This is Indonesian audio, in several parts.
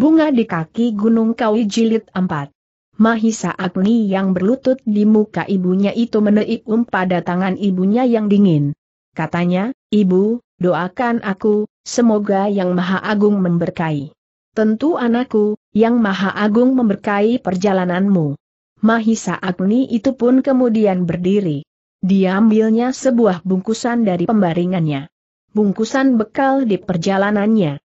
Bunga di kaki Gunung Kawi Jilid 4 Mahisa Agni yang berlutut di muka ibunya itu meneik um pada tangan ibunya yang dingin. Katanya, Ibu, doakan aku, semoga Yang Maha Agung memberkahi. Tentu anakku, Yang Maha Agung memberkahi perjalananmu. Mahisa Agni itu pun kemudian berdiri. Dia ambilnya sebuah bungkusan dari pembaringannya. Bungkusan bekal di perjalanannya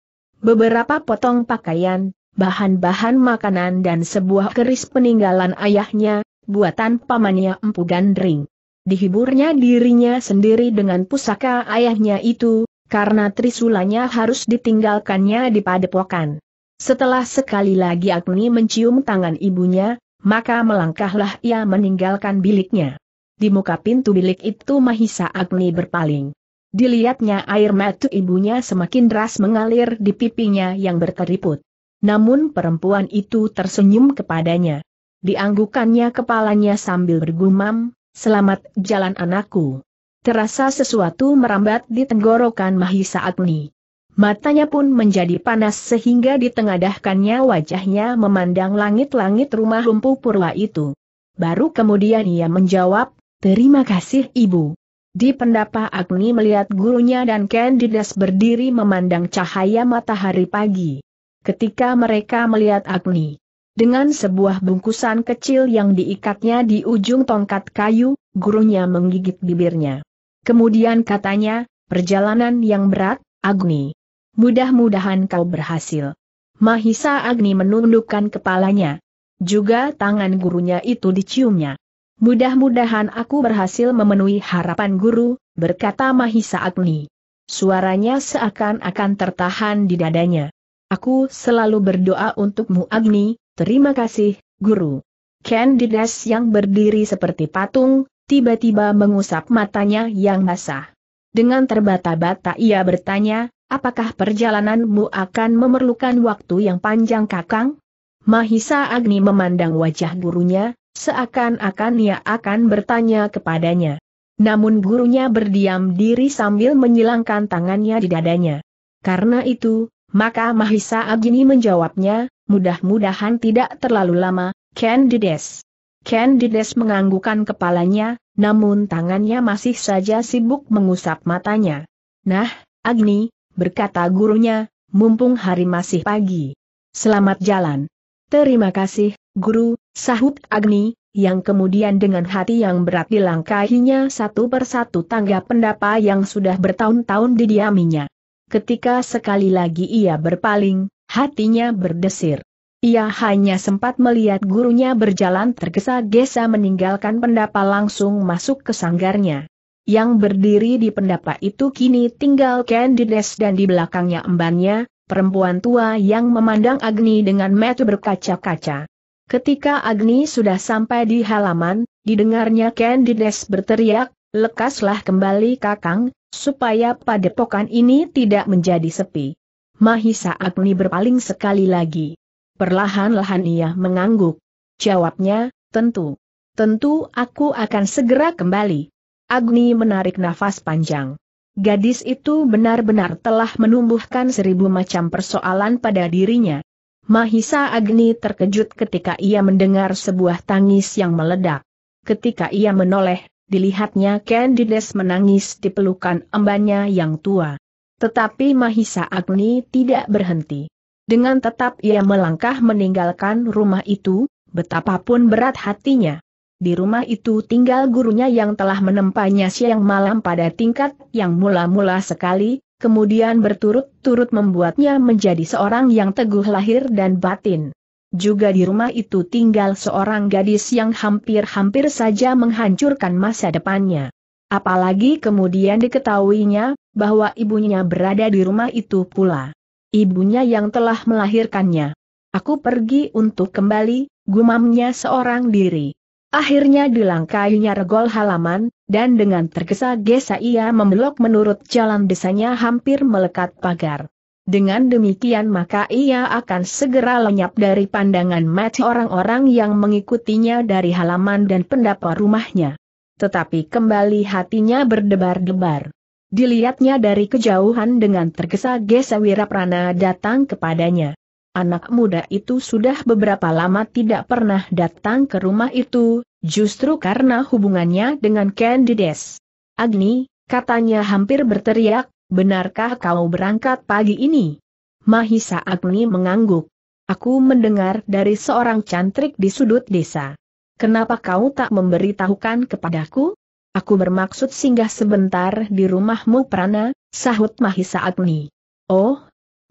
beberapa potong pakaian, bahan-bahan makanan dan sebuah keris peninggalan ayahnya, buatan pamannya Empu Gandring. Dihiburnya dirinya sendiri dengan pusaka ayahnya itu, karena trisulanya harus ditinggalkannya di padepokan. Setelah sekali lagi Agni mencium tangan ibunya, maka melangkahlah ia meninggalkan biliknya. Di muka pintu bilik itu Mahisa Agni berpaling. Dilihatnya air mata ibunya semakin deras mengalir di pipinya yang berkeriput. Namun perempuan itu tersenyum kepadanya. Dianggukannya kepalanya sambil bergumam, selamat jalan anakku. Terasa sesuatu merambat di tenggorokan Mahisa Agni. Matanya pun menjadi panas sehingga ditengadahkannya wajahnya memandang langit-langit rumah lumpuh purwa itu. Baru kemudian ia menjawab, terima kasih ibu. Di pendapa Agni melihat gurunya dan Candidas berdiri memandang cahaya matahari pagi. Ketika mereka melihat Agni, dengan sebuah bungkusan kecil yang diikatnya di ujung tongkat kayu, gurunya menggigit bibirnya. Kemudian katanya, perjalanan yang berat, Agni. Mudah-mudahan kau berhasil. Mahisa Agni menundukkan kepalanya. Juga tangan gurunya itu diciumnya. Mudah-mudahan aku berhasil memenuhi harapan guru, berkata Mahisa Agni. Suaranya seakan-akan tertahan di dadanya. Aku selalu berdoa untukmu Agni, terima kasih, guru. Candidas yang berdiri seperti patung, tiba-tiba mengusap matanya yang basah. Dengan terbata-bata ia bertanya, apakah perjalananmu akan memerlukan waktu yang panjang kakang? Mahisa Agni memandang wajah gurunya, Seakan-akan ia akan bertanya kepadanya. Namun gurunya berdiam diri sambil menyilangkan tangannya di dadanya. Karena itu, maka Mahisa Agini menjawabnya, mudah-mudahan tidak terlalu lama, Candides. Candides menganggukan kepalanya, namun tangannya masih saja sibuk mengusap matanya. Nah, Agni, berkata gurunya, mumpung hari masih pagi. Selamat jalan. Terima kasih, guru, Sahut Agni, yang kemudian dengan hati yang berat dilangkahinya satu persatu tangga pendapa yang sudah bertahun-tahun didiaminya. Ketika sekali lagi ia berpaling, hatinya berdesir. Ia hanya sempat melihat gurunya berjalan tergesa-gesa meninggalkan pendapa langsung masuk ke sanggarnya. Yang berdiri di pendapa itu kini tinggal Candides dan di belakangnya embannya, perempuan tua yang memandang Agni dengan metu berkaca-kaca. Ketika Agni sudah sampai di halaman, didengarnya Candides berteriak, lekaslah kembali kakang, supaya padepokan ini tidak menjadi sepi. Mahisa Agni berpaling sekali lagi. Perlahan-lahan ia mengangguk. Jawabnya, tentu. Tentu aku akan segera kembali. Agni menarik nafas panjang. Gadis itu benar-benar telah menumbuhkan seribu macam persoalan pada dirinya. Mahisa Agni terkejut ketika ia mendengar sebuah tangis yang meledak. Ketika ia menoleh, dilihatnya Candides menangis di pelukan embannya yang tua. Tetapi Mahisa Agni tidak berhenti. Dengan tetap ia melangkah meninggalkan rumah itu, betapapun berat hatinya. Di rumah itu tinggal gurunya yang telah menempanya siang malam pada tingkat yang mula-mula sekali, kemudian berturut-turut membuatnya menjadi seorang yang teguh lahir dan batin. Juga di rumah itu tinggal seorang gadis yang hampir-hampir saja menghancurkan masa depannya. Apalagi kemudian diketahuinya, bahwa ibunya berada di rumah itu pula. Ibunya yang telah melahirkannya. Aku pergi untuk kembali, gumamnya seorang diri. Akhirnya dilangkainya regol halaman, dan dengan tergesa-gesa ia membelok menurut jalan desanya hampir melekat pagar. Dengan demikian maka ia akan segera lenyap dari pandangan mata orang-orang yang mengikutinya dari halaman dan pendapa rumahnya. Tetapi kembali hatinya berdebar-debar. Dilihatnya dari kejauhan dengan tergesa-gesa Wiraprana datang kepadanya. Anak muda itu sudah beberapa lama tidak pernah datang ke rumah itu, justru karena hubungannya dengan Candides. Agni, katanya hampir berteriak, benarkah kau berangkat pagi ini? Mahisa Agni mengangguk. Aku mendengar dari seorang cantrik di sudut desa. Kenapa kau tak memberitahukan kepadaku? Aku bermaksud singgah sebentar di rumahmu Prana, sahut Mahisa Agni. Oh,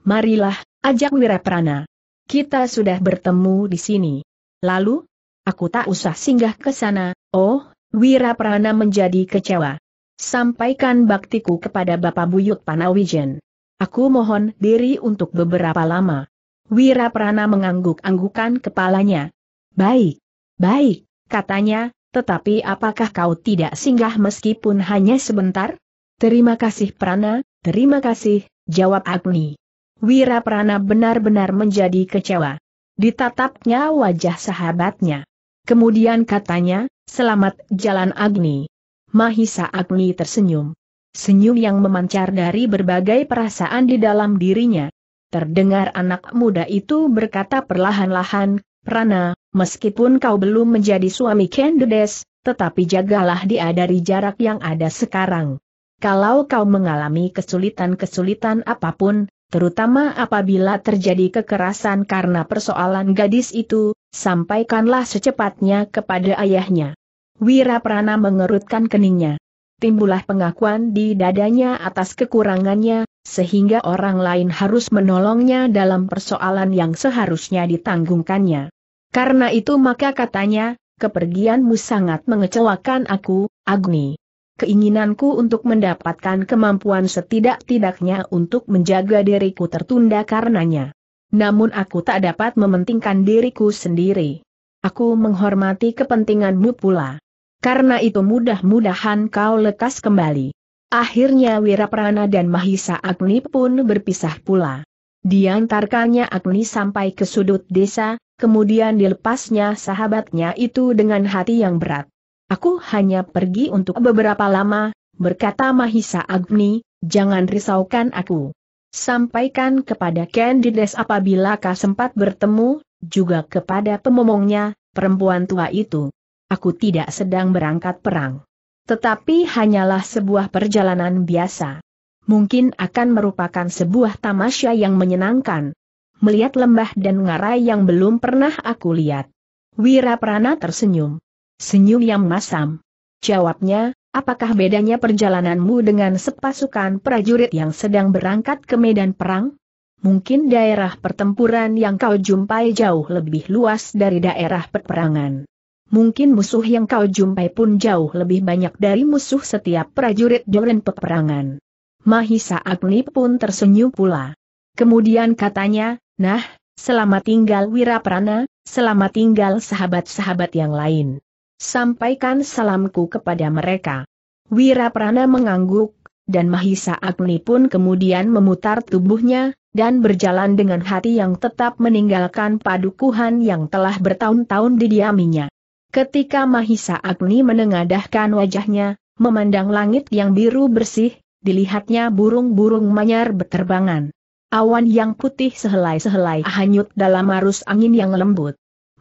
marilah, Ajak Wiraprana. Kita sudah bertemu di sini. Lalu, aku tak usah singgah ke sana, oh, Wiraprana menjadi kecewa. Sampaikan baktiku kepada Bapak Buyut Panawijen. Aku mohon diri untuk beberapa lama. Wiraprana mengangguk-anggukan kepalanya. Baik, baik, katanya, tetapi apakah kau tidak singgah meskipun hanya sebentar? Terima kasih Prana, terima kasih, jawab Agni. Wira Prana benar-benar menjadi kecewa. Ditatapnya wajah sahabatnya. Kemudian katanya, selamat jalan Agni. Mahisa Agni tersenyum. Senyum yang memancar dari berbagai perasaan di dalam dirinya. Terdengar anak muda itu berkata perlahan-lahan, Prana, meskipun kau belum menjadi suami Kendedes, tetapi jagalah dia dari jarak yang ada sekarang. Kalau kau mengalami kesulitan-kesulitan apapun, terutama apabila terjadi kekerasan karena persoalan gadis itu, sampaikanlah secepatnya kepada ayahnya. Wiraprana mengerutkan keningnya. Timbulah pengakuan di dadanya atas kekurangannya, sehingga orang lain harus menolongnya dalam persoalan yang seharusnya ditanggungkannya. Karena itu maka katanya, kepergianmu sangat mengecewakan aku, Agni keinginanku untuk mendapatkan kemampuan setidak-tidaknya untuk menjaga diriku tertunda karenanya. Namun aku tak dapat mementingkan diriku sendiri. Aku menghormati kepentinganmu pula. Karena itu mudah-mudahan kau lekas kembali. Akhirnya Wiraprana dan Mahisa Agni pun berpisah pula. Diantarkannya Agni sampai ke sudut desa, kemudian dilepasnya sahabatnya itu dengan hati yang berat. Aku hanya pergi untuk beberapa lama, berkata Mahisa Agni, jangan risaukan aku. Sampaikan kepada Candides apabila kau sempat bertemu, juga kepada pemomongnya, perempuan tua itu. Aku tidak sedang berangkat perang. Tetapi hanyalah sebuah perjalanan biasa. Mungkin akan merupakan sebuah tamasya yang menyenangkan. Melihat lembah dan ngarai yang belum pernah aku lihat. Wira Prana tersenyum. Senyum yang masam. Jawabnya, apakah bedanya perjalananmu dengan sepasukan prajurit yang sedang berangkat ke medan perang? Mungkin daerah pertempuran yang kau jumpai jauh lebih luas dari daerah peperangan. Mungkin musuh yang kau jumpai pun jauh lebih banyak dari musuh setiap prajurit Doren peperangan. Mahisa Agni pun tersenyum pula. Kemudian katanya, nah, selamat tinggal Wiraprana, selamat tinggal sahabat-sahabat yang lain sampaikan salamku kepada mereka. Wiraprana mengangguk, dan Mahisa Agni pun kemudian memutar tubuhnya, dan berjalan dengan hati yang tetap meninggalkan padukuhan yang telah bertahun-tahun didiaminya. Ketika Mahisa Agni menengadahkan wajahnya, memandang langit yang biru bersih, dilihatnya burung-burung manyar berterbangan. Awan yang putih sehelai-sehelai hanyut dalam arus angin yang lembut.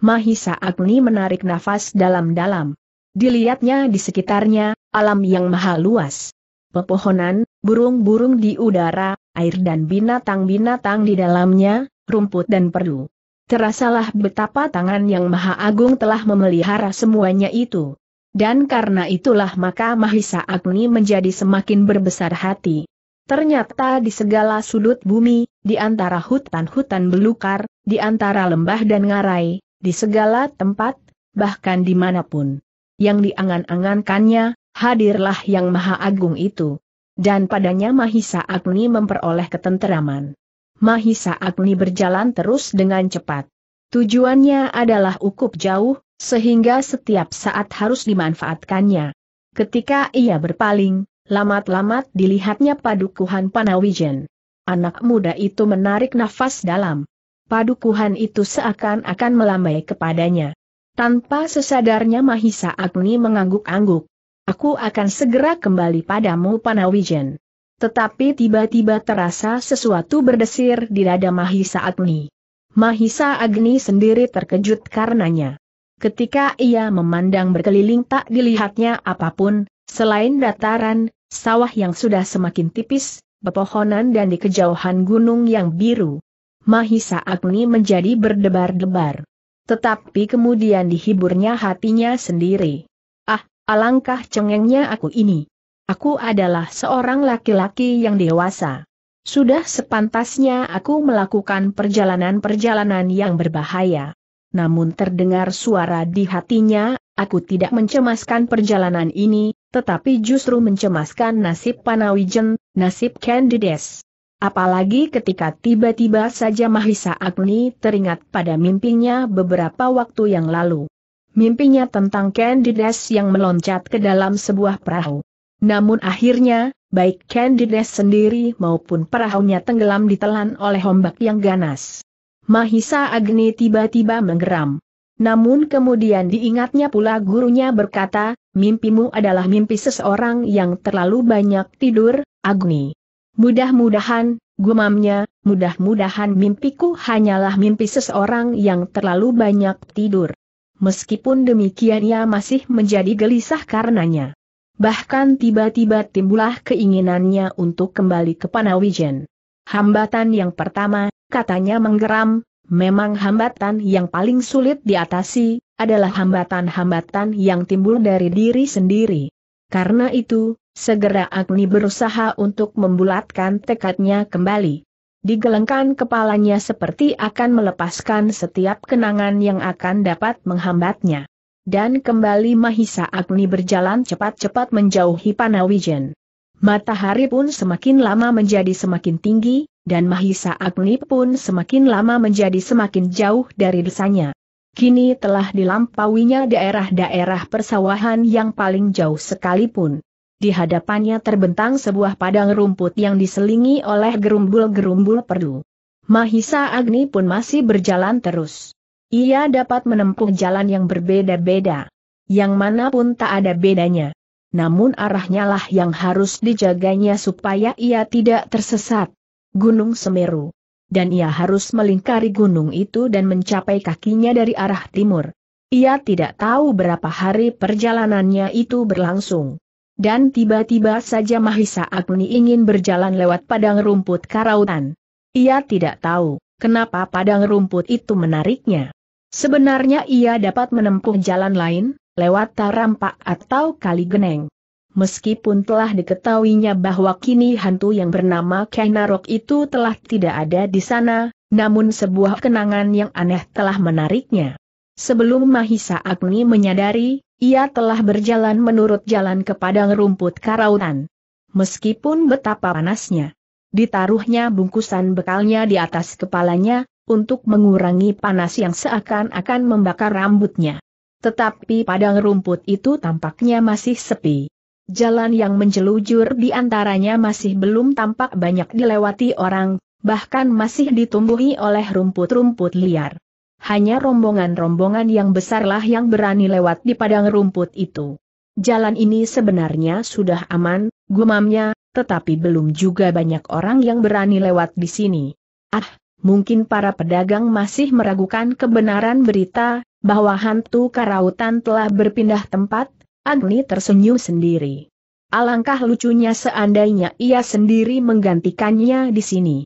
Mahisa Agni menarik nafas dalam-dalam. Dilihatnya di sekitarnya, alam yang maha luas. Pepohonan, burung-burung di udara, air dan binatang-binatang di dalamnya, rumput dan perdu. Terasalah betapa tangan yang maha agung telah memelihara semuanya itu. Dan karena itulah maka Mahisa Agni menjadi semakin berbesar hati. Ternyata di segala sudut bumi, di antara hutan-hutan belukar, di antara lembah dan ngarai, di segala tempat, bahkan dimanapun. Yang diangan-angankannya, hadirlah yang maha agung itu. Dan padanya Mahisa Agni memperoleh ketenteraman. Mahisa Agni berjalan terus dengan cepat. Tujuannya adalah ukup jauh, sehingga setiap saat harus dimanfaatkannya. Ketika ia berpaling, lamat-lamat dilihatnya padukuhan Panawijen. Anak muda itu menarik nafas dalam padukuhan itu seakan-akan melambai kepadanya. Tanpa sesadarnya Mahisa Agni mengangguk-angguk. Aku akan segera kembali padamu Panawijen. Tetapi tiba-tiba terasa sesuatu berdesir di dada Mahisa Agni. Mahisa Agni sendiri terkejut karenanya. Ketika ia memandang berkeliling tak dilihatnya apapun, selain dataran, sawah yang sudah semakin tipis, pepohonan dan di kejauhan gunung yang biru. Mahisa Agni menjadi berdebar-debar. Tetapi kemudian dihiburnya hatinya sendiri. Ah, alangkah cengengnya aku ini. Aku adalah seorang laki-laki yang dewasa. Sudah sepantasnya aku melakukan perjalanan-perjalanan yang berbahaya. Namun terdengar suara di hatinya, aku tidak mencemaskan perjalanan ini, tetapi justru mencemaskan nasib Panawijen, nasib Candides. Apalagi ketika tiba-tiba saja Mahisa Agni teringat pada mimpinya beberapa waktu yang lalu. Mimpinya tentang Candides yang meloncat ke dalam sebuah perahu. Namun akhirnya, baik Candides sendiri maupun perahunya tenggelam ditelan oleh ombak yang ganas. Mahisa Agni tiba-tiba menggeram. Namun kemudian diingatnya pula gurunya berkata, mimpimu adalah mimpi seseorang yang terlalu banyak tidur, Agni. Mudah-mudahan, gumamnya, mudah-mudahan mimpiku hanyalah mimpi seseorang yang terlalu banyak tidur. Meskipun demikian ia masih menjadi gelisah karenanya. Bahkan tiba-tiba timbullah keinginannya untuk kembali ke Panawijen. Hambatan yang pertama, katanya menggeram, memang hambatan yang paling sulit diatasi, adalah hambatan-hambatan yang timbul dari diri sendiri. Karena itu, Segera Agni berusaha untuk membulatkan tekadnya kembali. Digelengkan kepalanya seperti akan melepaskan setiap kenangan yang akan dapat menghambatnya. Dan kembali Mahisa Agni berjalan cepat-cepat menjauhi Panawijen. Matahari pun semakin lama menjadi semakin tinggi, dan Mahisa Agni pun semakin lama menjadi semakin jauh dari desanya. Kini telah dilampauinya daerah-daerah persawahan yang paling jauh sekalipun. Di hadapannya terbentang sebuah padang rumput yang diselingi oleh gerumbul-gerumbul perdu. Mahisa Agni pun masih berjalan terus. Ia dapat menempuh jalan yang berbeda-beda. Yang manapun tak ada bedanya. Namun arahnya lah yang harus dijaganya supaya ia tidak tersesat. Gunung Semeru. Dan ia harus melingkari gunung itu dan mencapai kakinya dari arah timur. Ia tidak tahu berapa hari perjalanannya itu berlangsung. Dan tiba-tiba saja Mahisa Agni ingin berjalan lewat padang rumput karautan. Ia tidak tahu, kenapa padang rumput itu menariknya. Sebenarnya ia dapat menempuh jalan lain, lewat tarampak atau kali geneng. Meskipun telah diketahuinya bahwa kini hantu yang bernama Kainarok itu telah tidak ada di sana, namun sebuah kenangan yang aneh telah menariknya. Sebelum Mahisa Agni menyadari, ia telah berjalan menurut jalan ke padang rumput karautan. Meskipun betapa panasnya, ditaruhnya bungkusan bekalnya di atas kepalanya, untuk mengurangi panas yang seakan-akan membakar rambutnya. Tetapi padang rumput itu tampaknya masih sepi. Jalan yang menjelujur di antaranya masih belum tampak banyak dilewati orang, bahkan masih ditumbuhi oleh rumput-rumput liar hanya rombongan-rombongan yang besarlah yang berani lewat di padang rumput itu. Jalan ini sebenarnya sudah aman, gumamnya, tetapi belum juga banyak orang yang berani lewat di sini. Ah, mungkin para pedagang masih meragukan kebenaran berita, bahwa hantu karautan telah berpindah tempat, Agni tersenyum sendiri. Alangkah lucunya seandainya ia sendiri menggantikannya di sini.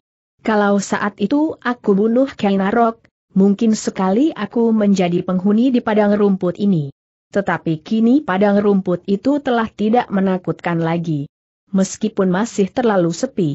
Kalau saat itu aku bunuh Kainarok, mungkin sekali aku menjadi penghuni di padang rumput ini. Tetapi kini padang rumput itu telah tidak menakutkan lagi. Meskipun masih terlalu sepi.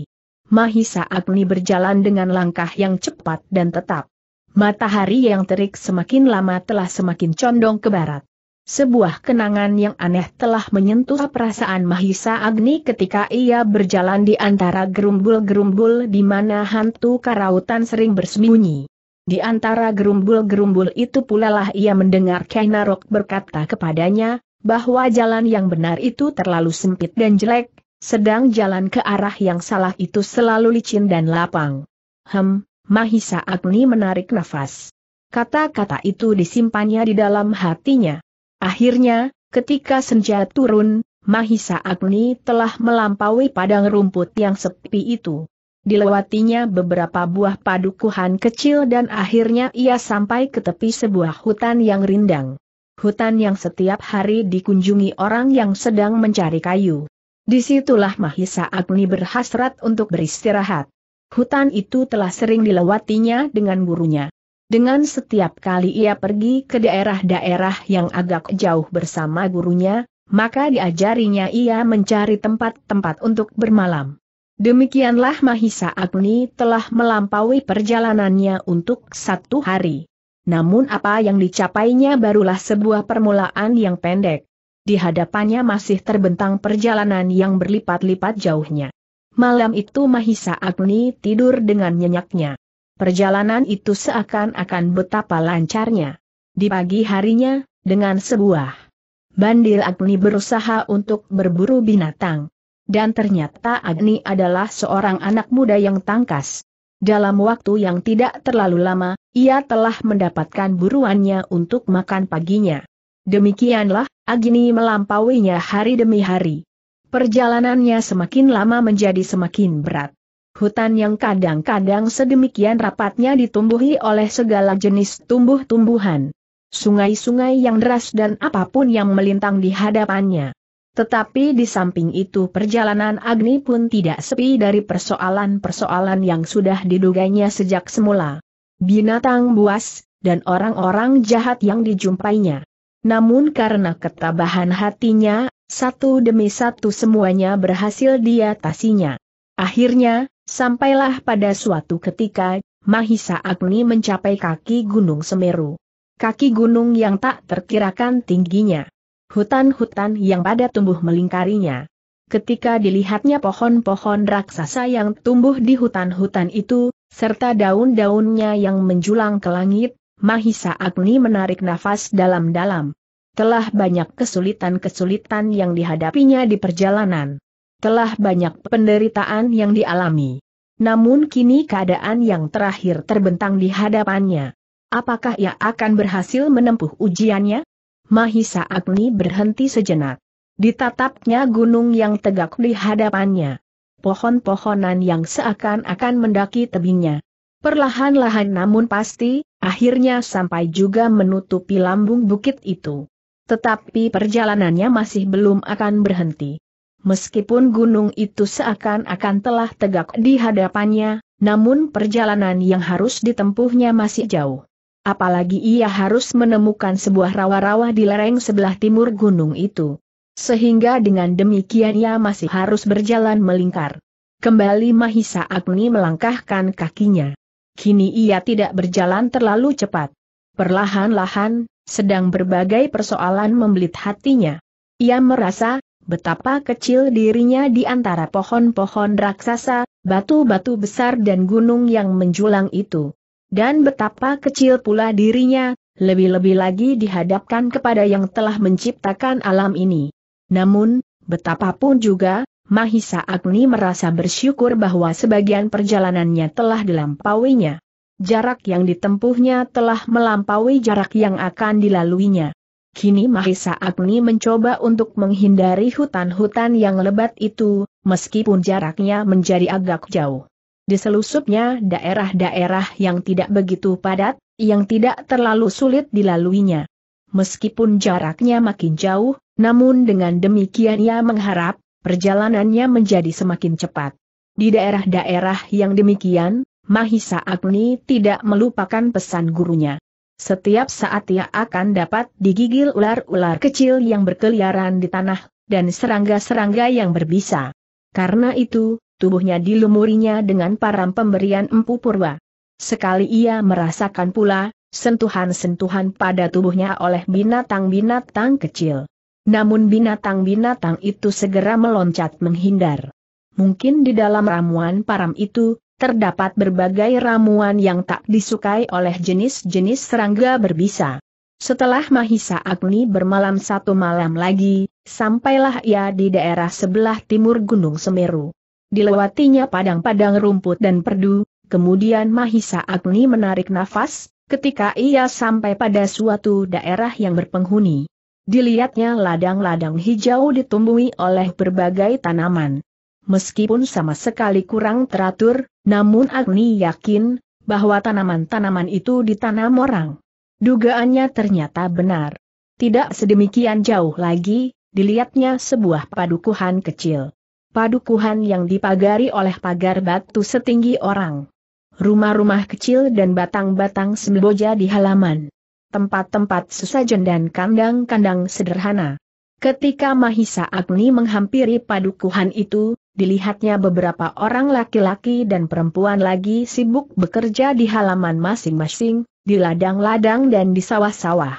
Mahisa Agni berjalan dengan langkah yang cepat dan tetap. Matahari yang terik semakin lama telah semakin condong ke barat. Sebuah kenangan yang aneh telah menyentuh perasaan Mahisa Agni ketika ia berjalan di antara gerumbul-gerumbul di mana hantu karautan sering bersembunyi. Di antara gerumbul-gerumbul itu pula lah ia mendengar Kainarok berkata kepadanya, bahwa jalan yang benar itu terlalu sempit dan jelek, sedang jalan ke arah yang salah itu selalu licin dan lapang. Hem, Mahisa Agni menarik nafas. Kata-kata itu disimpannya di dalam hatinya. Akhirnya, ketika senja turun, Mahisa Agni telah melampaui padang rumput yang sepi itu dilewatinya beberapa buah padukuhan kecil dan akhirnya ia sampai ke tepi sebuah hutan yang rindang. Hutan yang setiap hari dikunjungi orang yang sedang mencari kayu. Disitulah Mahisa Agni berhasrat untuk beristirahat. Hutan itu telah sering dilewatinya dengan gurunya. Dengan setiap kali ia pergi ke daerah-daerah yang agak jauh bersama gurunya, maka diajarinya ia mencari tempat-tempat untuk bermalam. Demikianlah Mahisa Agni telah melampaui perjalanannya untuk satu hari. Namun apa yang dicapainya barulah sebuah permulaan yang pendek. Di hadapannya masih terbentang perjalanan yang berlipat-lipat jauhnya. Malam itu Mahisa Agni tidur dengan nyenyaknya. Perjalanan itu seakan-akan betapa lancarnya. Di pagi harinya, dengan sebuah bandil Agni berusaha untuk berburu binatang. Dan ternyata Agni adalah seorang anak muda yang tangkas. Dalam waktu yang tidak terlalu lama, ia telah mendapatkan buruannya untuk makan paginya. Demikianlah, Agni melampauinya hari demi hari. Perjalanannya semakin lama menjadi semakin berat. Hutan yang kadang-kadang sedemikian rapatnya ditumbuhi oleh segala jenis tumbuh-tumbuhan sungai-sungai yang deras dan apapun yang melintang di hadapannya. Tetapi di samping itu perjalanan Agni pun tidak sepi dari persoalan-persoalan yang sudah diduganya sejak semula. Binatang buas, dan orang-orang jahat yang dijumpainya. Namun karena ketabahan hatinya, satu demi satu semuanya berhasil diatasinya. Akhirnya, sampailah pada suatu ketika, Mahisa Agni mencapai kaki Gunung Semeru. Kaki gunung yang tak terkirakan tingginya. Hutan-hutan yang pada tumbuh melingkarinya. Ketika dilihatnya pohon-pohon raksasa yang tumbuh di hutan-hutan itu, serta daun-daunnya yang menjulang ke langit, Mahisa Agni menarik nafas dalam-dalam. Telah banyak kesulitan-kesulitan yang dihadapinya di perjalanan. Telah banyak penderitaan yang dialami. Namun kini keadaan yang terakhir terbentang di hadapannya. Apakah ia akan berhasil menempuh ujiannya? Mahisa Agni berhenti sejenak. Ditatapnya gunung yang tegak di hadapannya. Pohon-pohonan yang seakan-akan mendaki tebingnya. Perlahan-lahan namun pasti, akhirnya sampai juga menutupi lambung bukit itu. Tetapi perjalanannya masih belum akan berhenti. Meskipun gunung itu seakan-akan telah tegak di hadapannya, namun perjalanan yang harus ditempuhnya masih jauh apalagi ia harus menemukan sebuah rawa-rawa di lereng sebelah timur gunung itu. Sehingga dengan demikian ia masih harus berjalan melingkar. Kembali Mahisa Agni melangkahkan kakinya. Kini ia tidak berjalan terlalu cepat. Perlahan-lahan, sedang berbagai persoalan membelit hatinya. Ia merasa, betapa kecil dirinya di antara pohon-pohon raksasa, batu-batu besar dan gunung yang menjulang itu. Dan betapa kecil pula dirinya, lebih-lebih lagi dihadapkan kepada yang telah menciptakan alam ini. Namun, betapapun juga, Mahisa Agni merasa bersyukur bahwa sebagian perjalanannya telah dilampauinya. Jarak yang ditempuhnya telah melampaui jarak yang akan dilaluinya. Kini Mahisa Agni mencoba untuk menghindari hutan-hutan yang lebat itu, meskipun jaraknya menjadi agak jauh. Di selusupnya daerah-daerah yang tidak begitu padat, yang tidak terlalu sulit dilaluinya. Meskipun jaraknya makin jauh, namun dengan demikian ia mengharap, perjalanannya menjadi semakin cepat. Di daerah-daerah yang demikian, Mahisa Agni tidak melupakan pesan gurunya. Setiap saat ia akan dapat digigil ular-ular kecil yang berkeliaran di tanah, dan serangga-serangga yang berbisa. Karena itu, tubuhnya dilumurinya dengan param pemberian empu purwa. Sekali ia merasakan pula, sentuhan-sentuhan pada tubuhnya oleh binatang-binatang kecil. Namun binatang-binatang itu segera meloncat menghindar. Mungkin di dalam ramuan param itu, terdapat berbagai ramuan yang tak disukai oleh jenis-jenis serangga berbisa. Setelah Mahisa Agni bermalam satu malam lagi, sampailah ia di daerah sebelah timur Gunung Semeru dilewatinya padang-padang rumput dan perdu, kemudian Mahisa Agni menarik nafas, ketika ia sampai pada suatu daerah yang berpenghuni. Dilihatnya ladang-ladang hijau ditumbuhi oleh berbagai tanaman. Meskipun sama sekali kurang teratur, namun Agni yakin, bahwa tanaman-tanaman itu ditanam orang. Dugaannya ternyata benar. Tidak sedemikian jauh lagi, dilihatnya sebuah padukuhan kecil padukuhan yang dipagari oleh pagar batu setinggi orang. Rumah-rumah kecil dan batang-batang semboja di halaman. Tempat-tempat sesajen dan kandang-kandang sederhana. Ketika Mahisa Agni menghampiri padukuhan itu, dilihatnya beberapa orang laki-laki dan perempuan lagi sibuk bekerja di halaman masing-masing, di ladang-ladang dan di sawah-sawah.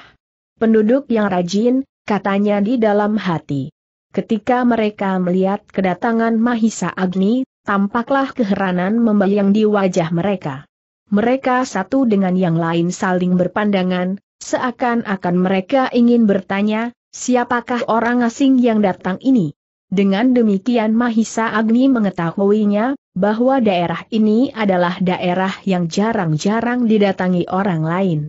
Penduduk yang rajin, katanya di dalam hati. Ketika mereka melihat kedatangan Mahisa Agni, tampaklah keheranan membayang di wajah mereka. Mereka satu dengan yang lain saling berpandangan, seakan-akan mereka ingin bertanya, siapakah orang asing yang datang ini? Dengan demikian Mahisa Agni mengetahuinya, bahwa daerah ini adalah daerah yang jarang-jarang didatangi orang lain.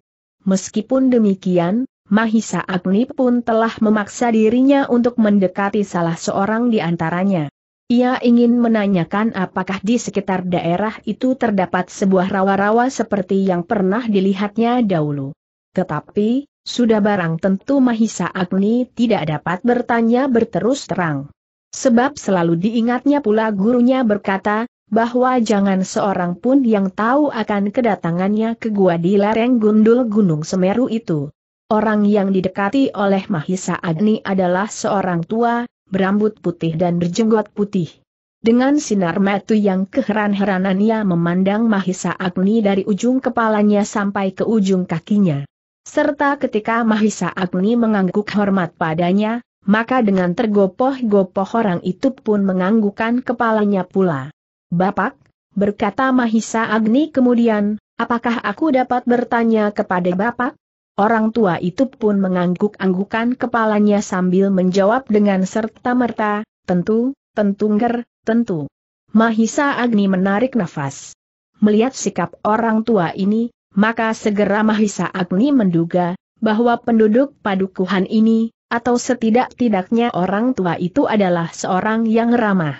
Meskipun demikian, Mahisa Agni pun telah memaksa dirinya untuk mendekati salah seorang di antaranya. Ia ingin menanyakan apakah di sekitar daerah itu terdapat sebuah rawa-rawa seperti yang pernah dilihatnya dahulu. Tetapi, sudah barang tentu Mahisa Agni tidak dapat bertanya berterus terang. Sebab selalu diingatnya pula gurunya berkata, bahwa jangan seorang pun yang tahu akan kedatangannya ke gua di lereng gundul Gunung Semeru itu. Orang yang didekati oleh Mahisa Agni adalah seorang tua, berambut putih dan berjenggot putih. Dengan sinar metu yang keheran-heranannya memandang Mahisa Agni dari ujung kepalanya sampai ke ujung kakinya. Serta ketika Mahisa Agni mengangguk hormat padanya, maka dengan tergopoh-gopoh orang itu pun menganggukkan kepalanya pula. Bapak, berkata Mahisa Agni kemudian, apakah aku dapat bertanya kepada Bapak? Orang tua itu pun mengangguk-anggukan kepalanya sambil menjawab dengan serta-merta, tentu, tentu nger, tentu. Mahisa Agni menarik nafas. Melihat sikap orang tua ini, maka segera Mahisa Agni menduga, bahwa penduduk padukuhan ini, atau setidak-tidaknya orang tua itu adalah seorang yang ramah.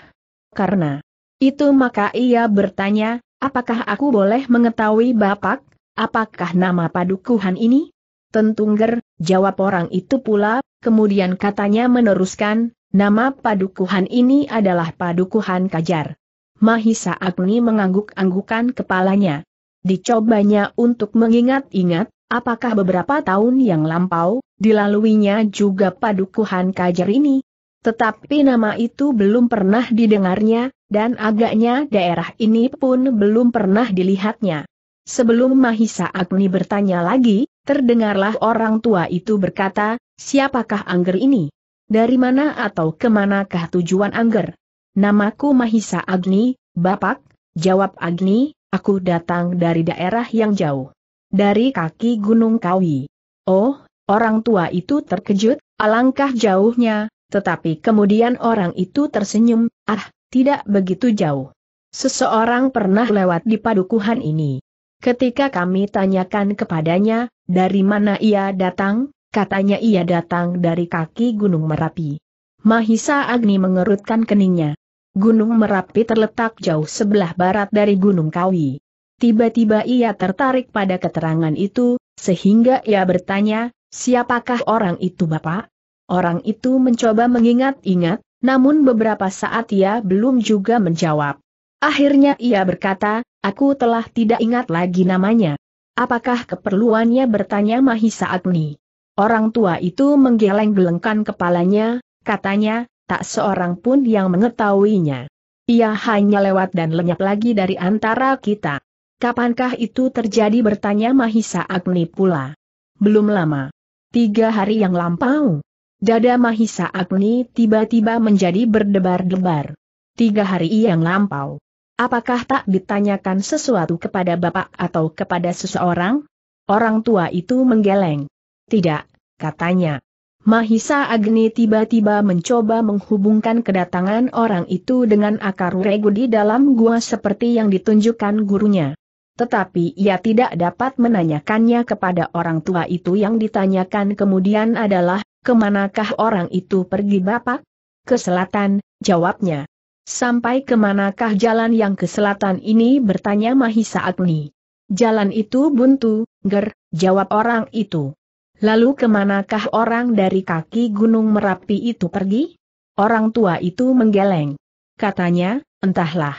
Karena itu maka ia bertanya, apakah aku boleh mengetahui Bapak, apakah nama padukuhan ini? Tentungger, jawab orang itu pula, kemudian katanya meneruskan, nama padukuhan ini adalah padukuhan kajar. Mahisa Agni mengangguk-anggukan kepalanya. Dicobanya untuk mengingat-ingat, apakah beberapa tahun yang lampau, dilaluinya juga padukuhan kajar ini. Tetapi nama itu belum pernah didengarnya, dan agaknya daerah ini pun belum pernah dilihatnya. Sebelum Mahisa Agni bertanya lagi, Terdengarlah orang tua itu berkata, siapakah Angger ini? Dari mana atau kemanakah tujuan Angger? Namaku Mahisa Agni, Bapak, jawab Agni, aku datang dari daerah yang jauh. Dari kaki Gunung Kawi. Oh, orang tua itu terkejut, alangkah jauhnya, tetapi kemudian orang itu tersenyum, ah, tidak begitu jauh. Seseorang pernah lewat di padukuhan ini. Ketika kami tanyakan kepadanya, dari mana ia datang? Katanya ia datang dari kaki Gunung Merapi. Mahisa Agni mengerutkan keningnya. Gunung Merapi terletak jauh sebelah barat dari Gunung Kawi. Tiba-tiba ia tertarik pada keterangan itu, sehingga ia bertanya, siapakah orang itu Bapak? Orang itu mencoba mengingat-ingat, namun beberapa saat ia belum juga menjawab. Akhirnya ia berkata, aku telah tidak ingat lagi namanya. Apakah keperluannya bertanya Mahisa Agni? Orang tua itu menggeleng-gelengkan kepalanya, katanya, tak seorang pun yang mengetahuinya. Ia hanya lewat dan lenyap lagi dari antara kita. Kapankah itu terjadi bertanya Mahisa Agni pula? Belum lama. Tiga hari yang lampau. Dada Mahisa Agni tiba-tiba menjadi berdebar-debar. Tiga hari yang lampau. Apakah tak ditanyakan sesuatu kepada bapak atau kepada seseorang? Orang tua itu menggeleng. Tidak, katanya. Mahisa Agni tiba-tiba mencoba menghubungkan kedatangan orang itu dengan akar regu di dalam gua seperti yang ditunjukkan gurunya. Tetapi ia tidak dapat menanyakannya kepada orang tua itu yang ditanyakan kemudian adalah, kemanakah orang itu pergi bapak? Ke selatan, jawabnya. Sampai kemanakah jalan yang ke selatan ini bertanya Mahisa Agni. Jalan itu buntu, ger, jawab orang itu. Lalu kemanakah orang dari kaki gunung Merapi itu pergi? Orang tua itu menggeleng. Katanya, entahlah.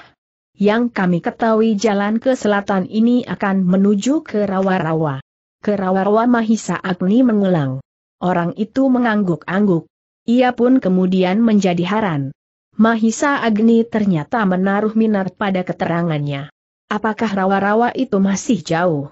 Yang kami ketahui jalan ke selatan ini akan menuju ke rawa-rawa. Ke rawa-rawa Mahisa Agni mengulang. Orang itu mengangguk-angguk. Ia pun kemudian menjadi haran. Mahisa Agni ternyata menaruh minat pada keterangannya. Apakah rawa-rawa itu masih jauh?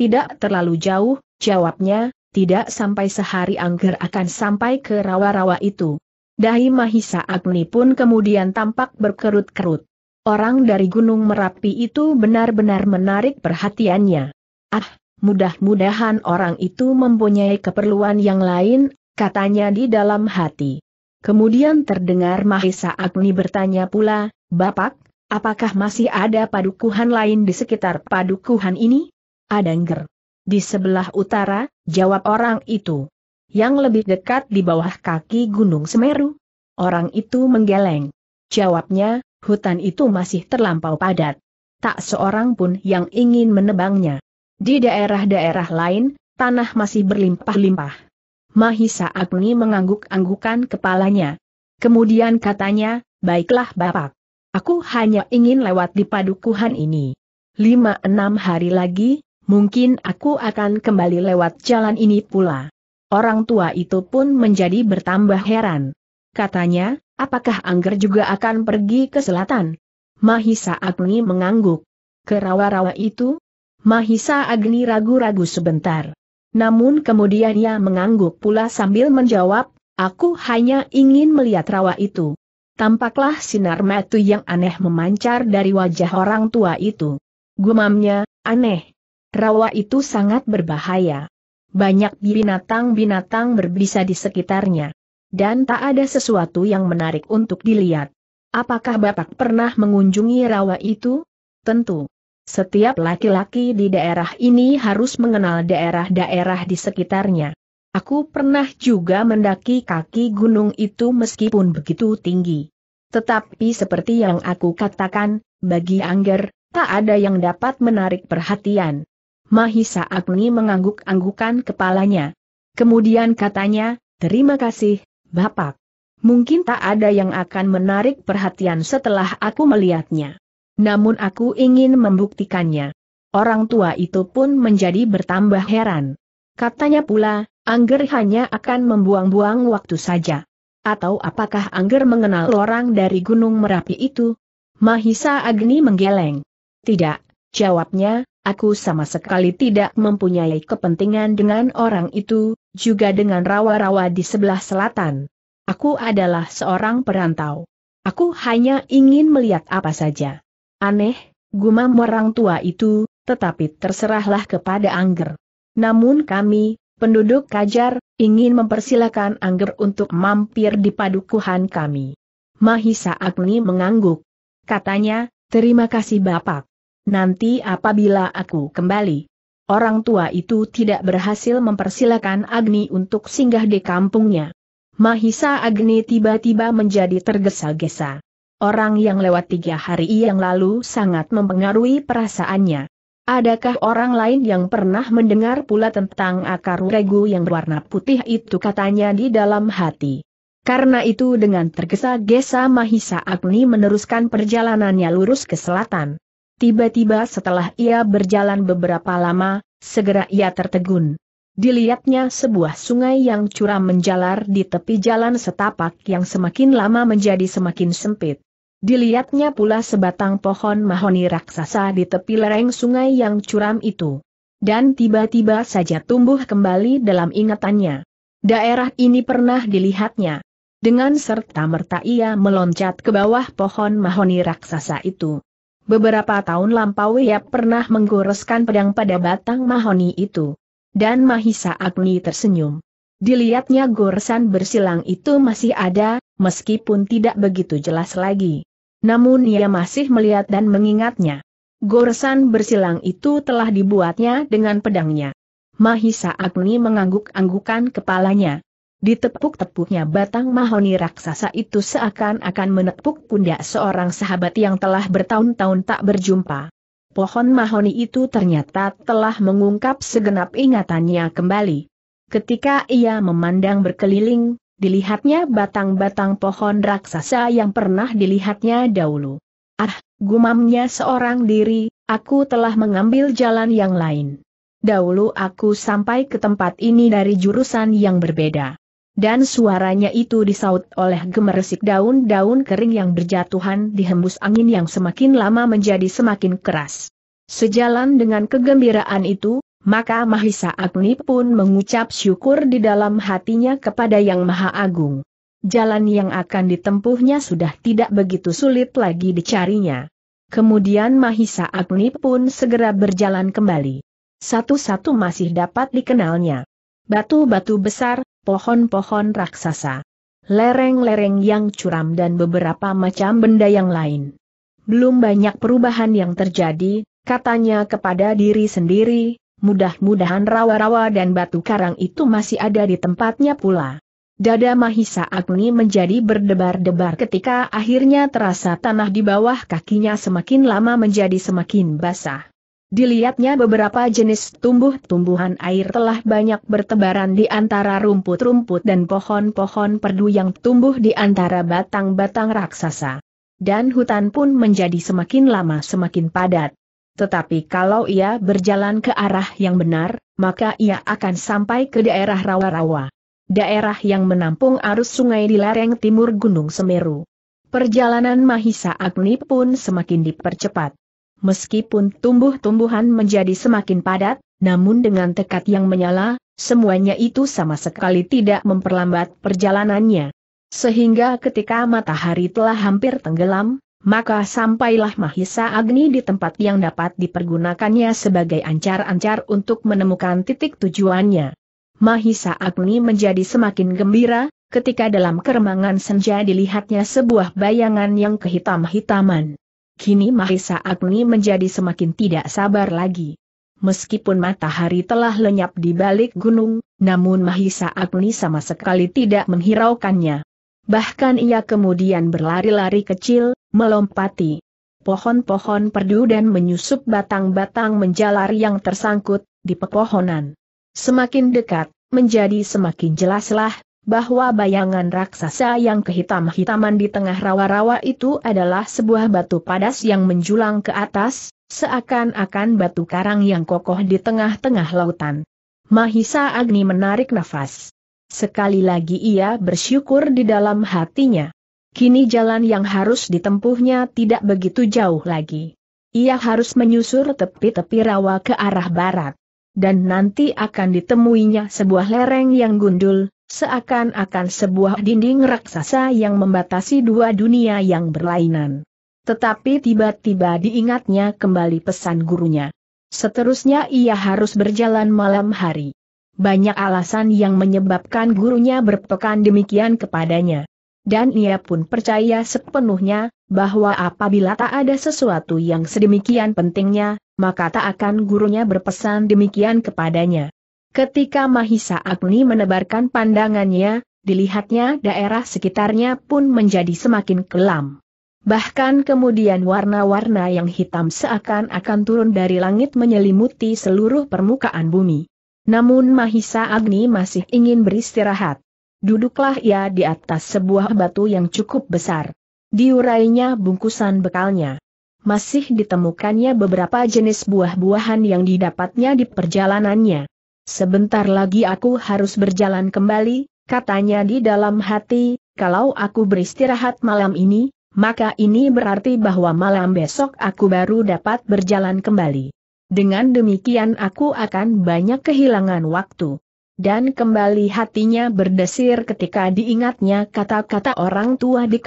Tidak terlalu jauh, jawabnya, tidak sampai sehari angger akan sampai ke rawa-rawa itu. Dahi Mahisa Agni pun kemudian tampak berkerut-kerut. Orang dari Gunung Merapi itu benar-benar menarik perhatiannya. Ah, mudah-mudahan orang itu mempunyai keperluan yang lain, katanya di dalam hati. Kemudian terdengar Mahesa Agni bertanya pula, Bapak, apakah masih ada padukuhan lain di sekitar padukuhan ini? Ada ngger. Di sebelah utara, jawab orang itu. Yang lebih dekat di bawah kaki Gunung Semeru. Orang itu menggeleng. Jawabnya, hutan itu masih terlampau padat. Tak seorang pun yang ingin menebangnya. Di daerah-daerah lain, tanah masih berlimpah-limpah. Mahisa Agni mengangguk-anggukan kepalanya. Kemudian katanya, baiklah Bapak. Aku hanya ingin lewat di padukuhan ini. Lima enam hari lagi, mungkin aku akan kembali lewat jalan ini pula. Orang tua itu pun menjadi bertambah heran. Katanya, apakah Angger juga akan pergi ke selatan? Mahisa Agni mengangguk. rawa rawa itu? Mahisa Agni ragu-ragu sebentar. Namun kemudian ia mengangguk pula sambil menjawab, aku hanya ingin melihat rawa itu. Tampaklah sinar mata yang aneh memancar dari wajah orang tua itu. Gumamnya, aneh. Rawa itu sangat berbahaya. Banyak binatang-binatang berbisa di sekitarnya. Dan tak ada sesuatu yang menarik untuk dilihat. Apakah Bapak pernah mengunjungi rawa itu? Tentu. Setiap laki-laki di daerah ini harus mengenal daerah-daerah di sekitarnya. Aku pernah juga mendaki kaki gunung itu meskipun begitu tinggi. Tetapi seperti yang aku katakan, bagi Angger, tak ada yang dapat menarik perhatian. Mahisa Agni mengangguk-anggukan kepalanya. Kemudian katanya, terima kasih, Bapak. Mungkin tak ada yang akan menarik perhatian setelah aku melihatnya namun aku ingin membuktikannya. Orang tua itu pun menjadi bertambah heran. Katanya pula, Angger hanya akan membuang-buang waktu saja. Atau apakah Angger mengenal orang dari Gunung Merapi itu? Mahisa Agni menggeleng. Tidak, jawabnya, aku sama sekali tidak mempunyai kepentingan dengan orang itu, juga dengan rawa-rawa di sebelah selatan. Aku adalah seorang perantau. Aku hanya ingin melihat apa saja Aneh, gumam orang tua itu, tetapi terserahlah kepada Angger. Namun kami, penduduk Kajar, ingin mempersilahkan Angger untuk mampir di padukuhan kami. Mahisa Agni mengangguk. Katanya, terima kasih Bapak. Nanti apabila aku kembali. Orang tua itu tidak berhasil mempersilahkan Agni untuk singgah di kampungnya. Mahisa Agni tiba-tiba menjadi tergesa-gesa. Orang yang lewat tiga hari yang lalu sangat mempengaruhi perasaannya. Adakah orang lain yang pernah mendengar pula tentang akar regu yang berwarna putih itu katanya di dalam hati. Karena itu dengan tergesa-gesa Mahisa Agni meneruskan perjalanannya lurus ke selatan. Tiba-tiba setelah ia berjalan beberapa lama, segera ia tertegun. Dilihatnya sebuah sungai yang curam menjalar di tepi jalan setapak yang semakin lama menjadi semakin sempit. Dilihatnya pula sebatang pohon mahoni raksasa di tepi lereng sungai yang curam itu. Dan tiba-tiba saja tumbuh kembali dalam ingatannya. Daerah ini pernah dilihatnya. Dengan serta-merta ia meloncat ke bawah pohon mahoni raksasa itu. Beberapa tahun lampau ia pernah menggoreskan pedang pada batang mahoni itu. Dan Mahisa Agni tersenyum. Dilihatnya goresan bersilang itu masih ada, meskipun tidak begitu jelas lagi. Namun ia masih melihat dan mengingatnya. Goresan bersilang itu telah dibuatnya dengan pedangnya. Mahisa Agni mengangguk-anggukan kepalanya. Ditepuk-tepuknya batang mahoni raksasa itu seakan-akan menepuk pundak seorang sahabat yang telah bertahun-tahun tak berjumpa. Pohon mahoni itu ternyata telah mengungkap segenap ingatannya kembali. Ketika ia memandang berkeliling, dilihatnya batang-batang pohon raksasa yang pernah dilihatnya dahulu. Ah, gumamnya seorang diri, aku telah mengambil jalan yang lain. Dahulu aku sampai ke tempat ini dari jurusan yang berbeda. Dan suaranya itu disaut oleh gemeresik daun-daun kering yang berjatuhan dihembus angin yang semakin lama menjadi semakin keras. Sejalan dengan kegembiraan itu, maka Mahisa Agni pun mengucap syukur di dalam hatinya kepada Yang Maha Agung. Jalan yang akan ditempuhnya sudah tidak begitu sulit lagi dicarinya. Kemudian Mahisa Agni pun segera berjalan kembali. Satu-satu masih dapat dikenalnya. Batu-batu besar, pohon-pohon raksasa, lereng-lereng yang curam dan beberapa macam benda yang lain. Belum banyak perubahan yang terjadi, katanya kepada diri sendiri, mudah-mudahan rawa-rawa dan batu karang itu masih ada di tempatnya pula. Dada Mahisa Agni menjadi berdebar-debar ketika akhirnya terasa tanah di bawah kakinya semakin lama menjadi semakin basah. Dilihatnya beberapa jenis tumbuh-tumbuhan air telah banyak bertebaran di antara rumput-rumput dan pohon-pohon perdu yang tumbuh di antara batang-batang raksasa. Dan hutan pun menjadi semakin lama semakin padat. Tetapi kalau ia berjalan ke arah yang benar, maka ia akan sampai ke daerah rawa-rawa. Daerah yang menampung arus sungai di lereng timur Gunung Semeru. Perjalanan Mahisa Agni pun semakin dipercepat. Meskipun tumbuh-tumbuhan menjadi semakin padat, namun dengan tekad yang menyala, semuanya itu sama sekali tidak memperlambat perjalanannya. Sehingga ketika matahari telah hampir tenggelam, maka sampailah Mahisa Agni di tempat yang dapat dipergunakannya sebagai ancar-ancar untuk menemukan titik tujuannya. Mahisa Agni menjadi semakin gembira, ketika dalam keremangan senja dilihatnya sebuah bayangan yang kehitam-hitaman. Kini Mahisa Agni menjadi semakin tidak sabar lagi. Meskipun matahari telah lenyap di balik gunung, namun Mahisa Agni sama sekali tidak menghiraukannya. Bahkan ia kemudian berlari-lari kecil, melompati pohon-pohon perdu dan menyusup batang-batang menjalar yang tersangkut di pepohonan. Semakin dekat, menjadi semakin jelaslah bahwa bayangan raksasa yang kehitam-hitaman di tengah rawa-rawa itu adalah sebuah batu padas yang menjulang ke atas, seakan-akan batu karang yang kokoh di tengah-tengah lautan. Mahisa Agni menarik nafas. Sekali lagi ia bersyukur di dalam hatinya. Kini jalan yang harus ditempuhnya tidak begitu jauh lagi. Ia harus menyusur tepi-tepi rawa ke arah barat. Dan nanti akan ditemuinya sebuah lereng yang gundul, seakan-akan sebuah dinding raksasa yang membatasi dua dunia yang berlainan. Tetapi tiba-tiba diingatnya kembali pesan gurunya. Seterusnya ia harus berjalan malam hari. Banyak alasan yang menyebabkan gurunya berpekan demikian kepadanya. Dan ia pun percaya sepenuhnya, bahwa apabila tak ada sesuatu yang sedemikian pentingnya, maka tak akan gurunya berpesan demikian kepadanya. Ketika Mahisa Agni menebarkan pandangannya, dilihatnya daerah sekitarnya pun menjadi semakin kelam. Bahkan kemudian warna-warna yang hitam seakan-akan turun dari langit menyelimuti seluruh permukaan bumi. Namun Mahisa Agni masih ingin beristirahat. Duduklah ia di atas sebuah batu yang cukup besar. Diurainya bungkusan bekalnya. Masih ditemukannya beberapa jenis buah-buahan yang didapatnya di perjalanannya. Sebentar lagi aku harus berjalan kembali, katanya di dalam hati, kalau aku beristirahat malam ini, maka ini berarti bahwa malam besok aku baru dapat berjalan kembali. Dengan demikian aku akan banyak kehilangan waktu dan kembali hatinya berdesir ketika diingatnya kata-kata orang tua di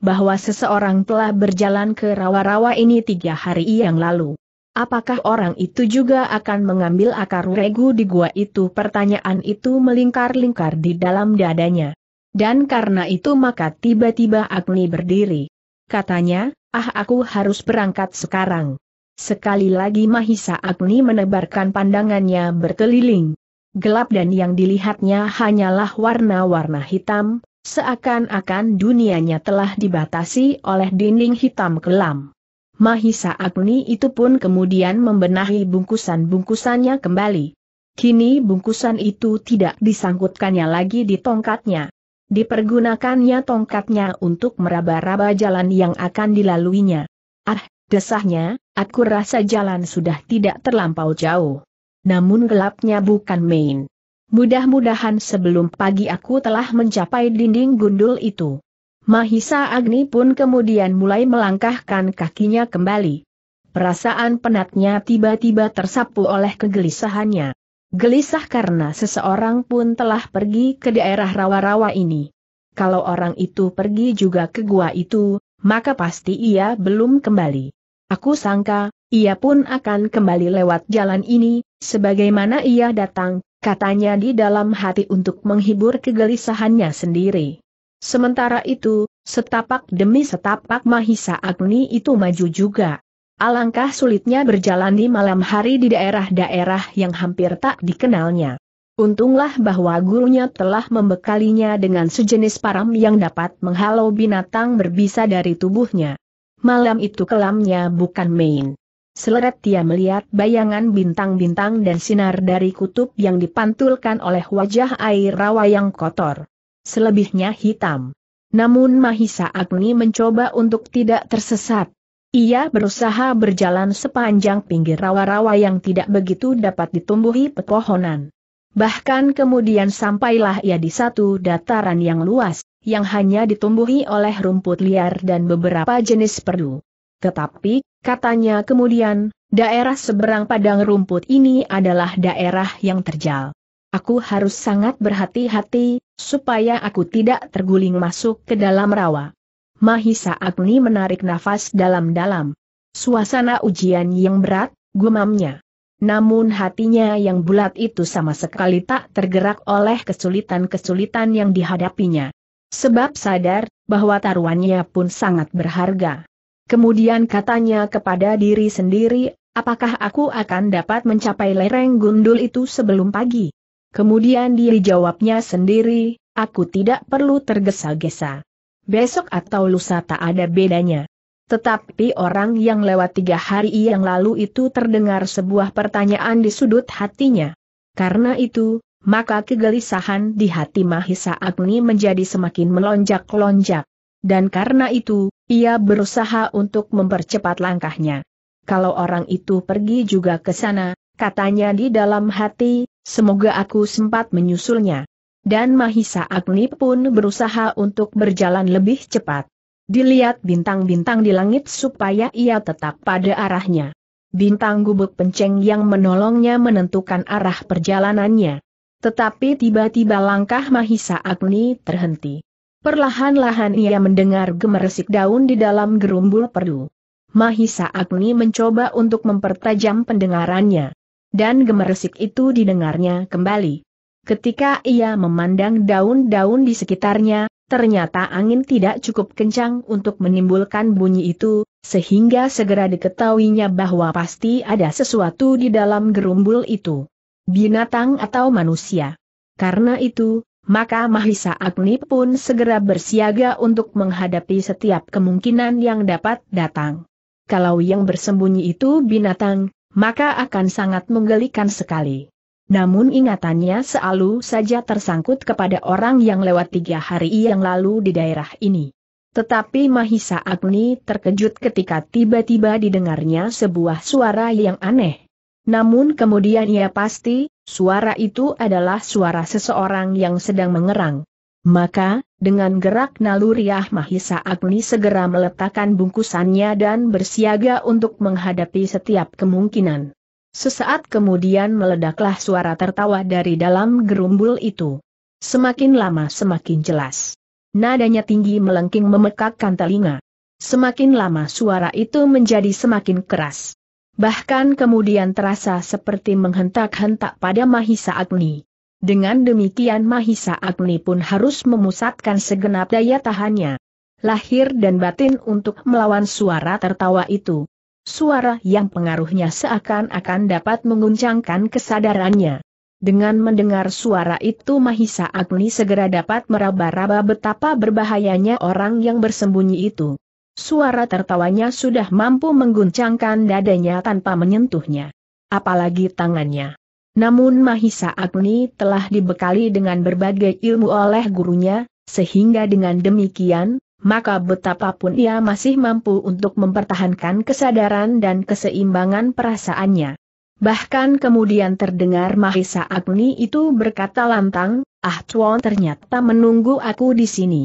bahwa seseorang telah berjalan ke rawa-rawa ini tiga hari yang lalu. Apakah orang itu juga akan mengambil akar regu di gua itu? Pertanyaan itu melingkar-lingkar di dalam dadanya. Dan karena itu maka tiba-tiba Agni berdiri. Katanya, ah aku harus berangkat sekarang. Sekali lagi Mahisa Agni menebarkan pandangannya berkeliling gelap dan yang dilihatnya hanyalah warna-warna hitam, seakan-akan dunianya telah dibatasi oleh dinding hitam kelam. Mahisa Agni itu pun kemudian membenahi bungkusan-bungkusannya kembali. Kini bungkusan itu tidak disangkutkannya lagi di tongkatnya. Dipergunakannya tongkatnya untuk meraba-raba jalan yang akan dilaluinya. Ah, desahnya, aku rasa jalan sudah tidak terlampau jauh namun gelapnya bukan main. Mudah-mudahan sebelum pagi aku telah mencapai dinding gundul itu. Mahisa Agni pun kemudian mulai melangkahkan kakinya kembali. Perasaan penatnya tiba-tiba tersapu oleh kegelisahannya. Gelisah karena seseorang pun telah pergi ke daerah rawa-rawa ini. Kalau orang itu pergi juga ke gua itu, maka pasti ia belum kembali. Aku sangka, ia pun akan kembali lewat jalan ini, sebagaimana ia datang, katanya di dalam hati untuk menghibur kegelisahannya sendiri. Sementara itu, setapak demi setapak Mahisa Agni itu maju juga. Alangkah sulitnya berjalan di malam hari di daerah-daerah yang hampir tak dikenalnya. Untunglah bahwa gurunya telah membekalinya dengan sejenis param yang dapat menghalau binatang berbisa dari tubuhnya. Malam itu kelamnya bukan main. Seleret dia melihat bayangan bintang-bintang dan sinar dari kutub yang dipantulkan oleh wajah air rawa yang kotor. Selebihnya hitam. Namun Mahisa Agni mencoba untuk tidak tersesat. Ia berusaha berjalan sepanjang pinggir rawa-rawa yang tidak begitu dapat ditumbuhi pepohonan. Bahkan kemudian sampailah ia di satu dataran yang luas, yang hanya ditumbuhi oleh rumput liar dan beberapa jenis perdu. Tetapi, katanya kemudian, daerah seberang padang rumput ini adalah daerah yang terjal. Aku harus sangat berhati-hati, supaya aku tidak terguling masuk ke dalam rawa. Mahisa Agni menarik nafas dalam-dalam. Suasana ujian yang berat, gumamnya. Namun hatinya yang bulat itu sama sekali tak tergerak oleh kesulitan-kesulitan yang dihadapinya. Sebab sadar, bahwa taruhannya pun sangat berharga. Kemudian katanya kepada diri sendiri, apakah aku akan dapat mencapai lereng gundul itu sebelum pagi? Kemudian dia jawabnya sendiri, aku tidak perlu tergesa-gesa. Besok atau lusa tak ada bedanya. Tetapi orang yang lewat tiga hari yang lalu itu terdengar sebuah pertanyaan di sudut hatinya. Karena itu, maka kegelisahan di hati Mahisa Agni menjadi semakin melonjak-lonjak dan karena itu, ia berusaha untuk mempercepat langkahnya. Kalau orang itu pergi juga ke sana, katanya di dalam hati, semoga aku sempat menyusulnya. Dan Mahisa Agni pun berusaha untuk berjalan lebih cepat. Dilihat bintang-bintang di langit supaya ia tetap pada arahnya. Bintang gubuk penceng yang menolongnya menentukan arah perjalanannya. Tetapi tiba-tiba langkah Mahisa Agni terhenti. Perlahan-lahan ia mendengar gemeresik daun di dalam gerumbul perdu. Mahisa Agni mencoba untuk mempertajam pendengarannya. Dan gemeresik itu didengarnya kembali. Ketika ia memandang daun-daun di sekitarnya, ternyata angin tidak cukup kencang untuk menimbulkan bunyi itu, sehingga segera diketahuinya bahwa pasti ada sesuatu di dalam gerumbul itu. Binatang atau manusia. Karena itu, maka Mahisa Agni pun segera bersiaga untuk menghadapi setiap kemungkinan yang dapat datang. Kalau yang bersembunyi itu binatang, maka akan sangat menggelikan sekali. Namun ingatannya selalu saja tersangkut kepada orang yang lewat tiga hari yang lalu di daerah ini. Tetapi Mahisa Agni terkejut ketika tiba-tiba didengarnya sebuah suara yang aneh. Namun kemudian ia pasti, suara itu adalah suara seseorang yang sedang mengerang. Maka, dengan gerak naluriah Mahisa Agni segera meletakkan bungkusannya dan bersiaga untuk menghadapi setiap kemungkinan. Sesaat kemudian meledaklah suara tertawa dari dalam gerumbul itu. Semakin lama semakin jelas. Nadanya tinggi melengking memekakkan telinga. Semakin lama suara itu menjadi semakin keras bahkan kemudian terasa seperti menghentak-hentak pada Mahisa Agni. Dengan demikian Mahisa Agni pun harus memusatkan segenap daya tahannya. Lahir dan batin untuk melawan suara tertawa itu. Suara yang pengaruhnya seakan-akan dapat menguncangkan kesadarannya. Dengan mendengar suara itu Mahisa Agni segera dapat meraba-raba betapa berbahayanya orang yang bersembunyi itu. Suara tertawanya sudah mampu mengguncangkan dadanya tanpa menyentuhnya. Apalagi tangannya. Namun Mahisa Agni telah dibekali dengan berbagai ilmu oleh gurunya, sehingga dengan demikian, maka betapapun ia masih mampu untuk mempertahankan kesadaran dan keseimbangan perasaannya. Bahkan kemudian terdengar Mahisa Agni itu berkata lantang, Ah Chuan ternyata menunggu aku di sini.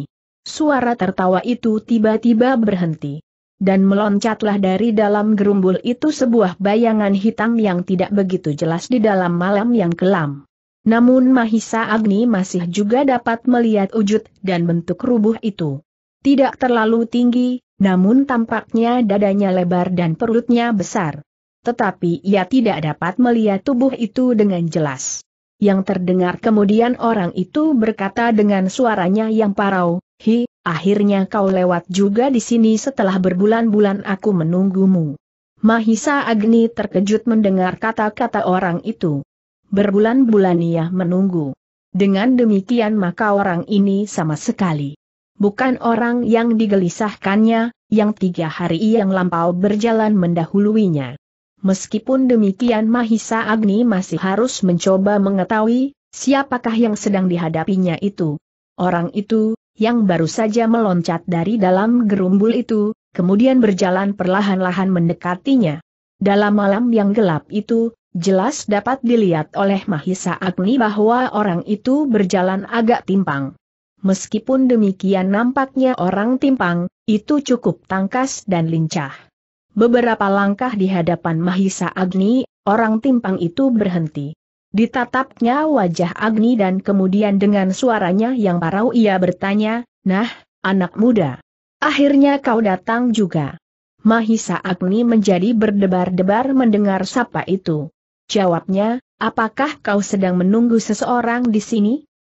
Suara tertawa itu tiba-tiba berhenti. Dan meloncatlah dari dalam gerumbul itu sebuah bayangan hitam yang tidak begitu jelas di dalam malam yang kelam. Namun Mahisa Agni masih juga dapat melihat wujud dan bentuk rubuh itu. Tidak terlalu tinggi, namun tampaknya dadanya lebar dan perutnya besar. Tetapi ia tidak dapat melihat tubuh itu dengan jelas. Yang terdengar kemudian orang itu berkata dengan suaranya yang parau, Hi, akhirnya kau lewat juga di sini setelah berbulan-bulan aku menunggumu. Mahisa Agni terkejut mendengar kata-kata orang itu. Berbulan-bulan ia menunggu. Dengan demikian maka orang ini sama sekali. Bukan orang yang digelisahkannya, yang tiga hari yang lampau berjalan mendahuluinya. Meskipun demikian Mahisa Agni masih harus mencoba mengetahui, siapakah yang sedang dihadapinya itu. Orang itu, yang baru saja meloncat dari dalam gerumbul itu, kemudian berjalan perlahan-lahan mendekatinya. Dalam malam yang gelap itu, jelas dapat dilihat oleh Mahisa Agni bahwa orang itu berjalan agak timpang. Meskipun demikian nampaknya orang timpang, itu cukup tangkas dan lincah. Beberapa langkah di hadapan Mahisa Agni, orang timpang itu berhenti. Ditatapnya wajah Agni dan kemudian dengan suaranya yang parau ia bertanya, Nah, anak muda. Akhirnya kau datang juga. Mahisa Agni menjadi berdebar-debar mendengar sapa itu. Jawabnya, apakah kau sedang menunggu seseorang di sini?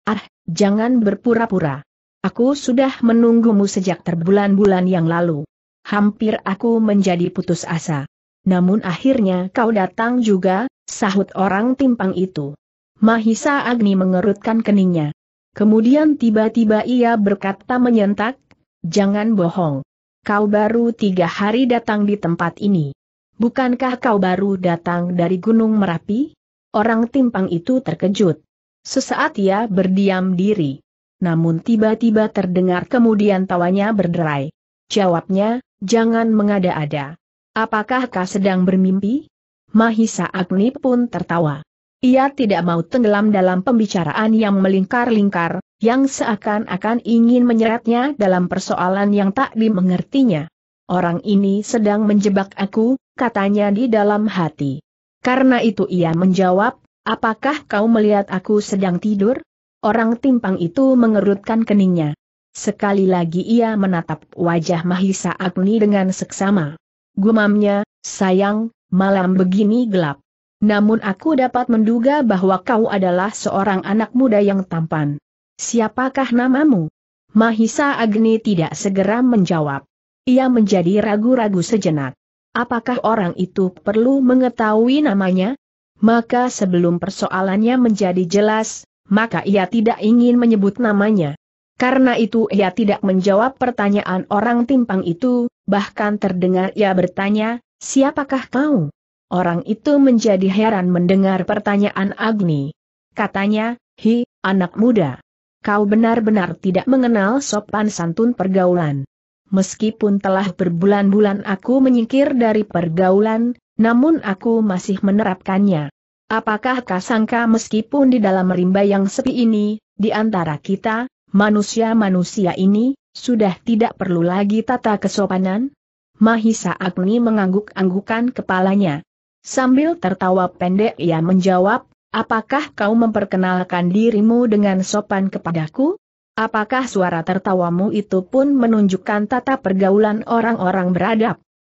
Ah, jangan berpura-pura. Aku sudah menunggumu sejak terbulan-bulan yang lalu. Hampir aku menjadi putus asa. Namun akhirnya kau datang juga, Sahut orang timpang itu. Mahisa Agni mengerutkan keningnya. Kemudian tiba-tiba ia berkata menyentak, jangan bohong. Kau baru tiga hari datang di tempat ini. Bukankah kau baru datang dari Gunung Merapi? Orang timpang itu terkejut. Sesaat ia berdiam diri. Namun tiba-tiba terdengar kemudian tawanya berderai. Jawabnya, jangan mengada-ada. Apakah kau sedang bermimpi? Mahisa Agni pun tertawa. Ia tidak mau tenggelam dalam pembicaraan yang melingkar-lingkar, yang seakan-akan ingin menyeretnya dalam persoalan yang tak dimengertinya. Orang ini sedang menjebak aku, katanya di dalam hati. Karena itu ia menjawab, apakah kau melihat aku sedang tidur? Orang timpang itu mengerutkan keningnya. Sekali lagi ia menatap wajah Mahisa Agni dengan seksama. Gumamnya, sayang, malam begini gelap. Namun aku dapat menduga bahwa kau adalah seorang anak muda yang tampan. Siapakah namamu? Mahisa Agni tidak segera menjawab. Ia menjadi ragu-ragu sejenak. Apakah orang itu perlu mengetahui namanya? Maka sebelum persoalannya menjadi jelas, maka ia tidak ingin menyebut namanya. Karena itu ia tidak menjawab pertanyaan orang timpang itu, bahkan terdengar ia bertanya, Siapakah kau? Orang itu menjadi heran mendengar pertanyaan Agni. Katanya, hi, anak muda. Kau benar-benar tidak mengenal sopan santun pergaulan. Meskipun telah berbulan-bulan aku menyingkir dari pergaulan, namun aku masih menerapkannya. Apakah kau sangka meskipun di dalam rimba yang sepi ini, di antara kita, manusia-manusia ini, sudah tidak perlu lagi tata kesopanan? Mahisa Agni mengangguk-anggukan kepalanya. Sambil tertawa pendek ia menjawab, apakah kau memperkenalkan dirimu dengan sopan kepadaku? Apakah suara tertawamu itu pun menunjukkan tata pergaulan orang-orang beradab?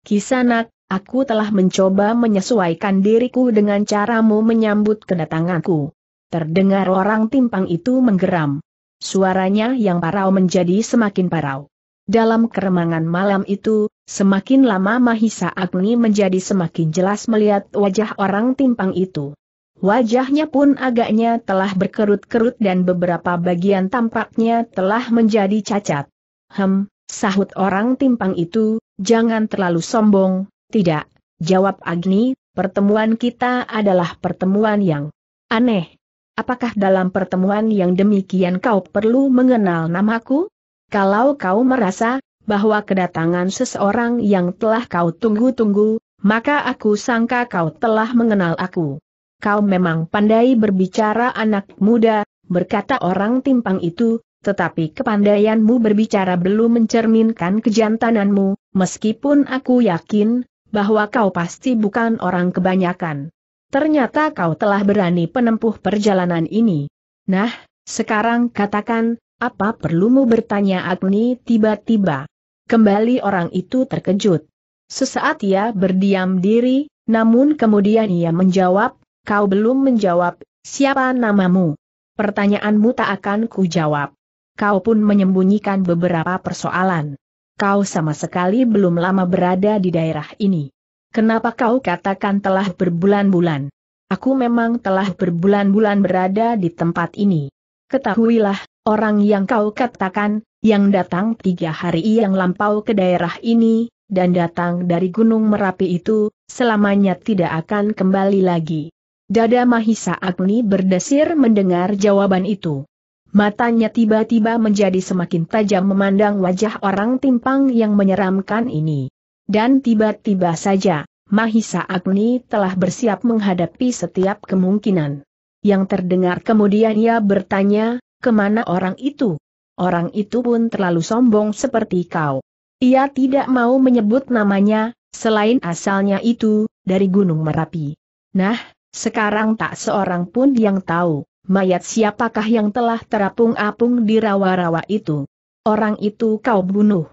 Kisanak, aku telah mencoba menyesuaikan diriku dengan caramu menyambut kedatanganku. Terdengar orang timpang itu menggeram. Suaranya yang parau menjadi semakin parau. Dalam keremangan malam itu, semakin lama Mahisa Agni menjadi semakin jelas melihat wajah orang timpang itu. Wajahnya pun agaknya telah berkerut-kerut dan beberapa bagian tampaknya telah menjadi cacat. Hem, sahut orang timpang itu, jangan terlalu sombong, tidak, jawab Agni, pertemuan kita adalah pertemuan yang aneh. Apakah dalam pertemuan yang demikian kau perlu mengenal namaku? Kalau kau merasa bahwa kedatangan seseorang yang telah kau tunggu-tunggu, maka aku sangka kau telah mengenal aku. Kau memang pandai berbicara anak muda, berkata orang timpang itu, tetapi kepandaianmu berbicara belum mencerminkan kejantananmu, meskipun aku yakin bahwa kau pasti bukan orang kebanyakan. Ternyata kau telah berani penempuh perjalanan ini. Nah, sekarang katakan, apa perlumu bertanya Agni tiba-tiba? Kembali orang itu terkejut. Sesaat ia berdiam diri, namun kemudian ia menjawab, kau belum menjawab, siapa namamu? Pertanyaanmu tak akan ku jawab. Kau pun menyembunyikan beberapa persoalan. Kau sama sekali belum lama berada di daerah ini. Kenapa kau katakan telah berbulan-bulan? Aku memang telah berbulan-bulan berada di tempat ini. Ketahuilah, orang yang kau katakan, yang datang tiga hari yang lampau ke daerah ini, dan datang dari Gunung Merapi itu, selamanya tidak akan kembali lagi. Dada Mahisa Agni berdesir mendengar jawaban itu. Matanya tiba-tiba menjadi semakin tajam memandang wajah orang timpang yang menyeramkan ini. Dan tiba-tiba saja, Mahisa Agni telah bersiap menghadapi setiap kemungkinan. Yang terdengar kemudian ia bertanya, kemana orang itu? Orang itu pun terlalu sombong seperti kau. Ia tidak mau menyebut namanya, selain asalnya itu, dari Gunung Merapi. Nah, sekarang tak seorang pun yang tahu, mayat siapakah yang telah terapung-apung di rawa-rawa itu. Orang itu kau bunuh.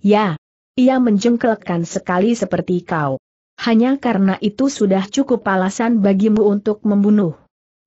Ya, ia menjengkelkan sekali seperti kau. Hanya karena itu sudah cukup alasan bagimu untuk membunuh.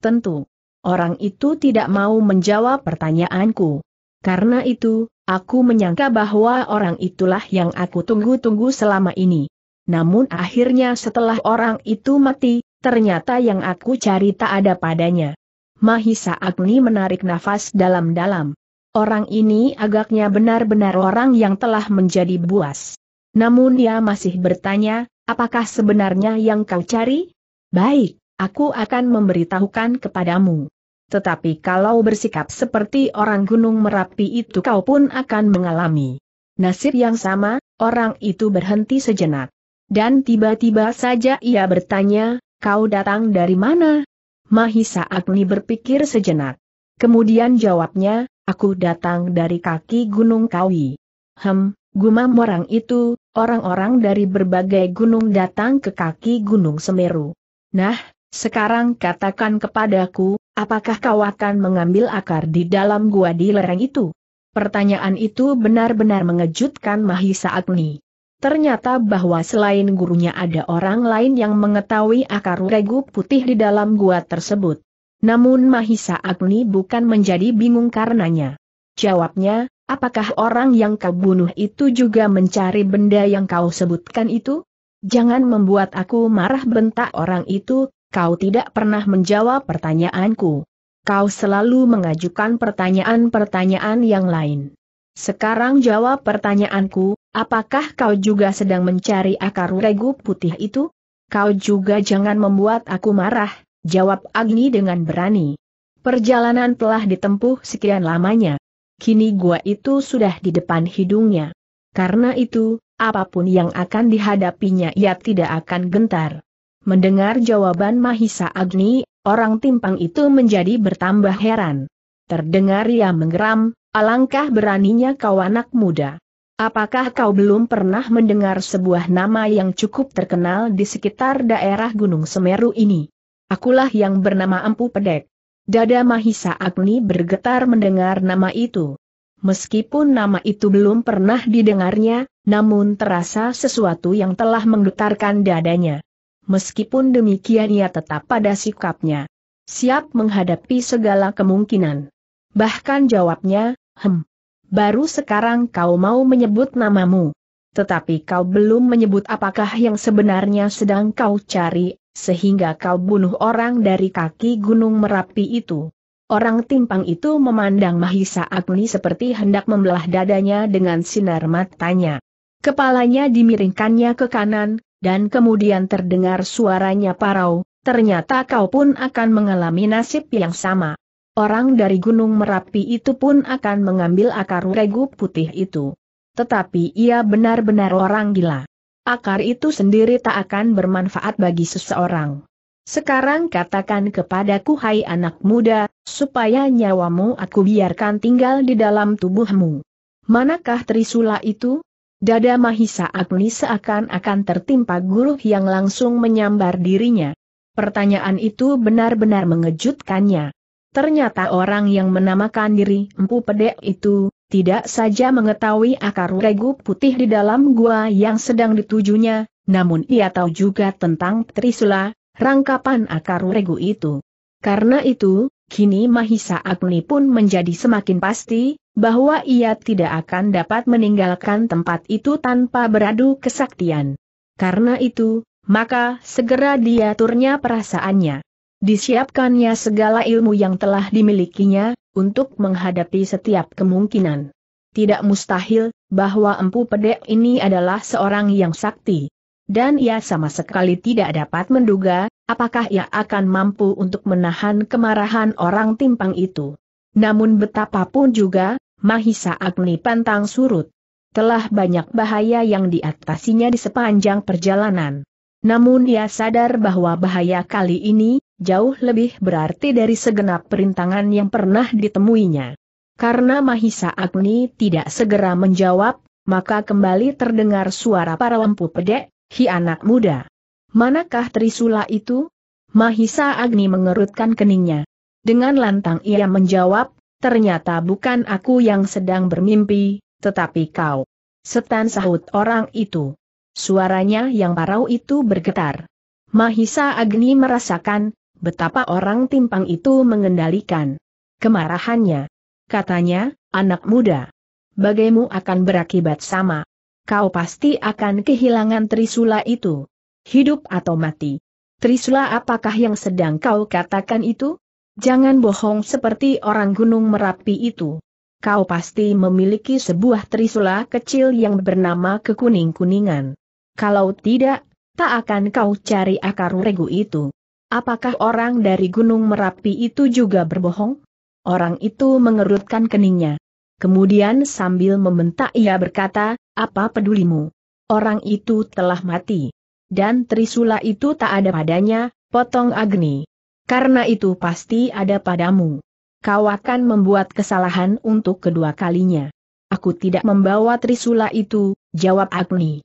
Tentu, Orang itu tidak mau menjawab pertanyaanku. Karena itu, aku menyangka bahwa orang itulah yang aku tunggu-tunggu selama ini. Namun akhirnya setelah orang itu mati, ternyata yang aku cari tak ada padanya. Mahisa Agni menarik nafas dalam-dalam. Orang ini agaknya benar-benar orang yang telah menjadi buas. Namun ia masih bertanya, apakah sebenarnya yang kau cari? Baik, aku akan memberitahukan kepadamu. Tetapi kalau bersikap seperti orang Gunung Merapi itu kau pun akan mengalami nasib yang sama, orang itu berhenti sejenak. Dan tiba-tiba saja ia bertanya, kau datang dari mana? Mahisa Agni berpikir sejenak. Kemudian jawabnya, aku datang dari kaki Gunung Kawi. Hem, gumam orang itu, orang-orang dari berbagai gunung datang ke kaki Gunung Semeru. Nah, sekarang katakan kepadaku, Apakah kau akan mengambil akar di dalam gua di lereng itu? Pertanyaan itu benar-benar mengejutkan Mahisa Agni. Ternyata bahwa selain gurunya ada orang lain yang mengetahui akar regu putih di dalam gua tersebut. Namun Mahisa Agni bukan menjadi bingung karenanya. Jawabnya, apakah orang yang kau bunuh itu juga mencari benda yang kau sebutkan itu? Jangan membuat aku marah bentak orang itu, kau tidak pernah menjawab pertanyaanku. Kau selalu mengajukan pertanyaan-pertanyaan yang lain. Sekarang jawab pertanyaanku, apakah kau juga sedang mencari akar regu putih itu? Kau juga jangan membuat aku marah, jawab Agni dengan berani. Perjalanan telah ditempuh sekian lamanya. Kini gua itu sudah di depan hidungnya. Karena itu, apapun yang akan dihadapinya ia tidak akan gentar. Mendengar jawaban Mahisa Agni, orang timpang itu menjadi bertambah heran. Terdengar ia menggeram, alangkah beraninya kau anak muda. Apakah kau belum pernah mendengar sebuah nama yang cukup terkenal di sekitar daerah Gunung Semeru ini? Akulah yang bernama Empu Pedek. Dada Mahisa Agni bergetar mendengar nama itu. Meskipun nama itu belum pernah didengarnya, namun terasa sesuatu yang telah menggetarkan dadanya meskipun demikian ia tetap pada sikapnya. Siap menghadapi segala kemungkinan. Bahkan jawabnya, hem. Baru sekarang kau mau menyebut namamu. Tetapi kau belum menyebut apakah yang sebenarnya sedang kau cari, sehingga kau bunuh orang dari kaki gunung Merapi itu. Orang timpang itu memandang Mahisa Agni seperti hendak membelah dadanya dengan sinar matanya. Kepalanya dimiringkannya ke kanan, dan kemudian terdengar suaranya parau, ternyata kau pun akan mengalami nasib yang sama. Orang dari Gunung Merapi itu pun akan mengambil akar regu putih itu. Tetapi ia benar-benar orang gila. Akar itu sendiri tak akan bermanfaat bagi seseorang. Sekarang katakan kepadaku hai anak muda, supaya nyawamu aku biarkan tinggal di dalam tubuhmu. Manakah Trisula itu? Dada Mahisa Agni seakan-akan tertimpa guru yang langsung menyambar dirinya. Pertanyaan itu benar-benar mengejutkannya. Ternyata orang yang menamakan diri Empu Pedek itu, tidak saja mengetahui akar regu putih di dalam gua yang sedang ditujunya, namun ia tahu juga tentang Trisula, rangkapan akar regu itu. Karena itu, kini Mahisa Agni pun menjadi semakin pasti, bahwa ia tidak akan dapat meninggalkan tempat itu tanpa beradu kesaktian. Karena itu, maka segera diaturnya perasaannya. Disiapkannya segala ilmu yang telah dimilikinya, untuk menghadapi setiap kemungkinan. Tidak mustahil, bahwa Empu Pedek ini adalah seorang yang sakti. Dan ia sama sekali tidak dapat menduga, apakah ia akan mampu untuk menahan kemarahan orang timpang itu. Namun betapapun juga, Mahisa Agni pantang surut. Telah banyak bahaya yang diatasinya di sepanjang perjalanan. Namun ia sadar bahwa bahaya kali ini, jauh lebih berarti dari segenap perintangan yang pernah ditemuinya. Karena Mahisa Agni tidak segera menjawab, maka kembali terdengar suara para lampu pedek, hi anak muda. Manakah Trisula itu? Mahisa Agni mengerutkan keningnya. Dengan lantang ia menjawab, ternyata bukan aku yang sedang bermimpi, tetapi kau. Setan sahut orang itu. Suaranya yang parau itu bergetar. Mahisa Agni merasakan, betapa orang timpang itu mengendalikan kemarahannya. Katanya, anak muda, bagaimu akan berakibat sama. Kau pasti akan kehilangan Trisula itu. Hidup atau mati. Trisula apakah yang sedang kau katakan itu? Jangan bohong seperti orang gunung Merapi itu. Kau pasti memiliki sebuah trisula kecil yang bernama kekuning-kuningan. Kalau tidak, tak akan kau cari akar regu itu. Apakah orang dari Gunung Merapi itu juga berbohong? Orang itu mengerutkan keningnya. Kemudian sambil membentak ia berkata, apa pedulimu? Orang itu telah mati. Dan Trisula itu tak ada padanya, potong Agni. Karena itu pasti ada padamu. Kau akan membuat kesalahan untuk kedua kalinya. Aku tidak membawa trisula itu, jawab Agni.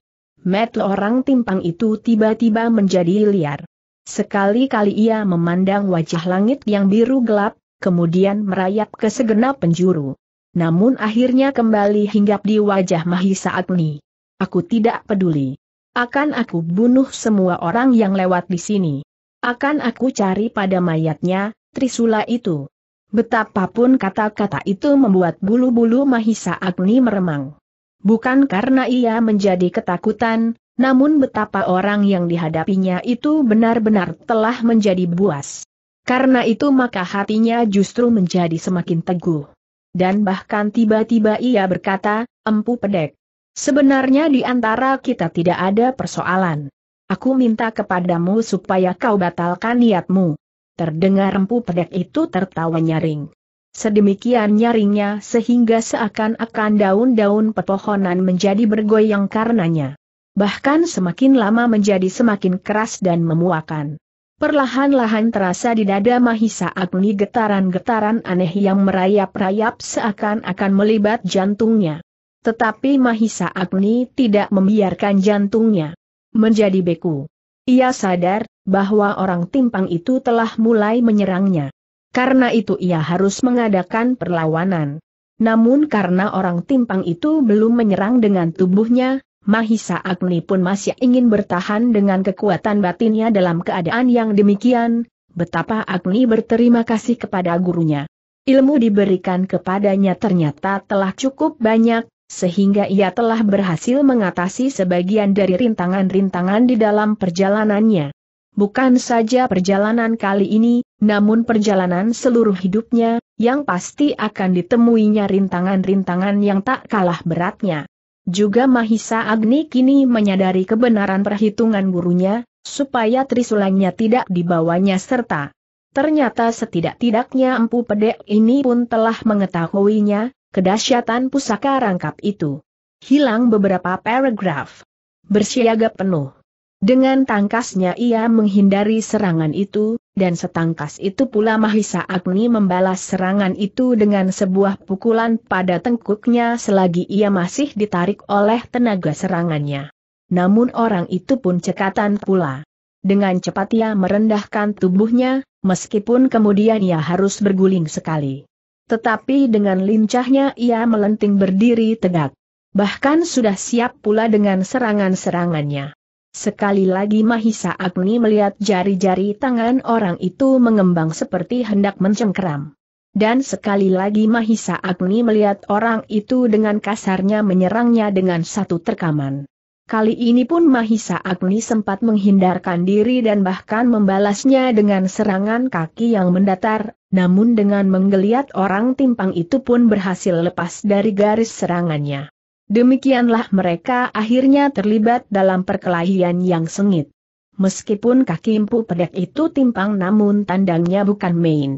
Metu orang timpang itu tiba-tiba menjadi liar. Sekali-kali ia memandang wajah langit yang biru gelap, kemudian merayap ke segenap penjuru. Namun akhirnya kembali hinggap di wajah Mahisa Agni. Aku tidak peduli. Akan aku bunuh semua orang yang lewat di sini. Akan aku cari pada mayatnya, Trisula itu. Betapapun kata-kata itu membuat bulu-bulu Mahisa Agni meremang. Bukan karena ia menjadi ketakutan, namun betapa orang yang dihadapinya itu benar-benar telah menjadi buas. Karena itu maka hatinya justru menjadi semakin teguh. Dan bahkan tiba-tiba ia berkata, empu pedek. Sebenarnya di antara kita tidak ada persoalan. Aku minta kepadamu supaya kau batalkan niatmu. Terdengar empu pedek itu tertawa nyaring. Sedemikian nyaringnya sehingga seakan-akan daun-daun pepohonan menjadi bergoyang karenanya. Bahkan semakin lama menjadi semakin keras dan memuakan. Perlahan-lahan terasa di dada Mahisa Agni getaran-getaran aneh yang merayap-rayap seakan-akan melibat jantungnya. Tetapi Mahisa Agni tidak membiarkan jantungnya menjadi beku. Ia sadar bahwa orang timpang itu telah mulai menyerangnya. Karena itu ia harus mengadakan perlawanan. Namun karena orang timpang itu belum menyerang dengan tubuhnya, Mahisa Agni pun masih ingin bertahan dengan kekuatan batinnya dalam keadaan yang demikian, betapa Agni berterima kasih kepada gurunya. Ilmu diberikan kepadanya ternyata telah cukup banyak, sehingga ia telah berhasil mengatasi sebagian dari rintangan-rintangan di dalam perjalanannya. Bukan saja perjalanan kali ini, namun perjalanan seluruh hidupnya, yang pasti akan ditemuinya rintangan-rintangan yang tak kalah beratnya. Juga Mahisa Agni kini menyadari kebenaran perhitungan gurunya, supaya trisulannya tidak dibawanya serta. Ternyata setidak-tidaknya Empu Pedek ini pun telah mengetahuinya, kedahsyatan pusaka rangkap itu. Hilang beberapa paragraf. Bersiaga penuh. Dengan tangkasnya ia menghindari serangan itu, dan setangkas itu pula Mahisa Agni membalas serangan itu dengan sebuah pukulan pada tengkuknya selagi ia masih ditarik oleh tenaga serangannya. Namun orang itu pun cekatan pula. Dengan cepat ia merendahkan tubuhnya, meskipun kemudian ia harus berguling sekali. Tetapi dengan lincahnya ia melenting berdiri tegak. Bahkan sudah siap pula dengan serangan-serangannya. Sekali lagi Mahisa Agni melihat jari-jari tangan orang itu mengembang seperti hendak mencengkeram. Dan sekali lagi Mahisa Agni melihat orang itu dengan kasarnya menyerangnya dengan satu terkaman. Kali ini pun Mahisa Agni sempat menghindarkan diri dan bahkan membalasnya dengan serangan kaki yang mendatar, namun dengan menggeliat orang timpang itu pun berhasil lepas dari garis serangannya. Demikianlah mereka akhirnya terlibat dalam perkelahian yang sengit. Meskipun kaki empu pedek itu timpang namun tandangnya bukan main.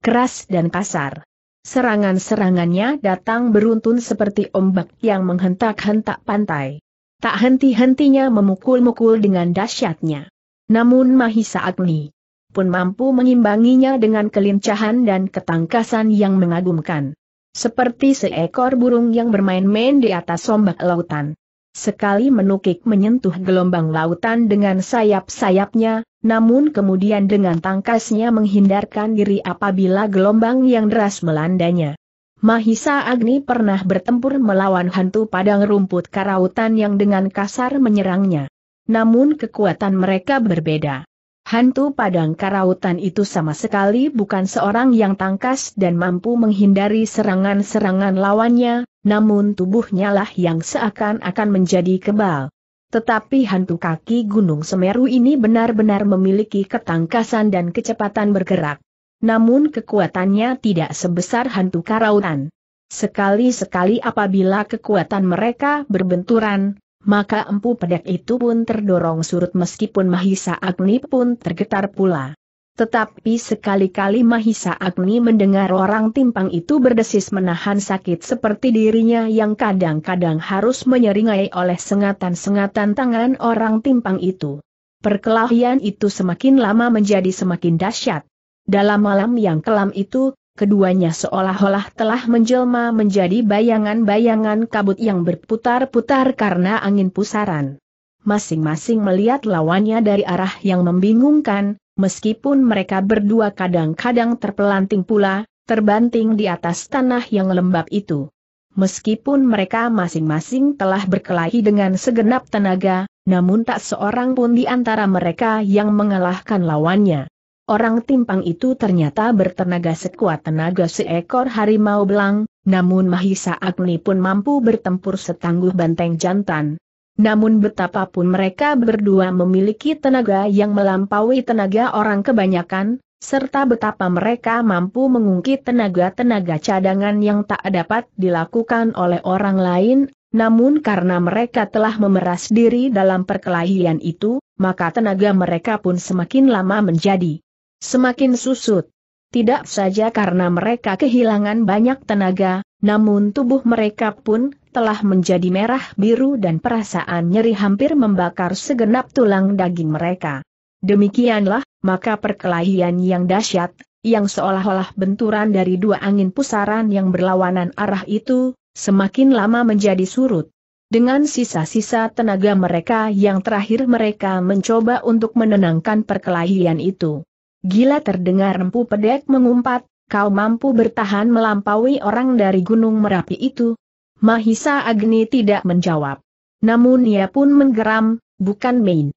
Keras dan kasar. Serangan-serangannya datang beruntun seperti ombak yang menghentak-hentak pantai. Tak henti-hentinya memukul-mukul dengan dahsyatnya. Namun Mahisa Agni pun mampu mengimbanginya dengan kelincahan dan ketangkasan yang mengagumkan. Seperti seekor burung yang bermain-main di atas ombak lautan. Sekali menukik menyentuh gelombang lautan dengan sayap-sayapnya, namun kemudian dengan tangkasnya menghindarkan diri apabila gelombang yang deras melandanya. Mahisa Agni pernah bertempur melawan hantu padang rumput karautan yang dengan kasar menyerangnya. Namun kekuatan mereka berbeda. Hantu padang karautan itu sama sekali bukan seorang yang tangkas dan mampu menghindari serangan-serangan lawannya, namun tubuhnya lah yang seakan-akan menjadi kebal. Tetapi hantu kaki Gunung Semeru ini benar-benar memiliki ketangkasan dan kecepatan bergerak namun kekuatannya tidak sebesar hantu karautan. Sekali-sekali apabila kekuatan mereka berbenturan, maka empu pedak itu pun terdorong surut meskipun Mahisa Agni pun tergetar pula. Tetapi sekali-kali Mahisa Agni mendengar orang timpang itu berdesis menahan sakit seperti dirinya yang kadang-kadang harus menyeringai oleh sengatan-sengatan tangan orang timpang itu. Perkelahian itu semakin lama menjadi semakin dahsyat. Dalam malam yang kelam itu, keduanya seolah-olah telah menjelma menjadi bayangan-bayangan kabut yang berputar-putar karena angin pusaran. Masing-masing melihat lawannya dari arah yang membingungkan, meskipun mereka berdua kadang-kadang terpelanting pula, terbanting di atas tanah yang lembab itu. Meskipun mereka masing-masing telah berkelahi dengan segenap tenaga, namun tak seorang pun di antara mereka yang mengalahkan lawannya. Orang timpang itu ternyata bertenaga sekuat tenaga seekor harimau belang, namun Mahisa Agni pun mampu bertempur setangguh banteng jantan. Namun betapapun mereka berdua memiliki tenaga yang melampaui tenaga orang kebanyakan, serta betapa mereka mampu mengungkit tenaga-tenaga cadangan yang tak dapat dilakukan oleh orang lain, namun karena mereka telah memeras diri dalam perkelahian itu, maka tenaga mereka pun semakin lama menjadi semakin susut. Tidak saja karena mereka kehilangan banyak tenaga, namun tubuh mereka pun telah menjadi merah biru dan perasaan nyeri hampir membakar segenap tulang daging mereka. Demikianlah, maka perkelahian yang dahsyat, yang seolah-olah benturan dari dua angin pusaran yang berlawanan arah itu, semakin lama menjadi surut. Dengan sisa-sisa tenaga mereka yang terakhir mereka mencoba untuk menenangkan perkelahian itu. Gila terdengar empu pedek mengumpat, kau mampu bertahan melampaui orang dari gunung Merapi itu. Mahisa Agni tidak menjawab. Namun ia pun menggeram, bukan main.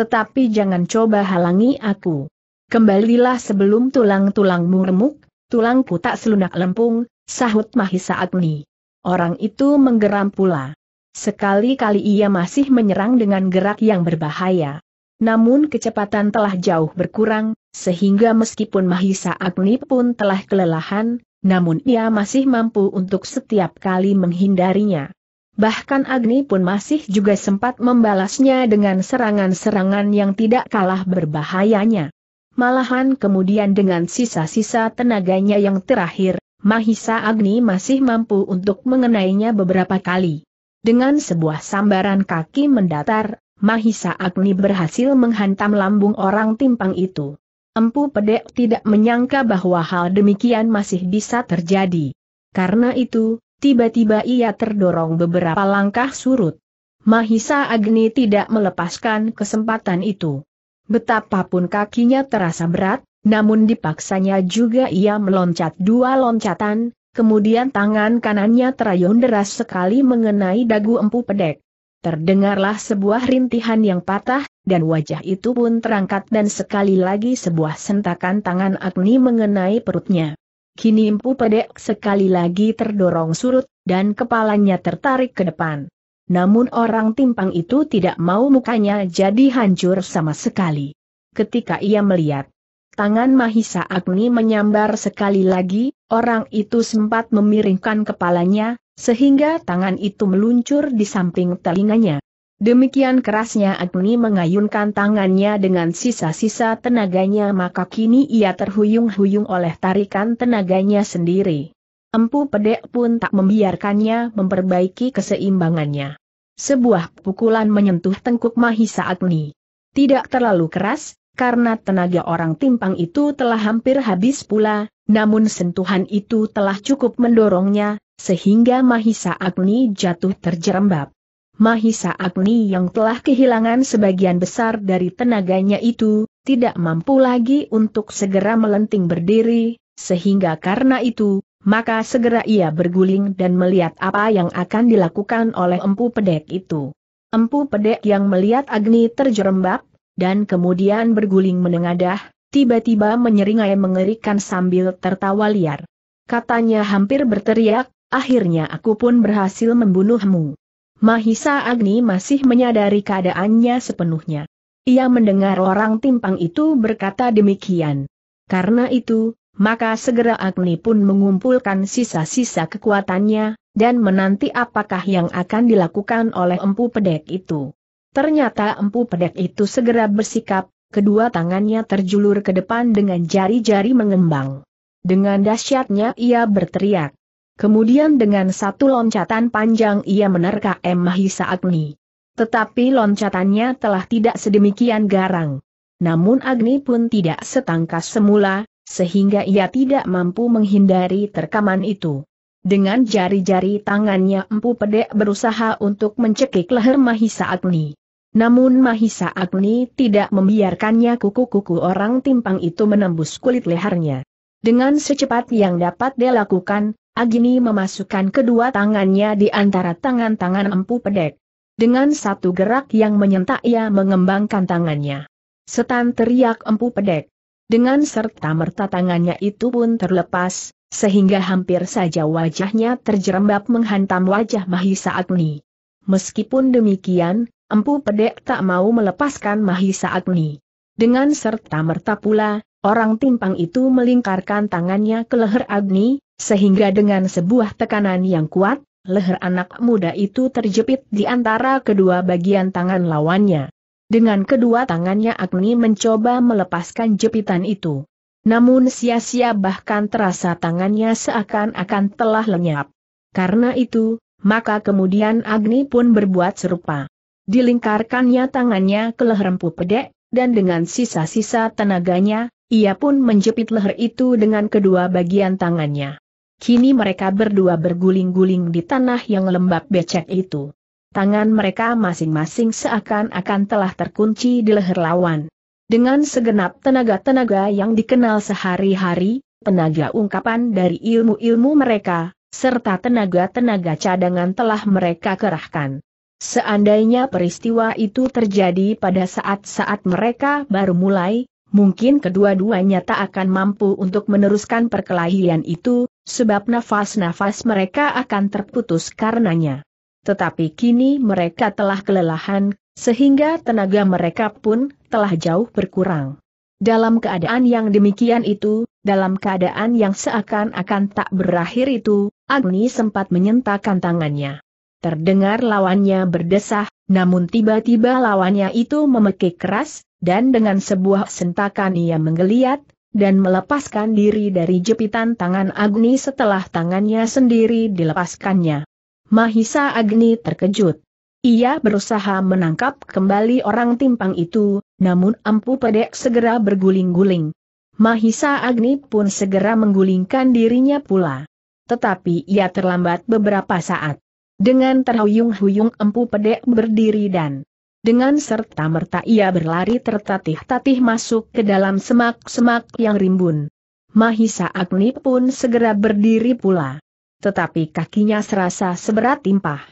Tetapi jangan coba halangi aku. Kembalilah sebelum tulang-tulangmu remuk, tulangku tak selunak lempung, sahut Mahisa Agni. Orang itu menggeram pula. Sekali-kali ia masih menyerang dengan gerak yang berbahaya. Namun kecepatan telah jauh berkurang, sehingga meskipun Mahisa Agni pun telah kelelahan, namun ia masih mampu untuk setiap kali menghindarinya. Bahkan Agni pun masih juga sempat membalasnya dengan serangan-serangan yang tidak kalah berbahayanya. Malahan kemudian dengan sisa-sisa tenaganya yang terakhir, Mahisa Agni masih mampu untuk mengenainya beberapa kali. Dengan sebuah sambaran kaki mendatar, Mahisa Agni berhasil menghantam lambung orang timpang itu. Empu Pedek tidak menyangka bahwa hal demikian masih bisa terjadi. Karena itu, tiba-tiba ia terdorong beberapa langkah surut. Mahisa Agni tidak melepaskan kesempatan itu. Betapapun kakinya terasa berat, namun dipaksanya juga ia meloncat dua loncatan, kemudian tangan kanannya terayun deras sekali mengenai dagu empu pedek. Terdengarlah sebuah rintihan yang patah, dan wajah itu pun terangkat dan sekali lagi sebuah sentakan tangan Agni mengenai perutnya. Kini Empu Pedek sekali lagi terdorong surut, dan kepalanya tertarik ke depan. Namun orang timpang itu tidak mau mukanya jadi hancur sama sekali. Ketika ia melihat tangan Mahisa Agni menyambar sekali lagi, orang itu sempat memiringkan kepalanya, sehingga tangan itu meluncur di samping telinganya. Demikian kerasnya Agni mengayunkan tangannya dengan sisa-sisa tenaganya maka kini ia terhuyung-huyung oleh tarikan tenaganya sendiri. Empu pedek pun tak membiarkannya memperbaiki keseimbangannya. Sebuah pukulan menyentuh tengkuk Mahisa Agni. Tidak terlalu keras, karena tenaga orang timpang itu telah hampir habis pula, namun sentuhan itu telah cukup mendorongnya, sehingga Mahisa Agni jatuh terjerembab. Mahisa Agni yang telah kehilangan sebagian besar dari tenaganya itu, tidak mampu lagi untuk segera melenting berdiri, sehingga karena itu, maka segera ia berguling dan melihat apa yang akan dilakukan oleh empu pedek itu. Empu pedek yang melihat Agni terjerembab, dan kemudian berguling menengadah, tiba-tiba menyeringai mengerikan sambil tertawa liar. Katanya hampir berteriak, Akhirnya aku pun berhasil membunuhmu. Mahisa Agni masih menyadari keadaannya sepenuhnya. Ia mendengar orang timpang itu berkata demikian. Karena itu, maka segera Agni pun mengumpulkan sisa-sisa kekuatannya, dan menanti apakah yang akan dilakukan oleh empu pedek itu. Ternyata empu pedek itu segera bersikap, kedua tangannya terjulur ke depan dengan jari-jari mengembang. Dengan dahsyatnya ia berteriak, Kemudian dengan satu loncatan panjang ia menerka M. Mahisa Agni. Tetapi loncatannya telah tidak sedemikian garang. Namun Agni pun tidak setangkas semula, sehingga ia tidak mampu menghindari terkaman itu. Dengan jari-jari tangannya Empu Pedek berusaha untuk mencekik leher Mahisa Agni. Namun Mahisa Agni tidak membiarkannya kuku-kuku orang timpang itu menembus kulit lehernya. Dengan secepat yang dapat dilakukan. Agni memasukkan kedua tangannya di antara tangan-tangan empu pedek. Dengan satu gerak yang menyentak ia mengembangkan tangannya. Setan teriak empu pedek. Dengan serta merta tangannya itu pun terlepas, sehingga hampir saja wajahnya terjerembab menghantam wajah Mahisa Agni. Meskipun demikian, empu pedek tak mau melepaskan Mahisa Agni. Dengan serta merta pula, Orang timpang itu melingkarkan tangannya ke leher Agni, sehingga dengan sebuah tekanan yang kuat, leher anak muda itu terjepit di antara kedua bagian tangan lawannya. Dengan kedua tangannya Agni mencoba melepaskan jepitan itu. Namun sia-sia bahkan terasa tangannya seakan-akan telah lenyap. Karena itu, maka kemudian Agni pun berbuat serupa. Dilingkarkannya tangannya ke leher empu pedek, dan dengan sisa-sisa tenaganya, ia pun menjepit leher itu dengan kedua bagian tangannya. Kini mereka berdua berguling-guling di tanah yang lembab becek itu. Tangan mereka masing-masing seakan-akan telah terkunci di leher lawan. Dengan segenap tenaga-tenaga yang dikenal sehari-hari, tenaga ungkapan dari ilmu-ilmu mereka, serta tenaga-tenaga cadangan telah mereka kerahkan. Seandainya peristiwa itu terjadi pada saat-saat mereka baru mulai, mungkin kedua-duanya tak akan mampu untuk meneruskan perkelahian itu, sebab nafas-nafas mereka akan terputus karenanya. Tetapi kini mereka telah kelelahan, sehingga tenaga mereka pun telah jauh berkurang. Dalam keadaan yang demikian itu, dalam keadaan yang seakan-akan tak berakhir itu, Agni sempat menyentakkan tangannya. Terdengar lawannya berdesah, namun tiba-tiba lawannya itu memekik keras, dan dengan sebuah sentakan ia menggeliat, dan melepaskan diri dari jepitan tangan Agni setelah tangannya sendiri dilepaskannya. Mahisa Agni terkejut. Ia berusaha menangkap kembali orang timpang itu, namun empu pedek segera berguling-guling. Mahisa Agni pun segera menggulingkan dirinya pula. Tetapi ia terlambat beberapa saat. Dengan terhuyung-huyung empu pedek berdiri dan dengan serta merta ia berlari tertatih-tatih masuk ke dalam semak-semak yang rimbun. Mahisa Agni pun segera berdiri pula. Tetapi kakinya serasa seberat timpah.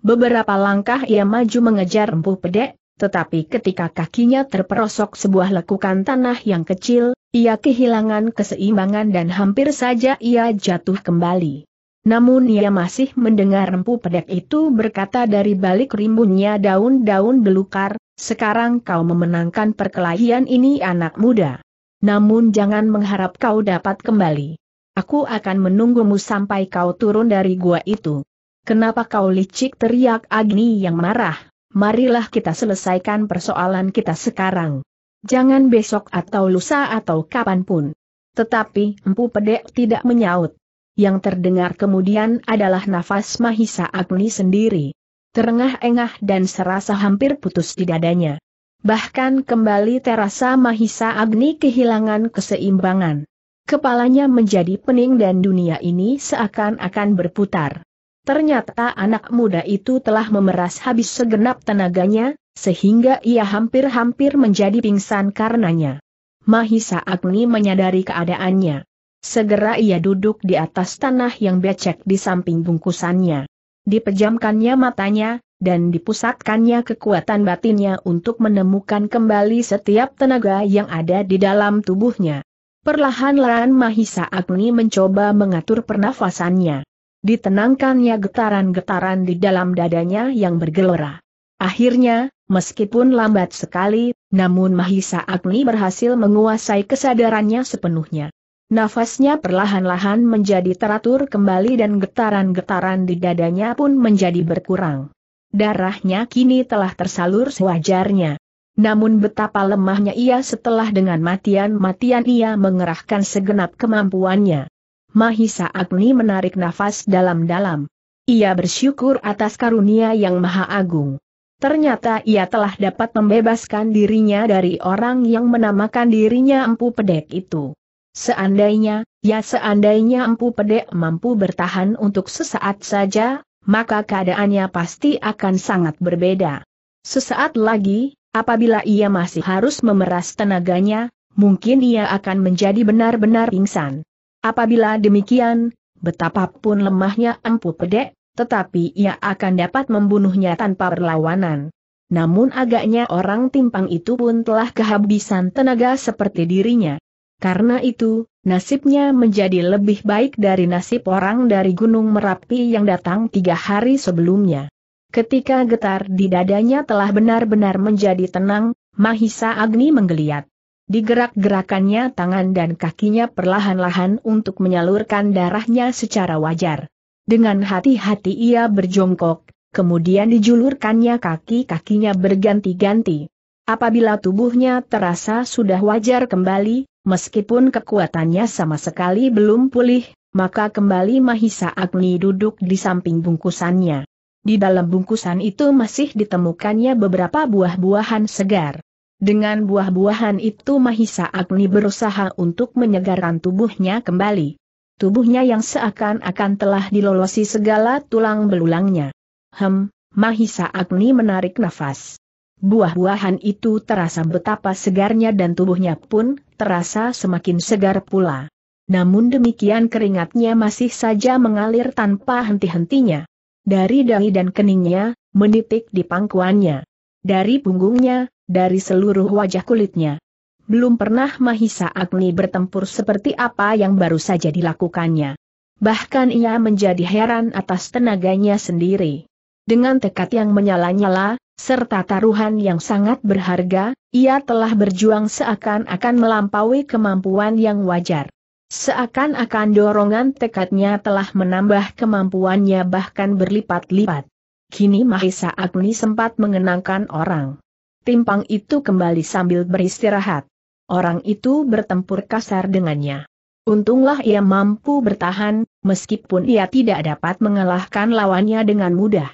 Beberapa langkah ia maju mengejar empuh pedek, tetapi ketika kakinya terperosok sebuah lekukan tanah yang kecil, ia kehilangan keseimbangan dan hampir saja ia jatuh kembali. Namun ia masih mendengar empu pedek itu berkata dari balik rimbunnya daun-daun belukar, sekarang kau memenangkan perkelahian ini anak muda. Namun jangan mengharap kau dapat kembali. Aku akan menunggumu sampai kau turun dari gua itu. Kenapa kau licik teriak Agni yang marah? Marilah kita selesaikan persoalan kita sekarang. Jangan besok atau lusa atau kapanpun. Tetapi empu pedek tidak menyaut yang terdengar kemudian adalah nafas Mahisa Agni sendiri. Terengah-engah dan serasa hampir putus di dadanya. Bahkan kembali terasa Mahisa Agni kehilangan keseimbangan. Kepalanya menjadi pening dan dunia ini seakan-akan berputar. Ternyata anak muda itu telah memeras habis segenap tenaganya, sehingga ia hampir-hampir menjadi pingsan karenanya. Mahisa Agni menyadari keadaannya. Segera ia duduk di atas tanah yang becek di samping bungkusannya. Dipejamkannya matanya, dan dipusatkannya kekuatan batinnya untuk menemukan kembali setiap tenaga yang ada di dalam tubuhnya. Perlahan-lahan Mahisa Agni mencoba mengatur pernafasannya. Ditenangkannya getaran-getaran di dalam dadanya yang bergelora. Akhirnya, meskipun lambat sekali, namun Mahisa Agni berhasil menguasai kesadarannya sepenuhnya. Nafasnya perlahan-lahan menjadi teratur kembali dan getaran-getaran di dadanya pun menjadi berkurang. Darahnya kini telah tersalur sewajarnya. Namun betapa lemahnya ia setelah dengan matian-matian ia mengerahkan segenap kemampuannya. Mahisa Agni menarik nafas dalam-dalam. Ia bersyukur atas karunia yang maha agung. Ternyata ia telah dapat membebaskan dirinya dari orang yang menamakan dirinya empu pedek itu. Seandainya, ya seandainya empu pedek mampu bertahan untuk sesaat saja, maka keadaannya pasti akan sangat berbeda. Sesaat lagi, apabila ia masih harus memeras tenaganya, mungkin ia akan menjadi benar-benar pingsan. Apabila demikian, betapapun lemahnya empu pedek, tetapi ia akan dapat membunuhnya tanpa perlawanan. Namun agaknya orang timpang itu pun telah kehabisan tenaga seperti dirinya. Karena itu, nasibnya menjadi lebih baik dari nasib orang dari Gunung Merapi yang datang tiga hari sebelumnya. Ketika getar di dadanya telah benar-benar menjadi tenang, Mahisa Agni menggeliat. Digerak-gerakannya tangan dan kakinya perlahan-lahan untuk menyalurkan darahnya secara wajar. Dengan hati-hati ia berjongkok, kemudian dijulurkannya kaki-kakinya berganti-ganti. Apabila tubuhnya terasa sudah wajar kembali, Meskipun kekuatannya sama sekali belum pulih, maka kembali Mahisa Agni duduk di samping bungkusannya. Di dalam bungkusan itu masih ditemukannya beberapa buah-buahan segar. Dengan buah-buahan itu Mahisa Agni berusaha untuk menyegarkan tubuhnya kembali. Tubuhnya yang seakan-akan telah dilolosi segala tulang belulangnya. Hem, Mahisa Agni menarik nafas. Buah-buahan itu terasa betapa segarnya dan tubuhnya pun terasa semakin segar pula. Namun demikian keringatnya masih saja mengalir tanpa henti-hentinya. Dari dahi dan keningnya, menitik di pangkuannya. Dari punggungnya, dari seluruh wajah kulitnya. Belum pernah Mahisa Agni bertempur seperti apa yang baru saja dilakukannya. Bahkan ia menjadi heran atas tenaganya sendiri. Dengan tekad yang menyala-nyala, serta taruhan yang sangat berharga, ia telah berjuang seakan-akan melampaui kemampuan yang wajar. Seakan-akan dorongan tekadnya telah menambah kemampuannya bahkan berlipat-lipat. Kini Mahisa Agni sempat mengenangkan orang. Timpang itu kembali sambil beristirahat. Orang itu bertempur kasar dengannya. Untunglah ia mampu bertahan, meskipun ia tidak dapat mengalahkan lawannya dengan mudah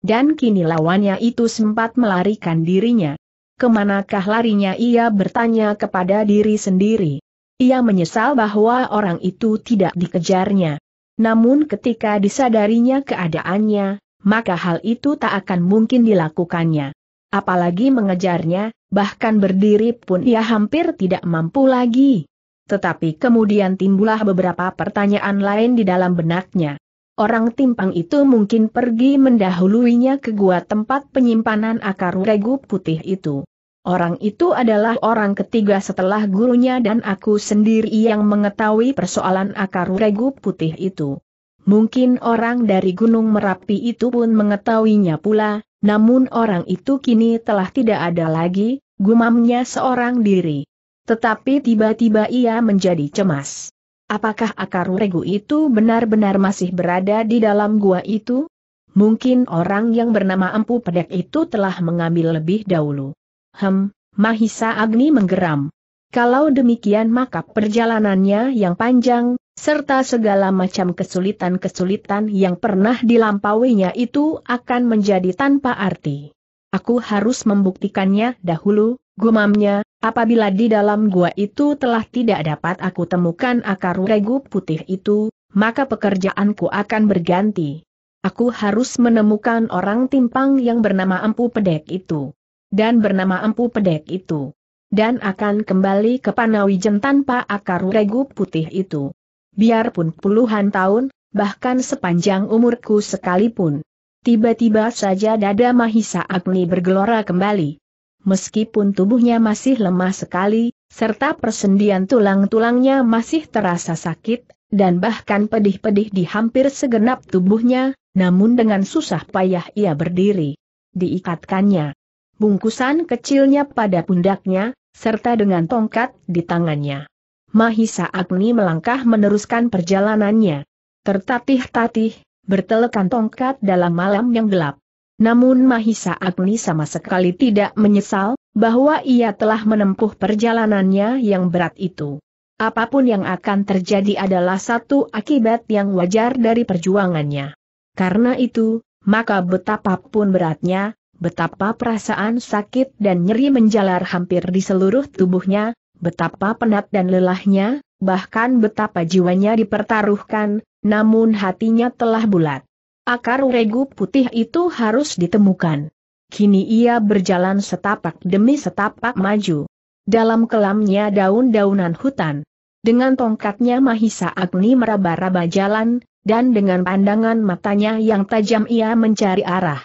dan kini lawannya itu sempat melarikan dirinya. Kemanakah larinya ia bertanya kepada diri sendiri. Ia menyesal bahwa orang itu tidak dikejarnya. Namun ketika disadarinya keadaannya, maka hal itu tak akan mungkin dilakukannya. Apalagi mengejarnya, bahkan berdiri pun ia hampir tidak mampu lagi. Tetapi kemudian timbullah beberapa pertanyaan lain di dalam benaknya orang timpang itu mungkin pergi mendahuluinya ke gua tempat penyimpanan akar regu putih itu. Orang itu adalah orang ketiga setelah gurunya dan aku sendiri yang mengetahui persoalan akar regu putih itu. Mungkin orang dari Gunung Merapi itu pun mengetahuinya pula, namun orang itu kini telah tidak ada lagi, gumamnya seorang diri. Tetapi tiba-tiba ia menjadi cemas. Apakah akar regu itu benar-benar masih berada di dalam gua itu? Mungkin orang yang bernama Empu Pedek itu telah mengambil lebih dahulu. Hem, Mahisa Agni menggeram. Kalau demikian maka perjalanannya yang panjang, serta segala macam kesulitan-kesulitan yang pernah dilampauinya itu akan menjadi tanpa arti. Aku harus membuktikannya dahulu, gumamnya, Apabila di dalam gua itu telah tidak dapat aku temukan akar regu putih itu, maka pekerjaanku akan berganti. Aku harus menemukan orang timpang yang bernama Empu Pedek itu. Dan bernama Empu Pedek itu. Dan akan kembali ke Panawijen tanpa akar regu putih itu. Biarpun puluhan tahun, bahkan sepanjang umurku sekalipun. Tiba-tiba saja dada Mahisa Agni bergelora kembali meskipun tubuhnya masih lemah sekali, serta persendian tulang-tulangnya masih terasa sakit, dan bahkan pedih-pedih di hampir segenap tubuhnya, namun dengan susah payah ia berdiri. Diikatkannya bungkusan kecilnya pada pundaknya, serta dengan tongkat di tangannya. Mahisa Agni melangkah meneruskan perjalanannya. Tertatih-tatih, bertelekan tongkat dalam malam yang gelap. Namun Mahisa Agni sama sekali tidak menyesal, bahwa ia telah menempuh perjalanannya yang berat itu. Apapun yang akan terjadi adalah satu akibat yang wajar dari perjuangannya. Karena itu, maka betapapun beratnya, betapa perasaan sakit dan nyeri menjalar hampir di seluruh tubuhnya, betapa penat dan lelahnya, bahkan betapa jiwanya dipertaruhkan, namun hatinya telah bulat akar uregu putih itu harus ditemukan. Kini ia berjalan setapak demi setapak maju. Dalam kelamnya daun-daunan hutan. Dengan tongkatnya Mahisa Agni meraba-raba jalan, dan dengan pandangan matanya yang tajam ia mencari arah.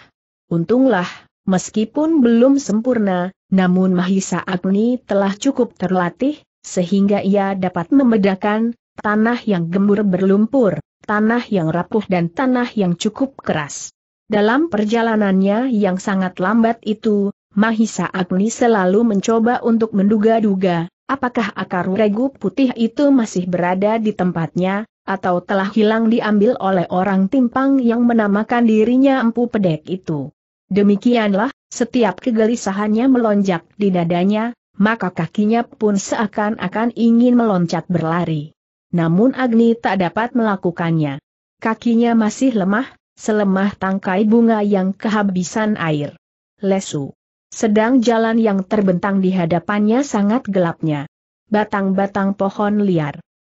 Untunglah, meskipun belum sempurna, namun Mahisa Agni telah cukup terlatih, sehingga ia dapat membedakan tanah yang gembur berlumpur, tanah yang rapuh dan tanah yang cukup keras. Dalam perjalanannya yang sangat lambat itu, Mahisa Agni selalu mencoba untuk menduga-duga, apakah akar regu putih itu masih berada di tempatnya, atau telah hilang diambil oleh orang timpang yang menamakan dirinya empu pedek itu. Demikianlah, setiap kegelisahannya melonjak di dadanya, maka kakinya pun seakan-akan ingin meloncat berlari namun Agni tak dapat melakukannya. Kakinya masih lemah, selemah tangkai bunga yang kehabisan air. Lesu. Sedang jalan yang terbentang di hadapannya sangat gelapnya. Batang-batang pohon liar.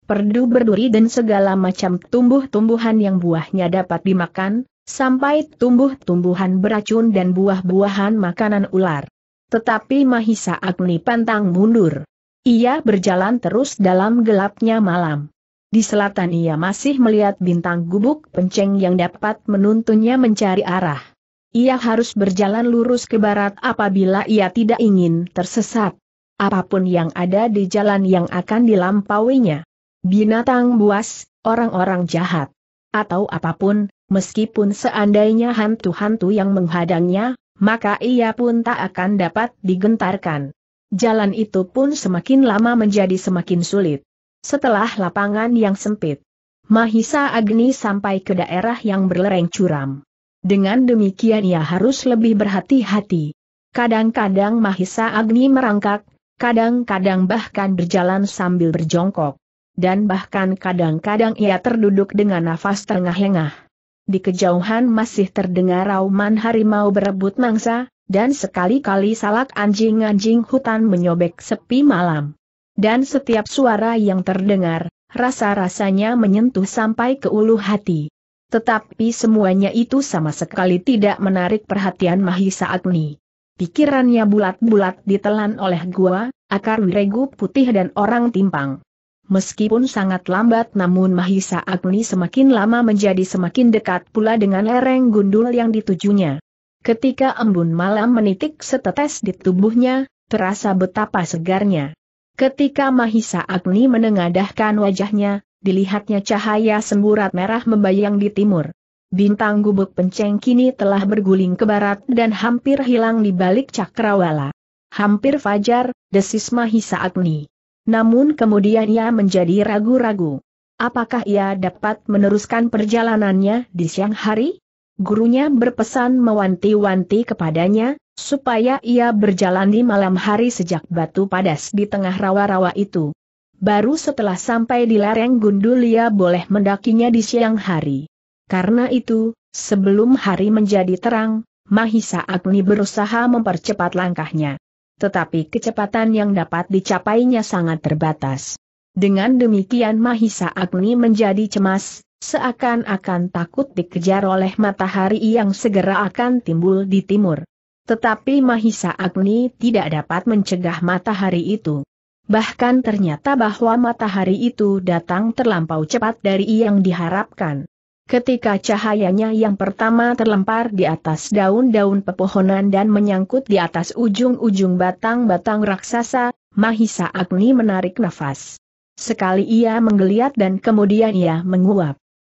Perdu berduri dan segala macam tumbuh-tumbuhan yang buahnya dapat dimakan, sampai tumbuh-tumbuhan beracun dan buah-buahan makanan ular. Tetapi Mahisa Agni pantang mundur. Ia berjalan terus dalam gelapnya malam. Di selatan ia masih melihat bintang gubuk penceng yang dapat menuntunnya mencari arah. Ia harus berjalan lurus ke barat apabila ia tidak ingin tersesat. Apapun yang ada di jalan yang akan dilampauinya. Binatang buas, orang-orang jahat. Atau apapun, meskipun seandainya hantu-hantu yang menghadangnya, maka ia pun tak akan dapat digentarkan. Jalan itu pun semakin lama menjadi semakin sulit. Setelah lapangan yang sempit, Mahisa Agni sampai ke daerah yang berlereng curam. Dengan demikian ia harus lebih berhati-hati. Kadang-kadang Mahisa Agni merangkak, kadang-kadang bahkan berjalan sambil berjongkok. Dan bahkan kadang-kadang ia terduduk dengan nafas tengah engah Di kejauhan masih terdengar rauman harimau berebut mangsa, dan sekali-kali salak anjing-anjing hutan menyobek sepi malam. Dan setiap suara yang terdengar, rasa-rasanya menyentuh sampai ke ulu hati. Tetapi semuanya itu sama sekali tidak menarik perhatian Mahisa Agni. Pikirannya bulat-bulat ditelan oleh gua, akar wiregu putih dan orang timpang. Meskipun sangat lambat namun Mahisa Agni semakin lama menjadi semakin dekat pula dengan lereng gundul yang ditujunya. Ketika embun malam menitik setetes di tubuhnya, terasa betapa segarnya. Ketika Mahisa Agni menengadahkan wajahnya, dilihatnya cahaya semburat merah membayang di timur. Bintang gubuk penceng kini telah berguling ke barat dan hampir hilang di balik cakrawala. Hampir fajar, desis Mahisa Agni. Namun kemudian ia menjadi ragu-ragu. Apakah ia dapat meneruskan perjalanannya di siang hari? gurunya berpesan mewanti-wanti kepadanya, supaya ia berjalan di malam hari sejak batu padas di tengah rawa-rawa itu. Baru setelah sampai di lereng gundul ia boleh mendakinya di siang hari. Karena itu, sebelum hari menjadi terang, Mahisa Agni berusaha mempercepat langkahnya. Tetapi kecepatan yang dapat dicapainya sangat terbatas. Dengan demikian Mahisa Agni menjadi cemas, Seakan-akan takut dikejar oleh matahari yang segera akan timbul di timur. Tetapi Mahisa Agni tidak dapat mencegah matahari itu. Bahkan ternyata bahwa matahari itu datang terlampau cepat dari yang diharapkan. Ketika cahayanya yang pertama terlempar di atas daun-daun pepohonan dan menyangkut di atas ujung-ujung batang-batang raksasa, Mahisa Agni menarik nafas. Sekali ia menggeliat dan kemudian ia menguap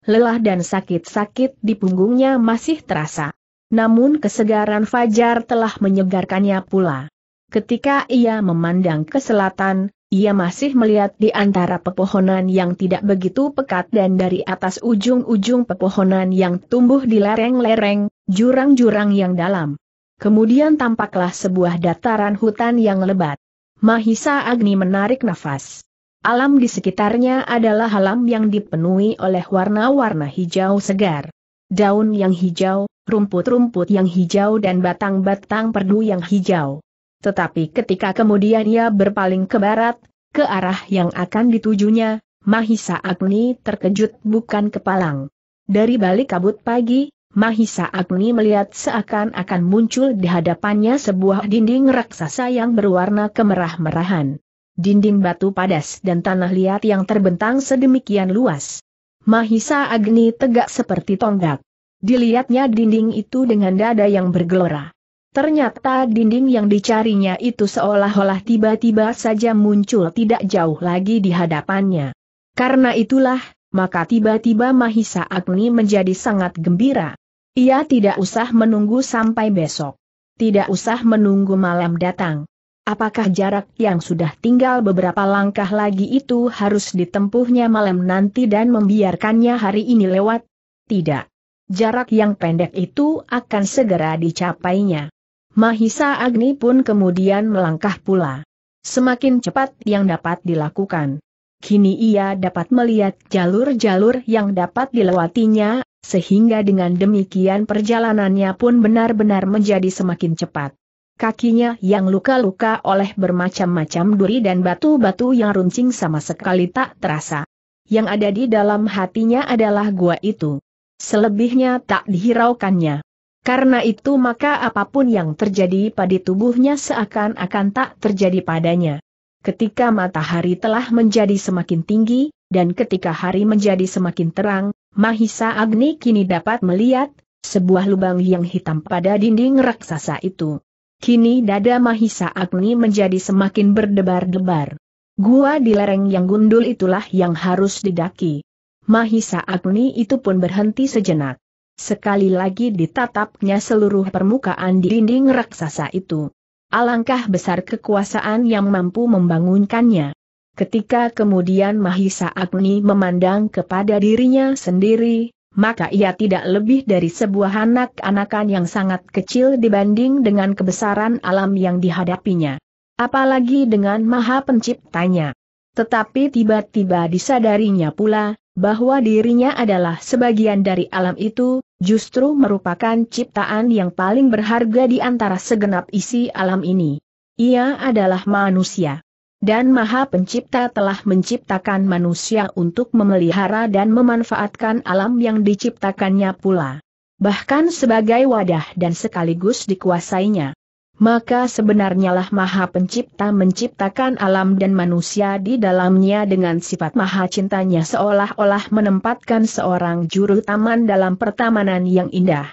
lelah dan sakit-sakit di punggungnya masih terasa. Namun kesegaran Fajar telah menyegarkannya pula. Ketika ia memandang ke selatan, ia masih melihat di antara pepohonan yang tidak begitu pekat dan dari atas ujung-ujung pepohonan yang tumbuh di lereng-lereng, jurang-jurang yang dalam. Kemudian tampaklah sebuah dataran hutan yang lebat. Mahisa Agni menarik nafas. Alam di sekitarnya adalah alam yang dipenuhi oleh warna-warna hijau segar. Daun yang hijau, rumput-rumput yang hijau dan batang-batang perdu yang hijau. Tetapi ketika kemudian ia berpaling ke barat, ke arah yang akan ditujunya, Mahisa Agni terkejut bukan kepalang. Dari balik kabut pagi, Mahisa Agni melihat seakan-akan muncul di hadapannya sebuah dinding raksasa yang berwarna kemerah-merahan dinding batu padas dan tanah liat yang terbentang sedemikian luas. Mahisa Agni tegak seperti tonggak. Dilihatnya dinding itu dengan dada yang bergelora. Ternyata dinding yang dicarinya itu seolah-olah tiba-tiba saja muncul tidak jauh lagi di hadapannya. Karena itulah, maka tiba-tiba Mahisa Agni menjadi sangat gembira. Ia tidak usah menunggu sampai besok. Tidak usah menunggu malam datang. Apakah jarak yang sudah tinggal beberapa langkah lagi itu harus ditempuhnya malam nanti dan membiarkannya hari ini lewat? Tidak. Jarak yang pendek itu akan segera dicapainya. Mahisa Agni pun kemudian melangkah pula. Semakin cepat yang dapat dilakukan. Kini ia dapat melihat jalur-jalur yang dapat dilewatinya, sehingga dengan demikian perjalanannya pun benar-benar menjadi semakin cepat kakinya yang luka-luka oleh bermacam-macam duri dan batu-batu yang runcing sama sekali tak terasa. Yang ada di dalam hatinya adalah gua itu. Selebihnya tak dihiraukannya. Karena itu maka apapun yang terjadi pada tubuhnya seakan-akan tak terjadi padanya. Ketika matahari telah menjadi semakin tinggi, dan ketika hari menjadi semakin terang, Mahisa Agni kini dapat melihat, sebuah lubang yang hitam pada dinding raksasa itu. Kini dada Mahisa Agni menjadi semakin berdebar-debar. Gua di lereng yang gundul itulah yang harus didaki. Mahisa Agni itu pun berhenti sejenak. Sekali lagi ditatapnya seluruh permukaan di dinding raksasa itu. Alangkah besar kekuasaan yang mampu membangunkannya. Ketika kemudian Mahisa Agni memandang kepada dirinya sendiri, maka ia tidak lebih dari sebuah anak-anakan yang sangat kecil dibanding dengan kebesaran alam yang dihadapinya. Apalagi dengan maha penciptanya. Tetapi tiba-tiba disadarinya pula, bahwa dirinya adalah sebagian dari alam itu, justru merupakan ciptaan yang paling berharga di antara segenap isi alam ini. Ia adalah manusia dan Maha Pencipta telah menciptakan manusia untuk memelihara dan memanfaatkan alam yang diciptakannya pula. Bahkan sebagai wadah dan sekaligus dikuasainya. Maka sebenarnya lah Maha Pencipta menciptakan alam dan manusia di dalamnya dengan sifat Maha Cintanya seolah-olah menempatkan seorang juru taman dalam pertamanan yang indah.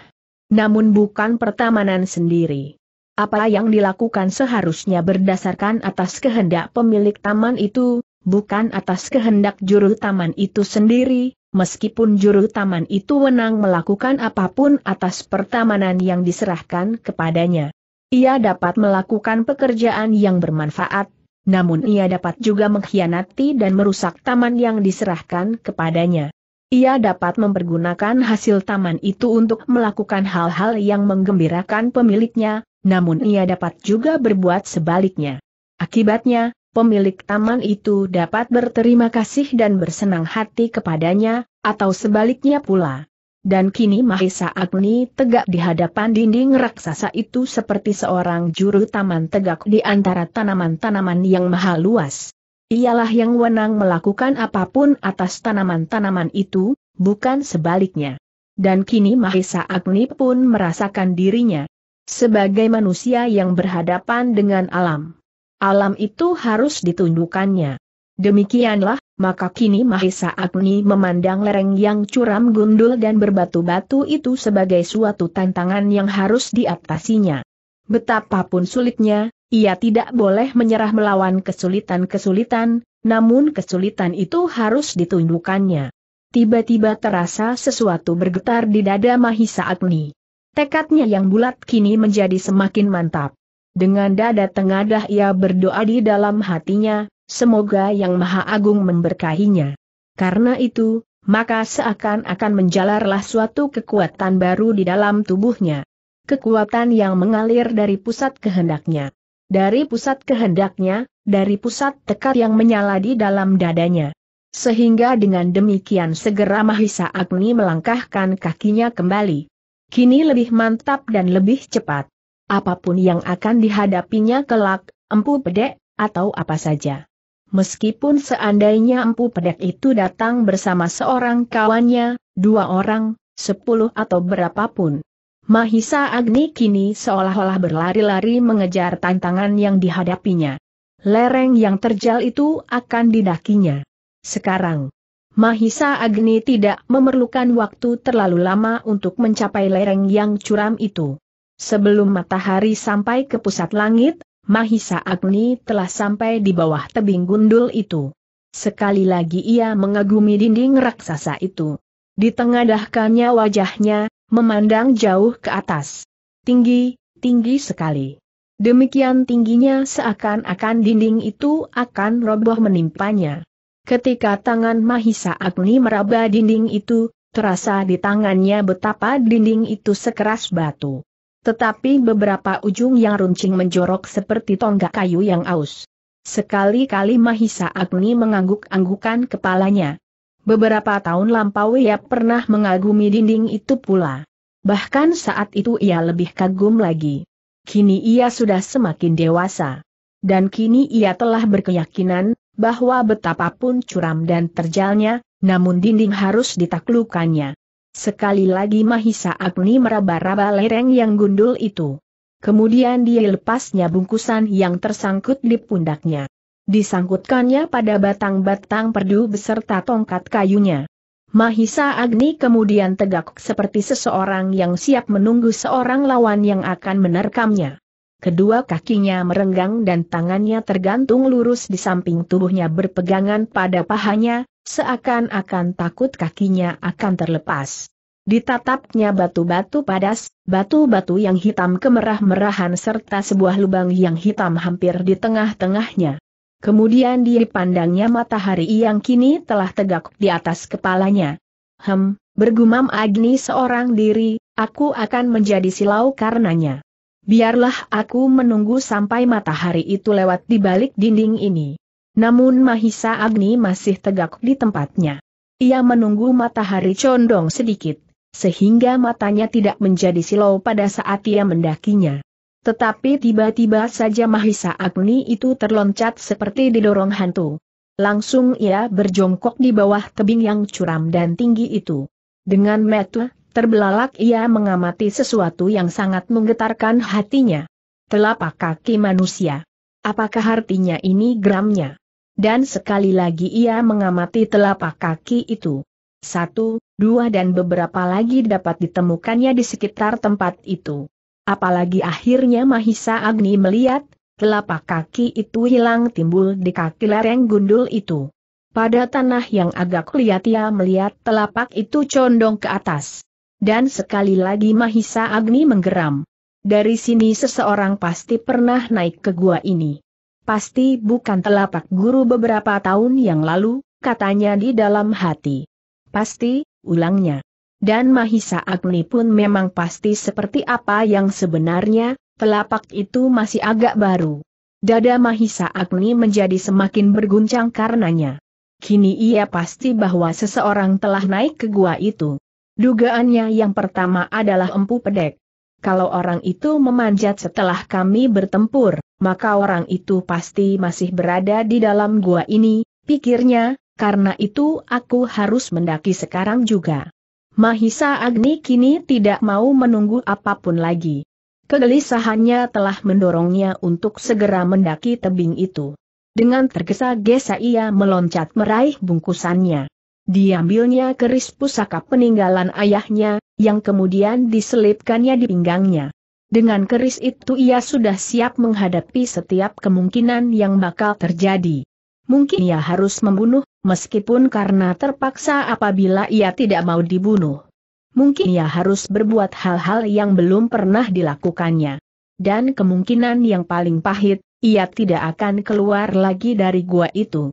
Namun bukan pertamanan sendiri apa yang dilakukan seharusnya berdasarkan atas kehendak pemilik taman itu, bukan atas kehendak juru taman itu sendiri, meskipun juru taman itu menang melakukan apapun atas pertamanan yang diserahkan kepadanya. Ia dapat melakukan pekerjaan yang bermanfaat, namun ia dapat juga mengkhianati dan merusak taman yang diserahkan kepadanya. Ia dapat mempergunakan hasil taman itu untuk melakukan hal-hal yang menggembirakan pemiliknya, namun ia dapat juga berbuat sebaliknya. Akibatnya, pemilik taman itu dapat berterima kasih dan bersenang hati kepadanya, atau sebaliknya pula. Dan kini Mahesa Agni tegak di hadapan dinding raksasa itu seperti seorang juru taman tegak di antara tanaman-tanaman yang maha luas. Ialah yang wenang melakukan apapun atas tanaman-tanaman itu, bukan sebaliknya. Dan kini Mahesa Agni pun merasakan dirinya sebagai manusia yang berhadapan dengan alam. Alam itu harus ditundukannya. Demikianlah, maka kini Mahesa Agni memandang lereng yang curam gundul dan berbatu-batu itu sebagai suatu tantangan yang harus diatasinya. Betapapun sulitnya, ia tidak boleh menyerah melawan kesulitan-kesulitan, namun kesulitan itu harus ditundukannya. Tiba-tiba terasa sesuatu bergetar di dada Mahisa Agni. Tekadnya yang bulat kini menjadi semakin mantap. Dengan dada tengadah ia berdoa di dalam hatinya, semoga Yang Maha Agung memberkahinya. Karena itu, maka seakan-akan menjalarlah suatu kekuatan baru di dalam tubuhnya. Kekuatan yang mengalir dari pusat kehendaknya. Dari pusat kehendaknya, dari pusat tekad yang menyala di dalam dadanya. Sehingga dengan demikian segera Mahisa Agni melangkahkan kakinya kembali. Kini lebih mantap dan lebih cepat. Apapun yang akan dihadapinya kelak, empu pedek, atau apa saja. Meskipun seandainya empu pedek itu datang bersama seorang kawannya, dua orang, sepuluh atau berapapun. Mahisa Agni kini seolah-olah berlari-lari mengejar tantangan yang dihadapinya. Lereng yang terjal itu akan didakinya. Sekarang, Mahisa Agni tidak memerlukan waktu terlalu lama untuk mencapai lereng yang curam itu. Sebelum matahari sampai ke pusat langit, Mahisa Agni telah sampai di bawah tebing gundul itu. Sekali lagi ia mengagumi dinding raksasa itu. Di Ditengadahkannya wajahnya, memandang jauh ke atas. Tinggi, tinggi sekali. Demikian tingginya seakan-akan dinding itu akan roboh menimpanya. Ketika tangan Mahisa Agni meraba dinding itu, terasa di tangannya betapa dinding itu sekeras batu. Tetapi beberapa ujung yang runcing menjorok seperti tonggak kayu yang aus. Sekali-kali Mahisa Agni mengangguk-anggukan kepalanya. Beberapa tahun lampau ia pernah mengagumi dinding itu pula. Bahkan saat itu ia lebih kagum lagi. Kini ia sudah semakin dewasa. Dan kini ia telah berkeyakinan, bahwa betapapun curam dan terjalnya, namun dinding harus ditaklukannya. Sekali lagi Mahisa Agni meraba-raba lereng yang gundul itu. Kemudian dia lepasnya bungkusan yang tersangkut di pundaknya. Disangkutkannya pada batang-batang perdu beserta tongkat kayunya. Mahisa Agni kemudian tegak seperti seseorang yang siap menunggu seorang lawan yang akan menerkamnya. Kedua kakinya merenggang dan tangannya tergantung lurus di samping tubuhnya berpegangan pada pahanya, seakan-akan takut kakinya akan terlepas. Ditatapnya batu-batu padas, batu-batu yang hitam kemerah-merahan serta sebuah lubang yang hitam hampir di tengah-tengahnya. Kemudian dipandangnya matahari yang kini telah tegak di atas kepalanya. Hem, bergumam Agni seorang diri, aku akan menjadi silau karenanya. Biarlah aku menunggu sampai matahari itu lewat di balik dinding ini. Namun Mahisa Agni masih tegak di tempatnya. Ia menunggu matahari condong sedikit, sehingga matanya tidak menjadi silau pada saat ia mendakinya. Tetapi tiba-tiba saja Mahisa Agni itu terloncat seperti didorong hantu. Langsung ia berjongkok di bawah tebing yang curam dan tinggi itu. Dengan metu, Terbelalak ia mengamati sesuatu yang sangat menggetarkan hatinya. Telapak kaki manusia. Apakah artinya ini gramnya? Dan sekali lagi ia mengamati telapak kaki itu. Satu, dua dan beberapa lagi dapat ditemukannya di sekitar tempat itu. Apalagi akhirnya Mahisa Agni melihat, telapak kaki itu hilang timbul di kaki lereng gundul itu. Pada tanah yang agak liat ia melihat telapak itu condong ke atas. Dan sekali lagi Mahisa Agni menggeram. Dari sini seseorang pasti pernah naik ke gua ini. Pasti bukan telapak guru beberapa tahun yang lalu, katanya di dalam hati. Pasti, ulangnya. Dan Mahisa Agni pun memang pasti seperti apa yang sebenarnya, telapak itu masih agak baru. Dada Mahisa Agni menjadi semakin berguncang karenanya. Kini ia pasti bahwa seseorang telah naik ke gua itu. Dugaannya yang pertama adalah empu pedek. Kalau orang itu memanjat setelah kami bertempur, maka orang itu pasti masih berada di dalam gua ini, pikirnya, karena itu aku harus mendaki sekarang juga. Mahisa Agni kini tidak mau menunggu apapun lagi. Kegelisahannya telah mendorongnya untuk segera mendaki tebing itu. Dengan tergesa-gesa ia meloncat meraih bungkusannya. Diambilnya keris pusaka peninggalan ayahnya, yang kemudian diselipkannya di pinggangnya. Dengan keris itu ia sudah siap menghadapi setiap kemungkinan yang bakal terjadi. Mungkin ia harus membunuh, meskipun karena terpaksa apabila ia tidak mau dibunuh. Mungkin ia harus berbuat hal-hal yang belum pernah dilakukannya. Dan kemungkinan yang paling pahit, ia tidak akan keluar lagi dari gua itu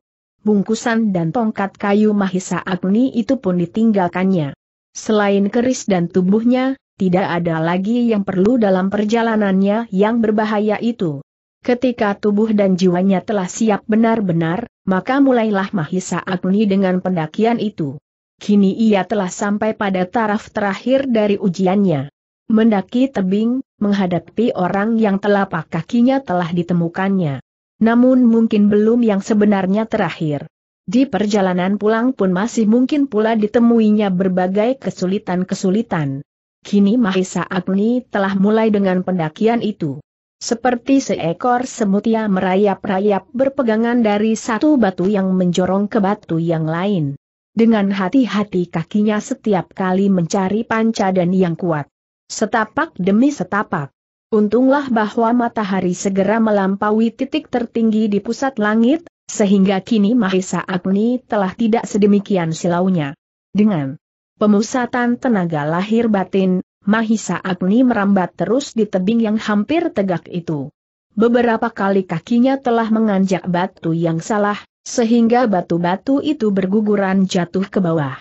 bungkusan dan tongkat kayu Mahisa Agni itu pun ditinggalkannya. Selain keris dan tubuhnya, tidak ada lagi yang perlu dalam perjalanannya yang berbahaya itu. Ketika tubuh dan jiwanya telah siap benar-benar, maka mulailah Mahisa Agni dengan pendakian itu. Kini ia telah sampai pada taraf terakhir dari ujiannya. Mendaki tebing, menghadapi orang yang telapak kakinya telah ditemukannya. Namun mungkin belum yang sebenarnya terakhir. Di perjalanan pulang pun masih mungkin pula ditemuinya berbagai kesulitan-kesulitan. Kini Mahisa Agni telah mulai dengan pendakian itu. Seperti seekor semut ia merayap-rayap berpegangan dari satu batu yang menjorong ke batu yang lain. Dengan hati-hati kakinya setiap kali mencari panca dan yang kuat. Setapak demi setapak. Untunglah bahwa matahari segera melampaui titik tertinggi di pusat langit, sehingga kini Mahesa Agni telah tidak sedemikian silaunya. Dengan pemusatan tenaga lahir batin, Mahisa Agni merambat terus di tebing yang hampir tegak itu. Beberapa kali kakinya telah menganjak batu yang salah, sehingga batu-batu itu berguguran jatuh ke bawah.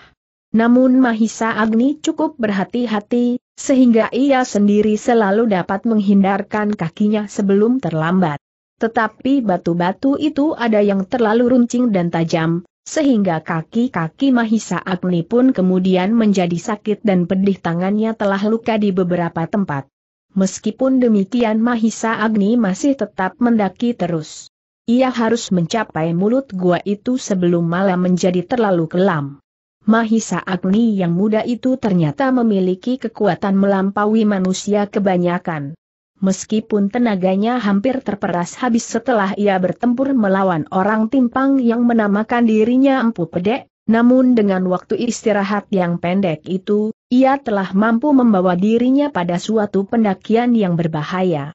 Namun Mahisa Agni cukup berhati-hati, sehingga ia sendiri selalu dapat menghindarkan kakinya sebelum terlambat. Tetapi batu-batu itu ada yang terlalu runcing dan tajam, sehingga kaki-kaki Mahisa Agni pun kemudian menjadi sakit dan pedih tangannya telah luka di beberapa tempat. Meskipun demikian Mahisa Agni masih tetap mendaki terus. Ia harus mencapai mulut gua itu sebelum malam menjadi terlalu kelam. Mahisa Agni yang muda itu ternyata memiliki kekuatan melampaui manusia kebanyakan. Meskipun tenaganya hampir terperas habis setelah ia bertempur melawan orang timpang yang menamakan dirinya Empu Pedek, namun dengan waktu istirahat yang pendek itu, ia telah mampu membawa dirinya pada suatu pendakian yang berbahaya.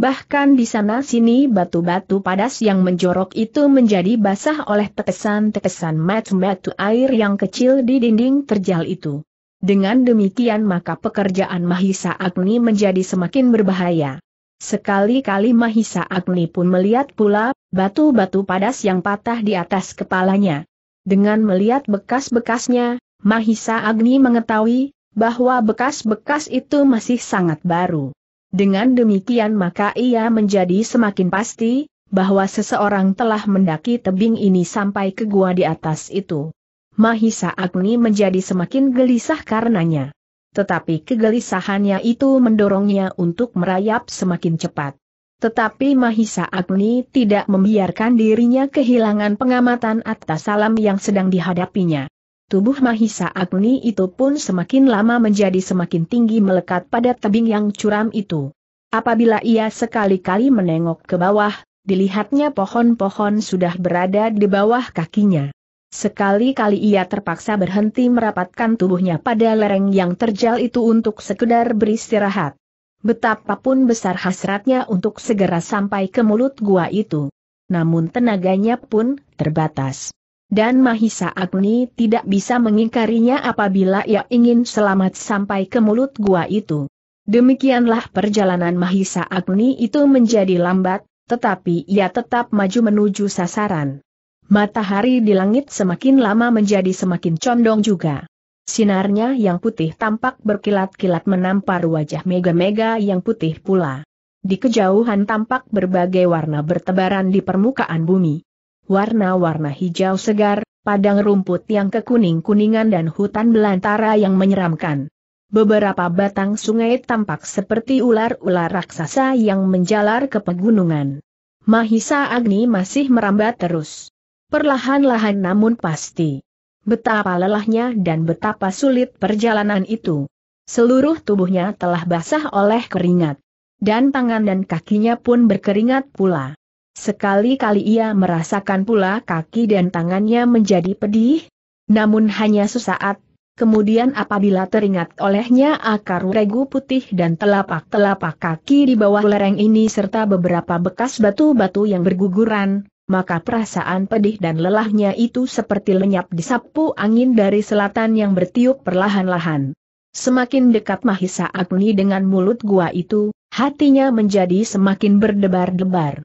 Bahkan di sana-sini batu-batu padas yang menjorok itu menjadi basah oleh tetesan-tetesan matu-matu air yang kecil di dinding terjal itu. Dengan demikian maka pekerjaan Mahisa Agni menjadi semakin berbahaya. Sekali-kali Mahisa Agni pun melihat pula, batu-batu padas yang patah di atas kepalanya. Dengan melihat bekas-bekasnya, Mahisa Agni mengetahui, bahwa bekas-bekas itu masih sangat baru. Dengan demikian maka ia menjadi semakin pasti, bahwa seseorang telah mendaki tebing ini sampai ke gua di atas itu. Mahisa Agni menjadi semakin gelisah karenanya. Tetapi kegelisahannya itu mendorongnya untuk merayap semakin cepat. Tetapi Mahisa Agni tidak membiarkan dirinya kehilangan pengamatan atas alam yang sedang dihadapinya. Tubuh Mahisa Agni itu pun semakin lama menjadi semakin tinggi melekat pada tebing yang curam itu. Apabila ia sekali-kali menengok ke bawah, dilihatnya pohon-pohon sudah berada di bawah kakinya. Sekali-kali ia terpaksa berhenti merapatkan tubuhnya pada lereng yang terjal itu untuk sekedar beristirahat. Betapapun besar hasratnya untuk segera sampai ke mulut gua itu. Namun tenaganya pun terbatas dan Mahisa Agni tidak bisa mengingkarinya apabila ia ingin selamat sampai ke mulut gua itu. Demikianlah perjalanan Mahisa Agni itu menjadi lambat, tetapi ia tetap maju menuju sasaran. Matahari di langit semakin lama menjadi semakin condong juga. Sinarnya yang putih tampak berkilat-kilat menampar wajah mega-mega yang putih pula. Di kejauhan tampak berbagai warna bertebaran di permukaan bumi warna-warna hijau segar, padang rumput yang kekuning-kuningan dan hutan belantara yang menyeramkan. Beberapa batang sungai tampak seperti ular-ular raksasa yang menjalar ke pegunungan. Mahisa Agni masih merambat terus. Perlahan-lahan namun pasti. Betapa lelahnya dan betapa sulit perjalanan itu. Seluruh tubuhnya telah basah oleh keringat. Dan tangan dan kakinya pun berkeringat pula. Sekali-kali ia merasakan pula kaki dan tangannya menjadi pedih, namun hanya sesaat, kemudian apabila teringat olehnya akar regu putih dan telapak-telapak kaki di bawah lereng ini serta beberapa bekas batu-batu yang berguguran, maka perasaan pedih dan lelahnya itu seperti lenyap disapu angin dari selatan yang bertiup perlahan-lahan. Semakin dekat Mahisa Agni dengan mulut gua itu, hatinya menjadi semakin berdebar-debar.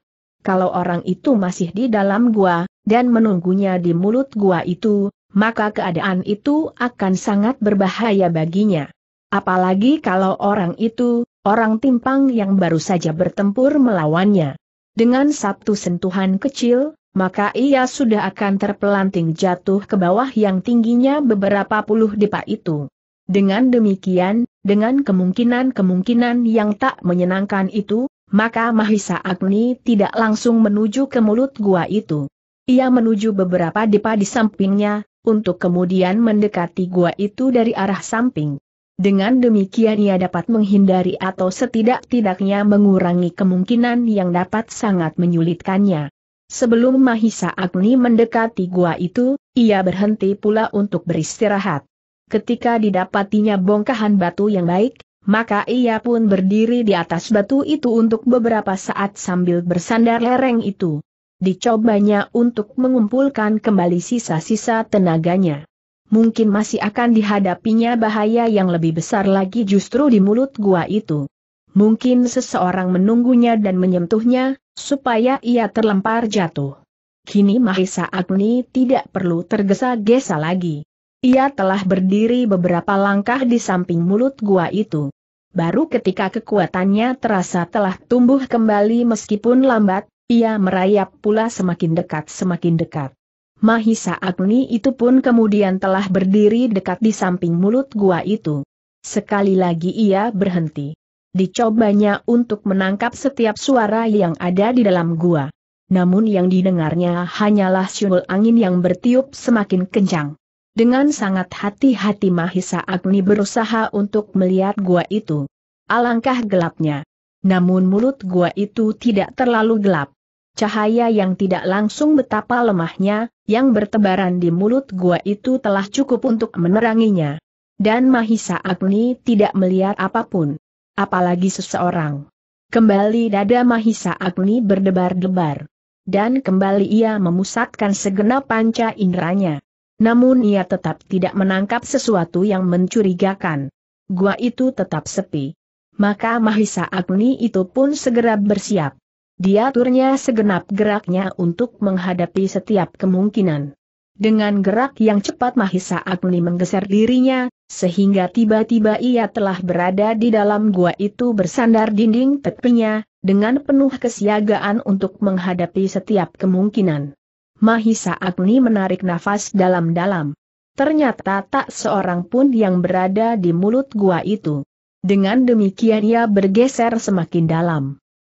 Kalau orang itu masih di dalam gua, dan menunggunya di mulut gua itu, maka keadaan itu akan sangat berbahaya baginya. Apalagi kalau orang itu, orang timpang yang baru saja bertempur melawannya. Dengan satu sentuhan kecil, maka ia sudah akan terpelanting jatuh ke bawah yang tingginya beberapa puluh depa itu. Dengan demikian, dengan kemungkinan-kemungkinan yang tak menyenangkan itu, maka Mahisa Agni tidak langsung menuju ke mulut gua itu. Ia menuju beberapa depa di sampingnya, untuk kemudian mendekati gua itu dari arah samping. Dengan demikian ia dapat menghindari atau setidak-tidaknya mengurangi kemungkinan yang dapat sangat menyulitkannya. Sebelum Mahisa Agni mendekati gua itu, ia berhenti pula untuk beristirahat. Ketika didapatinya bongkahan batu yang baik, maka ia pun berdiri di atas batu itu untuk beberapa saat sambil bersandar lereng itu. Dicobanya untuk mengumpulkan kembali sisa-sisa tenaganya. Mungkin masih akan dihadapinya bahaya yang lebih besar lagi justru di mulut gua itu. Mungkin seseorang menunggunya dan menyentuhnya, supaya ia terlempar jatuh. Kini Mahesa Agni tidak perlu tergesa-gesa lagi. Ia telah berdiri beberapa langkah di samping mulut gua itu baru ketika kekuatannya terasa telah tumbuh kembali meskipun lambat, ia merayap pula semakin dekat semakin dekat. Mahisa Agni itu pun kemudian telah berdiri dekat di samping mulut gua itu. Sekali lagi ia berhenti. Dicobanya untuk menangkap setiap suara yang ada di dalam gua. Namun yang didengarnya hanyalah syumbul angin yang bertiup semakin kencang. Dengan sangat hati-hati Mahisa Agni berusaha untuk melihat gua itu. Alangkah gelapnya. Namun mulut gua itu tidak terlalu gelap. Cahaya yang tidak langsung betapa lemahnya, yang bertebaran di mulut gua itu telah cukup untuk meneranginya. Dan Mahisa Agni tidak melihat apapun. Apalagi seseorang. Kembali dada Mahisa Agni berdebar-debar. Dan kembali ia memusatkan segenap panca inderanya. Namun ia tetap tidak menangkap sesuatu yang mencurigakan. Gua itu tetap sepi. Maka Mahisa Agni itu pun segera bersiap. Dia turnya segenap geraknya untuk menghadapi setiap kemungkinan. Dengan gerak yang cepat Mahisa Agni menggeser dirinya, sehingga tiba-tiba ia telah berada di dalam gua itu bersandar dinding tepinya, dengan penuh kesiagaan untuk menghadapi setiap kemungkinan. Mahisa Agni menarik nafas dalam-dalam. Ternyata tak seorang pun yang berada di mulut gua itu. Dengan demikian ia bergeser semakin dalam.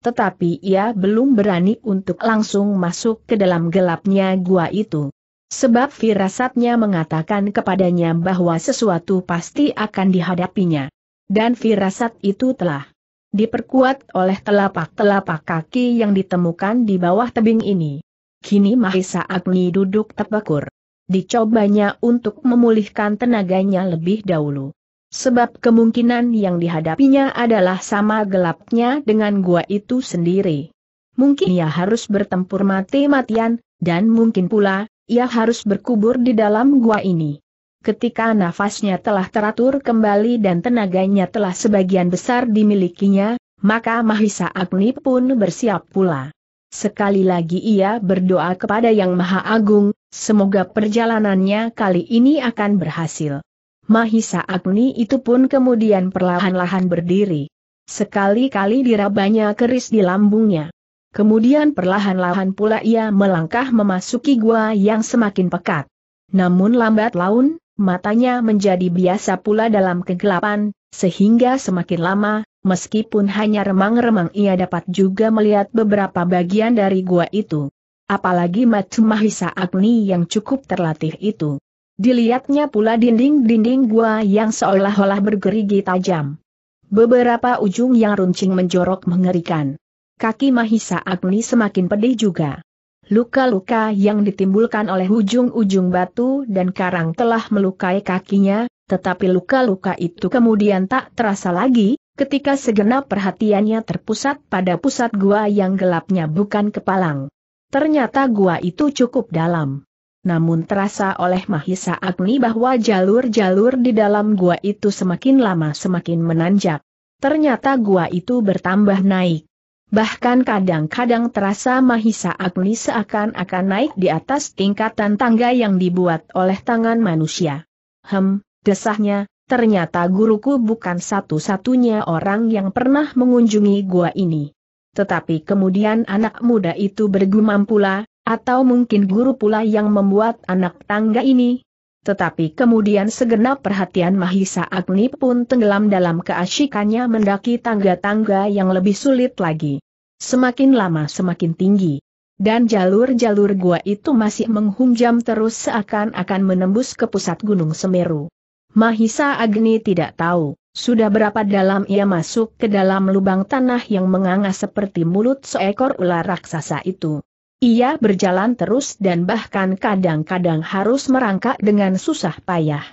Tetapi ia belum berani untuk langsung masuk ke dalam gelapnya gua itu. Sebab firasatnya mengatakan kepadanya bahwa sesuatu pasti akan dihadapinya. Dan firasat itu telah diperkuat oleh telapak-telapak kaki yang ditemukan di bawah tebing ini. Kini Mahesa Agni duduk tebakur. Dicobanya untuk memulihkan tenaganya lebih dahulu. Sebab kemungkinan yang dihadapinya adalah sama gelapnya dengan gua itu sendiri. Mungkin ia harus bertempur mati-matian, dan mungkin pula, ia harus berkubur di dalam gua ini. Ketika nafasnya telah teratur kembali dan tenaganya telah sebagian besar dimilikinya, maka Mahisa Agni pun bersiap pula. Sekali lagi ia berdoa kepada Yang Maha Agung, semoga perjalanannya kali ini akan berhasil. Mahisa Agni itu pun kemudian perlahan-lahan berdiri. Sekali-kali dirabanya keris di lambungnya. Kemudian perlahan-lahan pula ia melangkah memasuki gua yang semakin pekat. Namun lambat laun, matanya menjadi biasa pula dalam kegelapan, sehingga semakin lama, Meskipun hanya remang-remang ia dapat juga melihat beberapa bagian dari gua itu. Apalagi Mahisa Agni yang cukup terlatih itu. Dilihatnya pula dinding-dinding gua yang seolah-olah bergerigi tajam. Beberapa ujung yang runcing menjorok mengerikan. Kaki Mahisa Agni semakin pedih juga. Luka-luka yang ditimbulkan oleh ujung-ujung batu dan karang telah melukai kakinya, tetapi luka-luka itu kemudian tak terasa lagi, ketika segenap perhatiannya terpusat pada pusat gua yang gelapnya bukan kepalang. Ternyata gua itu cukup dalam. Namun terasa oleh Mahisa Agni bahwa jalur-jalur di dalam gua itu semakin lama semakin menanjak. Ternyata gua itu bertambah naik. Bahkan kadang-kadang terasa Mahisa Agni seakan-akan naik di atas tingkatan tangga yang dibuat oleh tangan manusia. Hem, desahnya, Ternyata guruku bukan satu-satunya orang yang pernah mengunjungi gua ini. Tetapi kemudian anak muda itu bergumam pula, atau mungkin guru pula yang membuat anak tangga ini. Tetapi kemudian segenap perhatian Mahisa Agni pun tenggelam dalam keasyikannya mendaki tangga-tangga yang lebih sulit lagi. Semakin lama semakin tinggi. Dan jalur-jalur gua itu masih menghunjam terus seakan-akan menembus ke pusat Gunung Semeru. Mahisa Agni tidak tahu, sudah berapa dalam ia masuk ke dalam lubang tanah yang menganga seperti mulut seekor ular raksasa itu. Ia berjalan terus dan bahkan kadang-kadang harus merangkak dengan susah payah.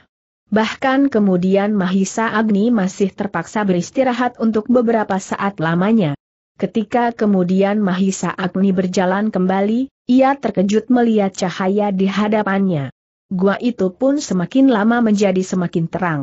Bahkan kemudian Mahisa Agni masih terpaksa beristirahat untuk beberapa saat lamanya. Ketika kemudian Mahisa Agni berjalan kembali, ia terkejut melihat cahaya di hadapannya gua itu pun semakin lama menjadi semakin terang.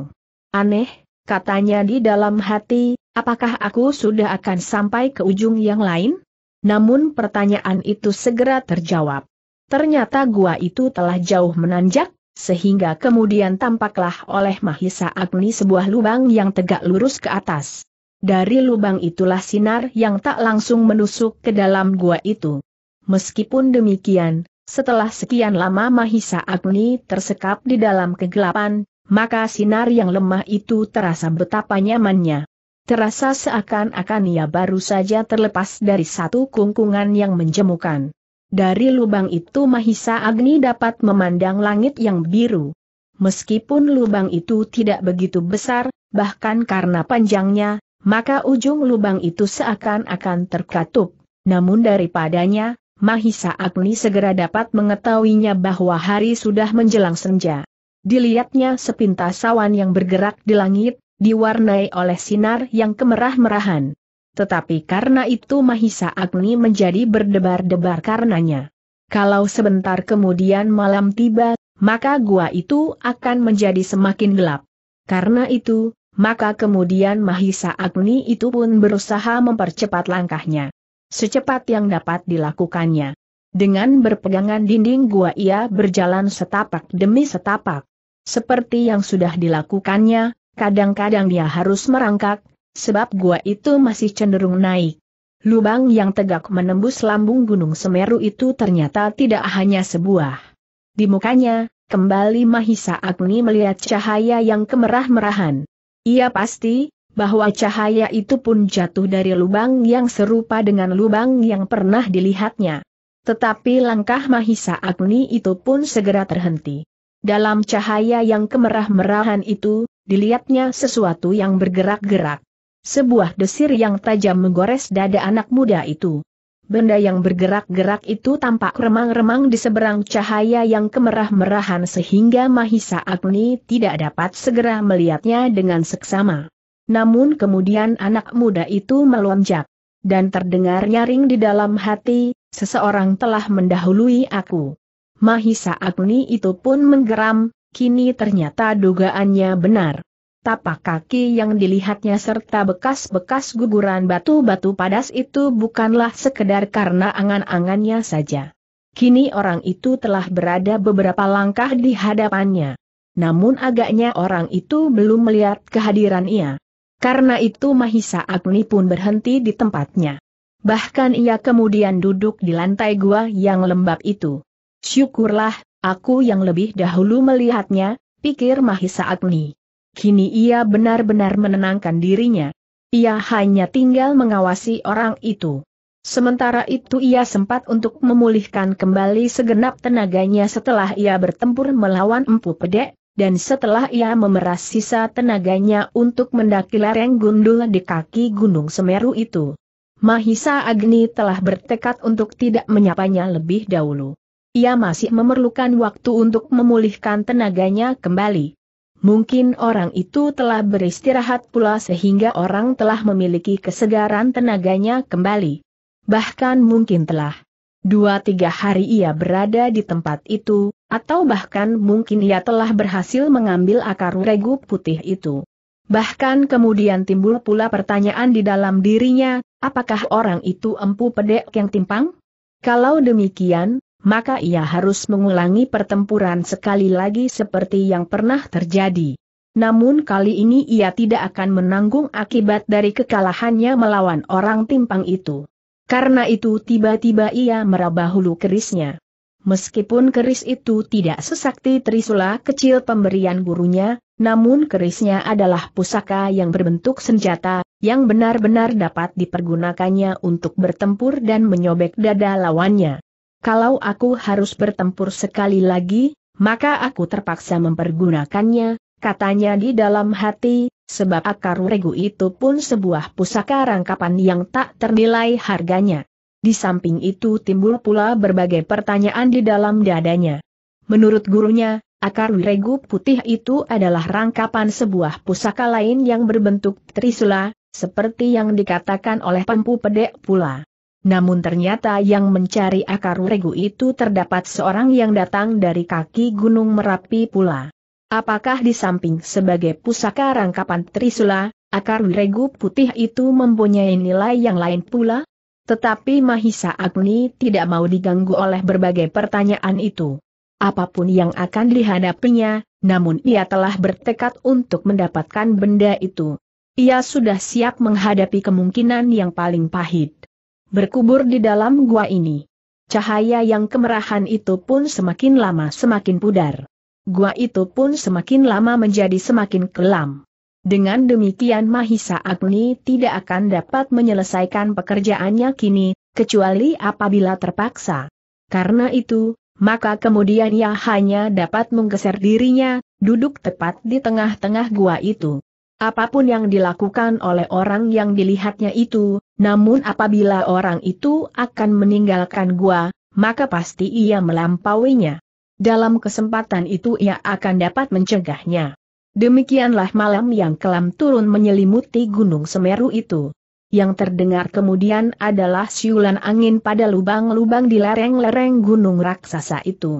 Aneh, katanya di dalam hati, apakah aku sudah akan sampai ke ujung yang lain? Namun pertanyaan itu segera terjawab. Ternyata gua itu telah jauh menanjak, sehingga kemudian tampaklah oleh Mahisa Agni sebuah lubang yang tegak lurus ke atas. Dari lubang itulah sinar yang tak langsung menusuk ke dalam gua itu. Meskipun demikian, setelah sekian lama Mahisa Agni tersekap di dalam kegelapan, maka sinar yang lemah itu terasa betapa nyamannya. Terasa seakan-akan ia baru saja terlepas dari satu kungkungan yang menjemukan. Dari lubang itu Mahisa Agni dapat memandang langit yang biru. Meskipun lubang itu tidak begitu besar, bahkan karena panjangnya, maka ujung lubang itu seakan-akan terkatup. Namun daripadanya, Mahisa Agni segera dapat mengetahuinya bahwa hari sudah menjelang senja. Dilihatnya sepintas awan yang bergerak di langit, diwarnai oleh sinar yang kemerah-merahan. Tetapi karena itu Mahisa Agni menjadi berdebar-debar karenanya. Kalau sebentar kemudian malam tiba, maka gua itu akan menjadi semakin gelap. Karena itu, maka kemudian Mahisa Agni itu pun berusaha mempercepat langkahnya secepat yang dapat dilakukannya. Dengan berpegangan dinding gua ia berjalan setapak demi setapak. Seperti yang sudah dilakukannya, kadang-kadang dia harus merangkak, sebab gua itu masih cenderung naik. Lubang yang tegak menembus lambung Gunung Semeru itu ternyata tidak hanya sebuah. Di mukanya, kembali Mahisa Agni melihat cahaya yang kemerah-merahan. Ia pasti, bahwa cahaya itu pun jatuh dari lubang yang serupa dengan lubang yang pernah dilihatnya. Tetapi langkah Mahisa Agni itu pun segera terhenti. Dalam cahaya yang kemerah-merahan itu, dilihatnya sesuatu yang bergerak-gerak. Sebuah desir yang tajam menggores dada anak muda itu. Benda yang bergerak-gerak itu tampak remang-remang di seberang cahaya yang kemerah-merahan sehingga Mahisa Agni tidak dapat segera melihatnya dengan seksama. Namun kemudian anak muda itu melonjak. Dan terdengar nyaring di dalam hati, seseorang telah mendahului aku. Mahisa Agni itu pun menggeram, kini ternyata dugaannya benar. Tapak kaki yang dilihatnya serta bekas-bekas guguran batu-batu padas itu bukanlah sekedar karena angan-angannya saja. Kini orang itu telah berada beberapa langkah di hadapannya. Namun agaknya orang itu belum melihat kehadiran ia. Karena itu Mahisa Agni pun berhenti di tempatnya. Bahkan ia kemudian duduk di lantai gua yang lembab itu. Syukurlah, aku yang lebih dahulu melihatnya, pikir Mahisa Agni. Kini ia benar-benar menenangkan dirinya. Ia hanya tinggal mengawasi orang itu. Sementara itu ia sempat untuk memulihkan kembali segenap tenaganya setelah ia bertempur melawan empu pedek, dan setelah ia memeras sisa tenaganya untuk mendaki lereng gundul di kaki Gunung Semeru itu. Mahisa Agni telah bertekad untuk tidak menyapanya lebih dahulu. Ia masih memerlukan waktu untuk memulihkan tenaganya kembali. Mungkin orang itu telah beristirahat pula sehingga orang telah memiliki kesegaran tenaganya kembali. Bahkan mungkin telah Dua tiga hari ia berada di tempat itu, atau bahkan mungkin ia telah berhasil mengambil akar regu putih itu. Bahkan kemudian timbul pula pertanyaan di dalam dirinya, apakah orang itu empu pedek yang timpang? Kalau demikian, maka ia harus mengulangi pertempuran sekali lagi seperti yang pernah terjadi. Namun kali ini ia tidak akan menanggung akibat dari kekalahannya melawan orang timpang itu. Karena itu tiba-tiba ia meraba hulu kerisnya. Meskipun keris itu tidak sesakti trisula kecil pemberian gurunya, namun kerisnya adalah pusaka yang berbentuk senjata, yang benar-benar dapat dipergunakannya untuk bertempur dan menyobek dada lawannya. Kalau aku harus bertempur sekali lagi, maka aku terpaksa mempergunakannya, katanya di dalam hati, sebab akar regu itu pun sebuah pusaka rangkapan yang tak ternilai harganya. Di samping itu timbul pula berbagai pertanyaan di dalam dadanya. Menurut gurunya, akar wregu putih itu adalah rangkapan sebuah pusaka lain yang berbentuk trisula, seperti yang dikatakan oleh pempu pedek pula. Namun ternyata yang mencari akar wregu itu terdapat seorang yang datang dari kaki Gunung Merapi pula. Apakah di samping sebagai pusaka rangkapan Trisula, akar wiregu putih itu mempunyai nilai yang lain pula? Tetapi Mahisa Agni tidak mau diganggu oleh berbagai pertanyaan itu. Apapun yang akan dihadapinya, namun ia telah bertekad untuk mendapatkan benda itu. Ia sudah siap menghadapi kemungkinan yang paling pahit. Berkubur di dalam gua ini. Cahaya yang kemerahan itu pun semakin lama semakin pudar gua itu pun semakin lama menjadi semakin kelam. Dengan demikian Mahisa Agni tidak akan dapat menyelesaikan pekerjaannya kini, kecuali apabila terpaksa. Karena itu, maka kemudian ia hanya dapat menggeser dirinya, duduk tepat di tengah-tengah gua itu. Apapun yang dilakukan oleh orang yang dilihatnya itu, namun apabila orang itu akan meninggalkan gua, maka pasti ia melampauinya. Dalam kesempatan itu ia akan dapat mencegahnya. Demikianlah malam yang kelam turun menyelimuti Gunung Semeru itu. Yang terdengar kemudian adalah siulan angin pada lubang-lubang di lereng-lereng gunung raksasa itu.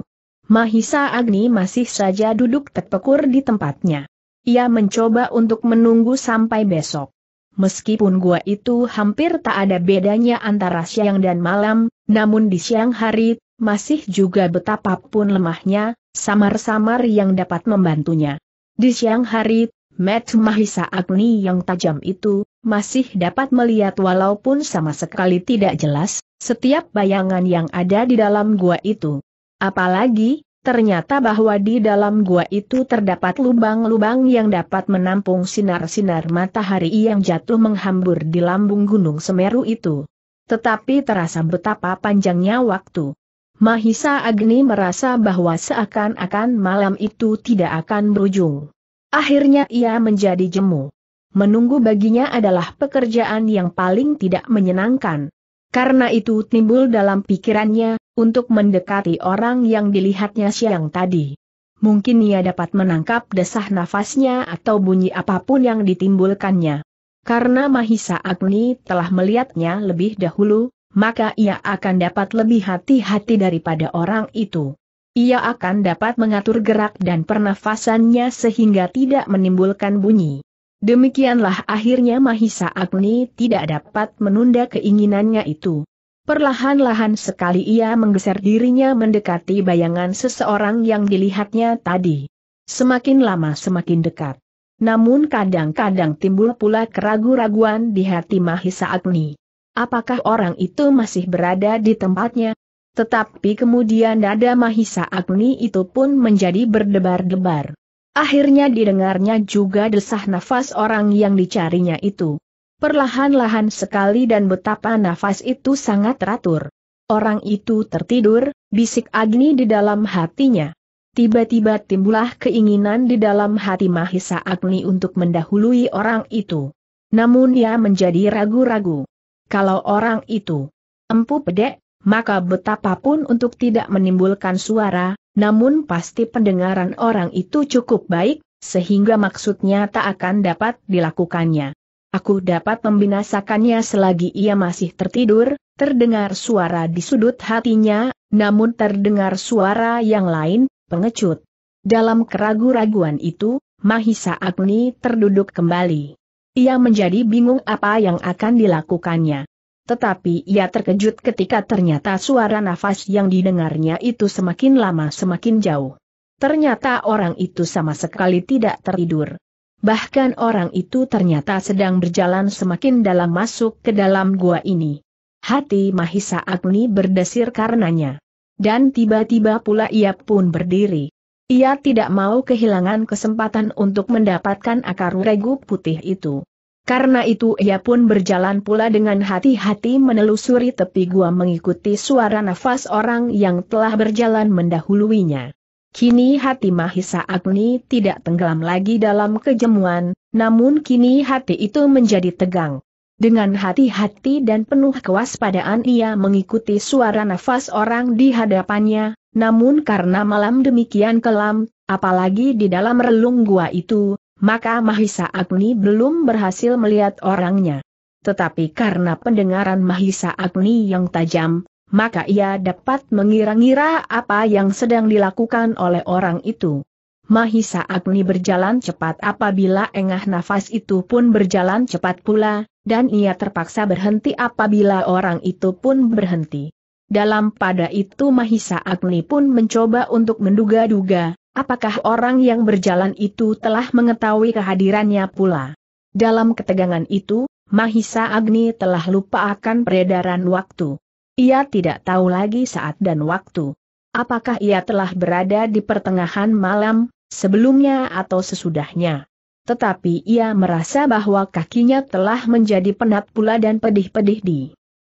Mahisa Agni masih saja duduk terpekur di tempatnya. Ia mencoba untuk menunggu sampai besok. Meskipun gua itu hampir tak ada bedanya antara siang dan malam, namun di siang hari masih juga betapapun lemahnya, samar-samar yang dapat membantunya. Di siang hari, Met Mahisa Agni yang tajam itu, masih dapat melihat walaupun sama sekali tidak jelas, setiap bayangan yang ada di dalam gua itu. Apalagi, ternyata bahwa di dalam gua itu terdapat lubang-lubang yang dapat menampung sinar-sinar matahari yang jatuh menghambur di lambung gunung Semeru itu. Tetapi terasa betapa panjangnya waktu. Mahisa Agni merasa bahwa seakan-akan malam itu tidak akan berujung. Akhirnya ia menjadi jemu. Menunggu baginya adalah pekerjaan yang paling tidak menyenangkan. Karena itu timbul dalam pikirannya, untuk mendekati orang yang dilihatnya siang tadi. Mungkin ia dapat menangkap desah nafasnya atau bunyi apapun yang ditimbulkannya. Karena Mahisa Agni telah melihatnya lebih dahulu, maka ia akan dapat lebih hati-hati daripada orang itu. Ia akan dapat mengatur gerak dan pernafasannya sehingga tidak menimbulkan bunyi. Demikianlah akhirnya Mahisa Agni tidak dapat menunda keinginannya itu. Perlahan-lahan sekali ia menggeser dirinya mendekati bayangan seseorang yang dilihatnya tadi. Semakin lama semakin dekat. Namun kadang-kadang timbul pula keraguan raguan di hati Mahisa Agni apakah orang itu masih berada di tempatnya. Tetapi kemudian nada Mahisa Agni itu pun menjadi berdebar-debar. Akhirnya didengarnya juga desah nafas orang yang dicarinya itu. Perlahan-lahan sekali dan betapa nafas itu sangat teratur. Orang itu tertidur, bisik Agni di dalam hatinya. Tiba-tiba timbullah keinginan di dalam hati Mahisa Agni untuk mendahului orang itu. Namun ia menjadi ragu-ragu. Kalau orang itu empu pedek, maka betapapun untuk tidak menimbulkan suara, namun pasti pendengaran orang itu cukup baik, sehingga maksudnya tak akan dapat dilakukannya. Aku dapat membinasakannya selagi ia masih tertidur, terdengar suara di sudut hatinya, namun terdengar suara yang lain, pengecut. Dalam keragu-raguan itu, Mahisa Agni terduduk kembali. Ia menjadi bingung apa yang akan dilakukannya. Tetapi ia terkejut ketika ternyata suara nafas yang didengarnya itu semakin lama semakin jauh. Ternyata orang itu sama sekali tidak tertidur. Bahkan orang itu ternyata sedang berjalan semakin dalam masuk ke dalam gua ini. Hati Mahisa Agni berdesir karenanya. Dan tiba-tiba pula ia pun berdiri. Ia tidak mau kehilangan kesempatan untuk mendapatkan akar regu putih itu. Karena itu ia pun berjalan pula dengan hati-hati menelusuri tepi gua mengikuti suara nafas orang yang telah berjalan mendahuluinya. Kini hati Mahisa Agni tidak tenggelam lagi dalam kejemuan, namun kini hati itu menjadi tegang. Dengan hati-hati dan penuh kewaspadaan ia mengikuti suara nafas orang di hadapannya, namun karena malam demikian kelam, apalagi di dalam relung gua itu, maka Mahisa Agni belum berhasil melihat orangnya. Tetapi karena pendengaran Mahisa Agni yang tajam, maka ia dapat mengira-ngira apa yang sedang dilakukan oleh orang itu. Mahisa Agni berjalan cepat apabila engah nafas itu pun berjalan cepat pula, dan ia terpaksa berhenti apabila orang itu pun berhenti. Dalam pada itu Mahisa Agni pun mencoba untuk menduga-duga, apakah orang yang berjalan itu telah mengetahui kehadirannya pula. Dalam ketegangan itu, Mahisa Agni telah lupa akan peredaran waktu. Ia tidak tahu lagi saat dan waktu. Apakah ia telah berada di pertengahan malam, sebelumnya atau sesudahnya. Tetapi ia merasa bahwa kakinya telah menjadi penat pula dan pedih-pedih di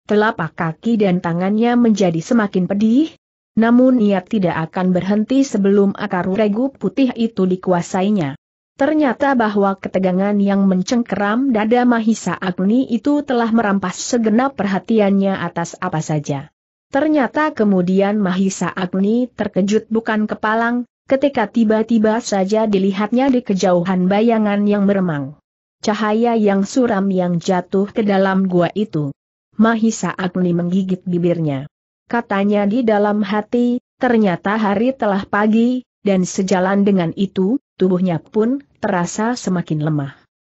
telapak kaki dan tangannya menjadi semakin pedih, namun ia tidak akan berhenti sebelum akar regu putih itu dikuasainya. Ternyata bahwa ketegangan yang mencengkeram dada Mahisa Agni itu telah merampas segenap perhatiannya atas apa saja. Ternyata kemudian Mahisa Agni terkejut bukan kepalang, ketika tiba-tiba saja dilihatnya di kejauhan bayangan yang meremang. Cahaya yang suram yang jatuh ke dalam gua itu. Mahisa Agni menggigit bibirnya. Katanya di dalam hati, ternyata hari telah pagi, dan sejalan dengan itu, tubuhnya pun terasa semakin lemah.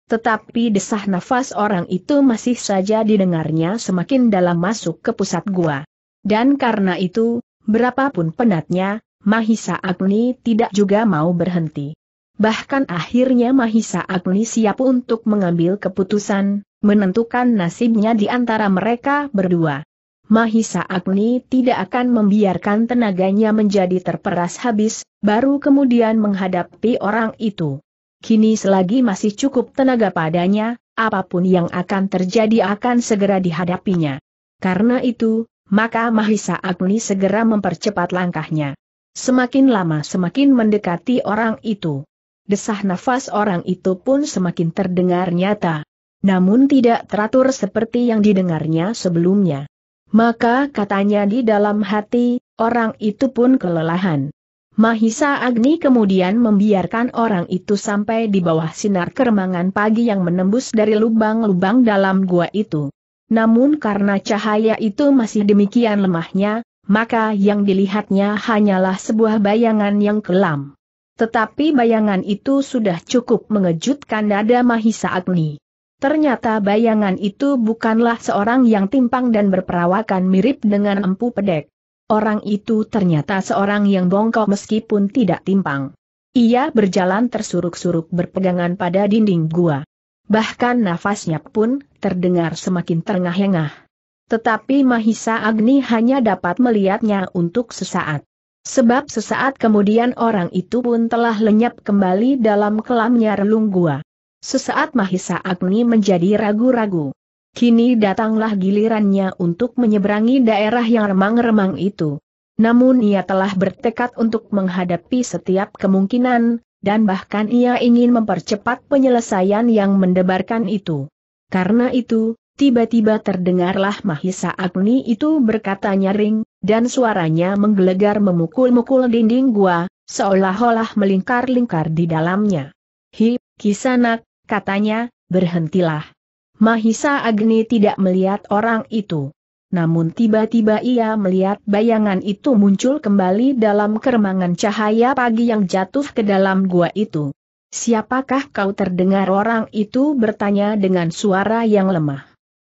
Tetapi desah nafas orang itu masih saja didengarnya semakin dalam masuk ke pusat gua. Dan karena itu, berapapun penatnya, Mahisa Agni tidak juga mau berhenti. Bahkan akhirnya Mahisa Agni siap untuk mengambil keputusan, menentukan nasibnya di antara mereka berdua. Mahisa Agni tidak akan membiarkan tenaganya menjadi terperas habis, baru kemudian menghadapi orang itu. Kini selagi masih cukup tenaga padanya, apapun yang akan terjadi akan segera dihadapinya. Karena itu, maka Mahisa Agni segera mempercepat langkahnya. Semakin lama semakin mendekati orang itu. Desah nafas orang itu pun semakin terdengar nyata namun tidak teratur seperti yang didengarnya sebelumnya. Maka katanya di dalam hati, orang itu pun kelelahan. Mahisa Agni kemudian membiarkan orang itu sampai di bawah sinar keremangan pagi yang menembus dari lubang-lubang dalam gua itu. Namun karena cahaya itu masih demikian lemahnya, maka yang dilihatnya hanyalah sebuah bayangan yang kelam. Tetapi bayangan itu sudah cukup mengejutkan dada Mahisa Agni. Ternyata bayangan itu bukanlah seorang yang timpang dan berperawakan mirip dengan empu pedek. Orang itu ternyata seorang yang bongkok meskipun tidak timpang. Ia berjalan tersuruk-suruk berpegangan pada dinding gua. Bahkan nafasnya pun terdengar semakin terengah-engah. Tetapi Mahisa Agni hanya dapat melihatnya untuk sesaat. Sebab sesaat kemudian orang itu pun telah lenyap kembali dalam kelamnya relung gua. Sesaat Mahisa Agni menjadi ragu-ragu. Kini datanglah gilirannya untuk menyeberangi daerah yang remang-remang itu. Namun ia telah bertekad untuk menghadapi setiap kemungkinan, dan bahkan ia ingin mempercepat penyelesaian yang mendebarkan itu. Karena itu, tiba-tiba terdengarlah Mahisa Agni itu berkata nyaring, dan suaranya menggelegar memukul-mukul dinding gua, seolah-olah melingkar-lingkar di dalamnya. Hi, kisanak, katanya, berhentilah. Mahisa Agni tidak melihat orang itu. Namun tiba-tiba ia melihat bayangan itu muncul kembali dalam keremangan cahaya pagi yang jatuh ke dalam gua itu. Siapakah kau terdengar orang itu bertanya dengan suara yang lemah.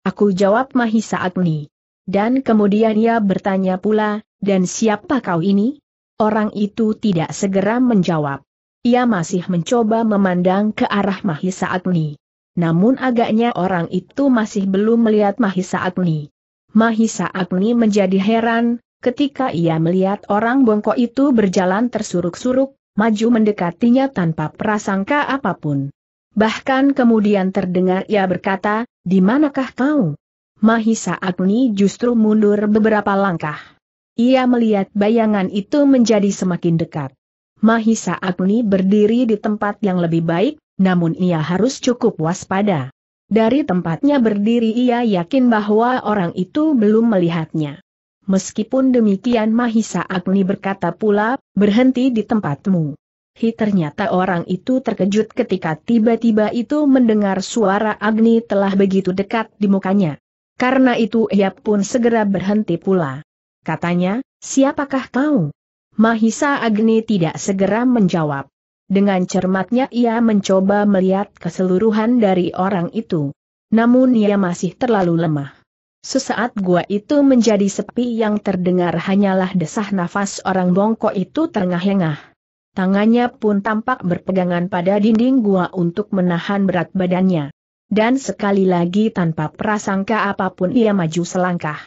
Aku jawab Mahisa Agni. Dan kemudian ia bertanya pula, dan siapa kau ini? Orang itu tidak segera menjawab. Ia masih mencoba memandang ke arah Mahisa Agni. Namun agaknya orang itu masih belum melihat Mahisa Agni. Mahisa Agni menjadi heran, ketika ia melihat orang bongkok itu berjalan tersuruk-suruk, maju mendekatinya tanpa prasangka apapun. Bahkan kemudian terdengar ia berkata, di manakah kau? Mahisa Agni justru mundur beberapa langkah. Ia melihat bayangan itu menjadi semakin dekat. Mahisa Agni berdiri di tempat yang lebih baik, namun ia harus cukup waspada. Dari tempatnya berdiri ia yakin bahwa orang itu belum melihatnya. Meskipun demikian Mahisa Agni berkata pula, berhenti di tempatmu. Hi ternyata orang itu terkejut ketika tiba-tiba itu mendengar suara Agni telah begitu dekat di mukanya. Karena itu ia pun segera berhenti pula. Katanya, siapakah kau? Mahisa Agni tidak segera menjawab. Dengan cermatnya ia mencoba melihat keseluruhan dari orang itu. Namun ia masih terlalu lemah. Sesaat gua itu menjadi sepi yang terdengar hanyalah desah nafas orang bongkok itu terengah-engah. Tangannya pun tampak berpegangan pada dinding gua untuk menahan berat badannya. Dan sekali lagi tanpa prasangka apapun ia maju selangkah.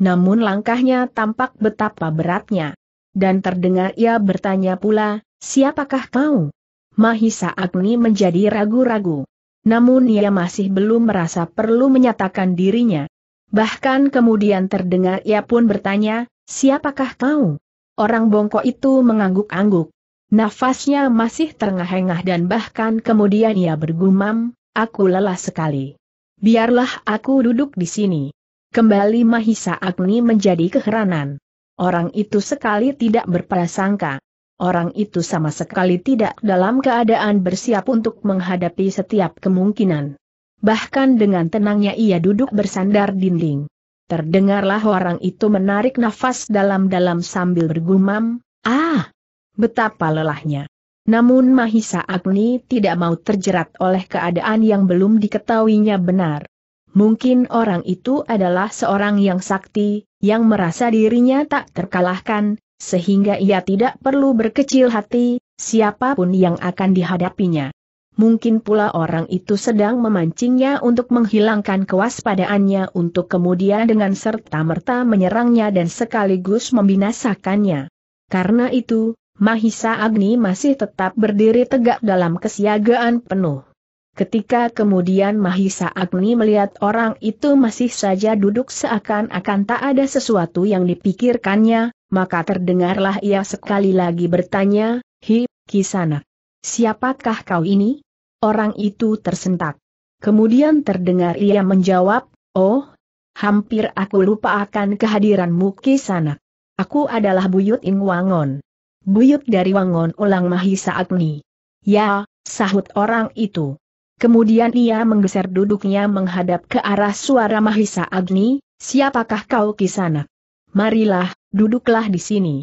Namun langkahnya tampak betapa beratnya. Dan terdengar ia bertanya pula, siapakah kau? Mahisa Agni menjadi ragu-ragu. Namun ia masih belum merasa perlu menyatakan dirinya. Bahkan kemudian terdengar ia pun bertanya, siapakah kau? Orang bongkok itu mengangguk-angguk. Nafasnya masih terengah-engah dan bahkan kemudian ia bergumam, aku lelah sekali. Biarlah aku duduk di sini. Kembali Mahisa Agni menjadi keheranan orang itu sekali tidak berprasangka. Orang itu sama sekali tidak dalam keadaan bersiap untuk menghadapi setiap kemungkinan. Bahkan dengan tenangnya ia duduk bersandar dinding. Terdengarlah orang itu menarik nafas dalam-dalam sambil bergumam, Ah! Betapa lelahnya. Namun Mahisa Agni tidak mau terjerat oleh keadaan yang belum diketahuinya benar. Mungkin orang itu adalah seorang yang sakti, yang merasa dirinya tak terkalahkan, sehingga ia tidak perlu berkecil hati, siapapun yang akan dihadapinya. Mungkin pula orang itu sedang memancingnya untuk menghilangkan kewaspadaannya untuk kemudian dengan serta-merta menyerangnya dan sekaligus membinasakannya. Karena itu, Mahisa Agni masih tetap berdiri tegak dalam kesiagaan penuh. Ketika kemudian Mahisa Agni melihat orang itu masih saja duduk seakan-akan tak ada sesuatu yang dipikirkannya, maka terdengarlah ia sekali lagi bertanya, Hi, kisana, Siapakah kau ini? Orang itu tersentak. Kemudian terdengar ia menjawab, Oh, hampir aku lupa akan kehadiranmu kisana, Aku adalah Buyut Ing Wangon. Buyut dari Wangon ulang Mahisa Agni. Ya, sahut orang itu. Kemudian ia menggeser duduknya menghadap ke arah suara Mahisa Agni, siapakah kau kisanak? Marilah, duduklah di sini.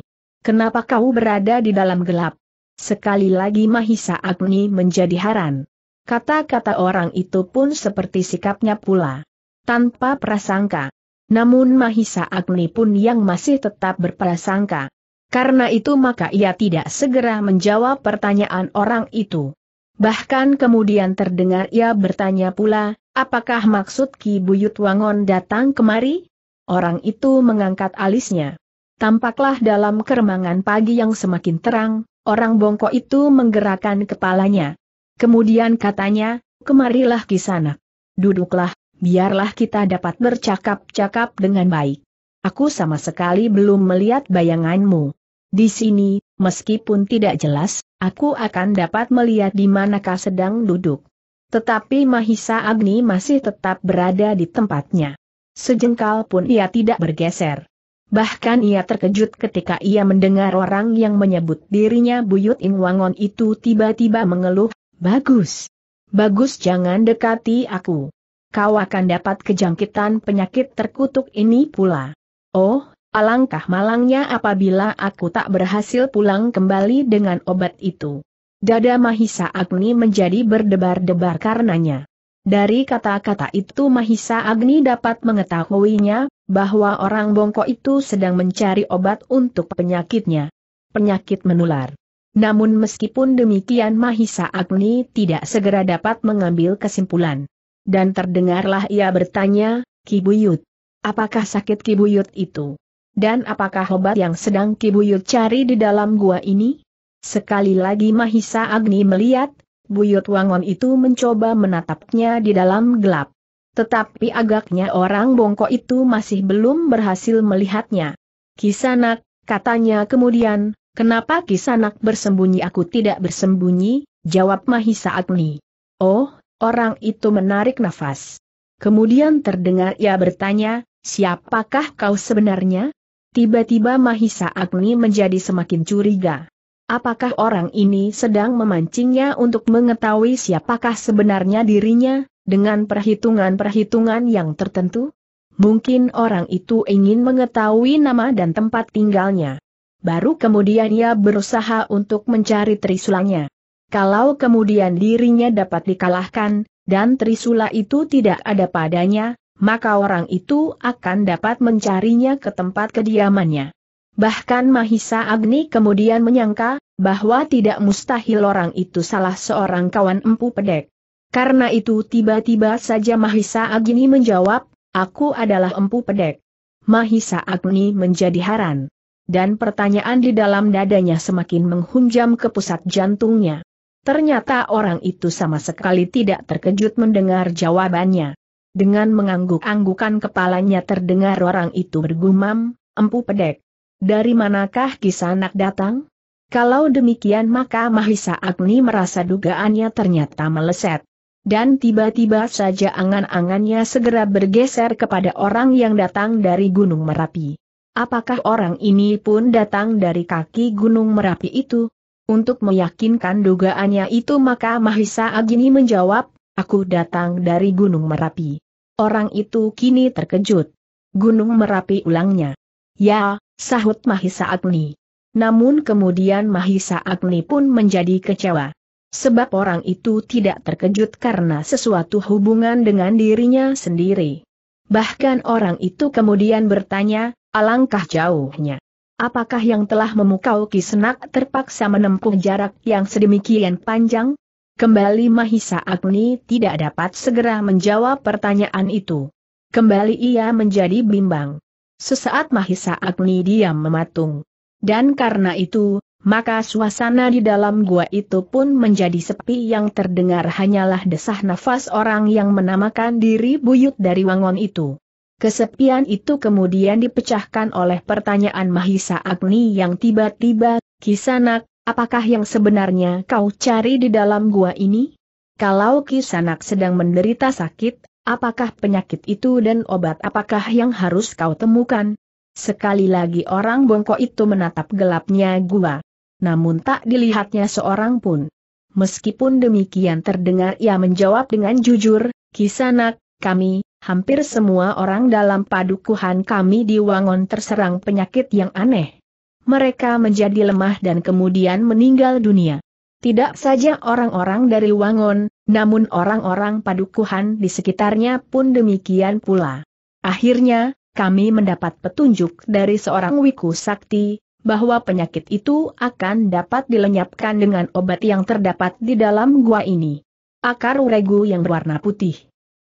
Kenapa kau berada di dalam gelap? Sekali lagi Mahisa Agni menjadi haran. Kata-kata orang itu pun seperti sikapnya pula. Tanpa prasangka. Namun Mahisa Agni pun yang masih tetap berprasangka. Karena itu maka ia tidak segera menjawab pertanyaan orang itu. Bahkan kemudian terdengar ia bertanya pula, apakah maksud Ki Buyut Wangon datang kemari? Orang itu mengangkat alisnya. Tampaklah dalam keremangan pagi yang semakin terang, orang bongkok itu menggerakkan kepalanya. Kemudian katanya, kemarilah kisanak. Duduklah, biarlah kita dapat bercakap-cakap dengan baik. Aku sama sekali belum melihat bayanganmu. Di sini, Meskipun tidak jelas, aku akan dapat melihat di manakah sedang duduk. Tetapi Mahisa Agni masih tetap berada di tempatnya. Sejengkal pun ia tidak bergeser. Bahkan ia terkejut ketika ia mendengar orang yang menyebut dirinya Buyut Ingwangon itu tiba-tiba mengeluh, Bagus. Bagus jangan dekati aku. Kau akan dapat kejangkitan penyakit terkutuk ini pula. Oh, Alangkah malangnya apabila aku tak berhasil pulang kembali dengan obat itu. Dada Mahisa Agni menjadi berdebar-debar karenanya. Dari kata-kata itu Mahisa Agni dapat mengetahuinya, bahwa orang bongkok itu sedang mencari obat untuk penyakitnya. Penyakit menular. Namun meskipun demikian Mahisa Agni tidak segera dapat mengambil kesimpulan. Dan terdengarlah ia bertanya, Kibuyut. Apakah sakit Kibuyut itu? Dan apakah obat yang sedang Kibuyut cari di dalam gua ini? Sekali lagi Mahisa Agni melihat, Buyut Wangon itu mencoba menatapnya di dalam gelap. Tetapi agaknya orang bongkok itu masih belum berhasil melihatnya. Kisanak, katanya kemudian, kenapa Kisanak bersembunyi aku tidak bersembunyi, jawab Mahisa Agni. Oh, orang itu menarik nafas. Kemudian terdengar ia bertanya, siapakah kau sebenarnya? Tiba-tiba Mahisa Agni menjadi semakin curiga. Apakah orang ini sedang memancingnya untuk mengetahui siapakah sebenarnya dirinya, dengan perhitungan-perhitungan yang tertentu? Mungkin orang itu ingin mengetahui nama dan tempat tinggalnya. Baru kemudian ia berusaha untuk mencari Trisulanya. Kalau kemudian dirinya dapat dikalahkan, dan Trisula itu tidak ada padanya, maka orang itu akan dapat mencarinya ke tempat kediamannya. Bahkan Mahisa Agni kemudian menyangka, bahwa tidak mustahil orang itu salah seorang kawan empu pedek. Karena itu tiba-tiba saja Mahisa Agni menjawab, aku adalah empu pedek. Mahisa Agni menjadi haran. Dan pertanyaan di dalam dadanya semakin menghunjam ke pusat jantungnya. Ternyata orang itu sama sekali tidak terkejut mendengar jawabannya. Dengan mengangguk-anggukan kepalanya terdengar orang itu bergumam, empu pedek. Dari manakah kisah anak datang? Kalau demikian maka Mahisa Agni merasa dugaannya ternyata meleset. Dan tiba-tiba saja angan-angannya segera bergeser kepada orang yang datang dari Gunung Merapi. Apakah orang ini pun datang dari kaki Gunung Merapi itu? Untuk meyakinkan dugaannya itu maka Mahisa Agni menjawab, Aku datang dari Gunung Merapi. Orang itu kini terkejut. Gunung Merapi ulangnya. Ya, sahut Mahisa Agni. Namun kemudian Mahisa Agni pun menjadi kecewa. Sebab orang itu tidak terkejut karena sesuatu hubungan dengan dirinya sendiri. Bahkan orang itu kemudian bertanya, alangkah jauhnya. Apakah yang telah memukau Kisenak terpaksa menempuh jarak yang sedemikian panjang? Kembali Mahisa Agni tidak dapat segera menjawab pertanyaan itu. Kembali ia menjadi bimbang. Sesaat Mahisa Agni diam mematung. Dan karena itu, maka suasana di dalam gua itu pun menjadi sepi yang terdengar hanyalah desah nafas orang yang menamakan diri buyut dari wangon itu. Kesepian itu kemudian dipecahkan oleh pertanyaan Mahisa Agni yang tiba-tiba, Kisanak, Apakah yang sebenarnya kau cari di dalam gua ini? Kalau Kisanak sedang menderita sakit, apakah penyakit itu dan obat apakah yang harus kau temukan? Sekali lagi orang bongkok itu menatap gelapnya gua. Namun tak dilihatnya seorang pun. Meskipun demikian terdengar ia menjawab dengan jujur, Kisanak, kami, hampir semua orang dalam padukuhan kami di Wangon terserang penyakit yang aneh mereka menjadi lemah dan kemudian meninggal dunia. Tidak saja orang-orang dari Wangon, namun orang-orang padukuhan di sekitarnya pun demikian pula. Akhirnya, kami mendapat petunjuk dari seorang wiku sakti, bahwa penyakit itu akan dapat dilenyapkan dengan obat yang terdapat di dalam gua ini. Akar uregu yang berwarna putih.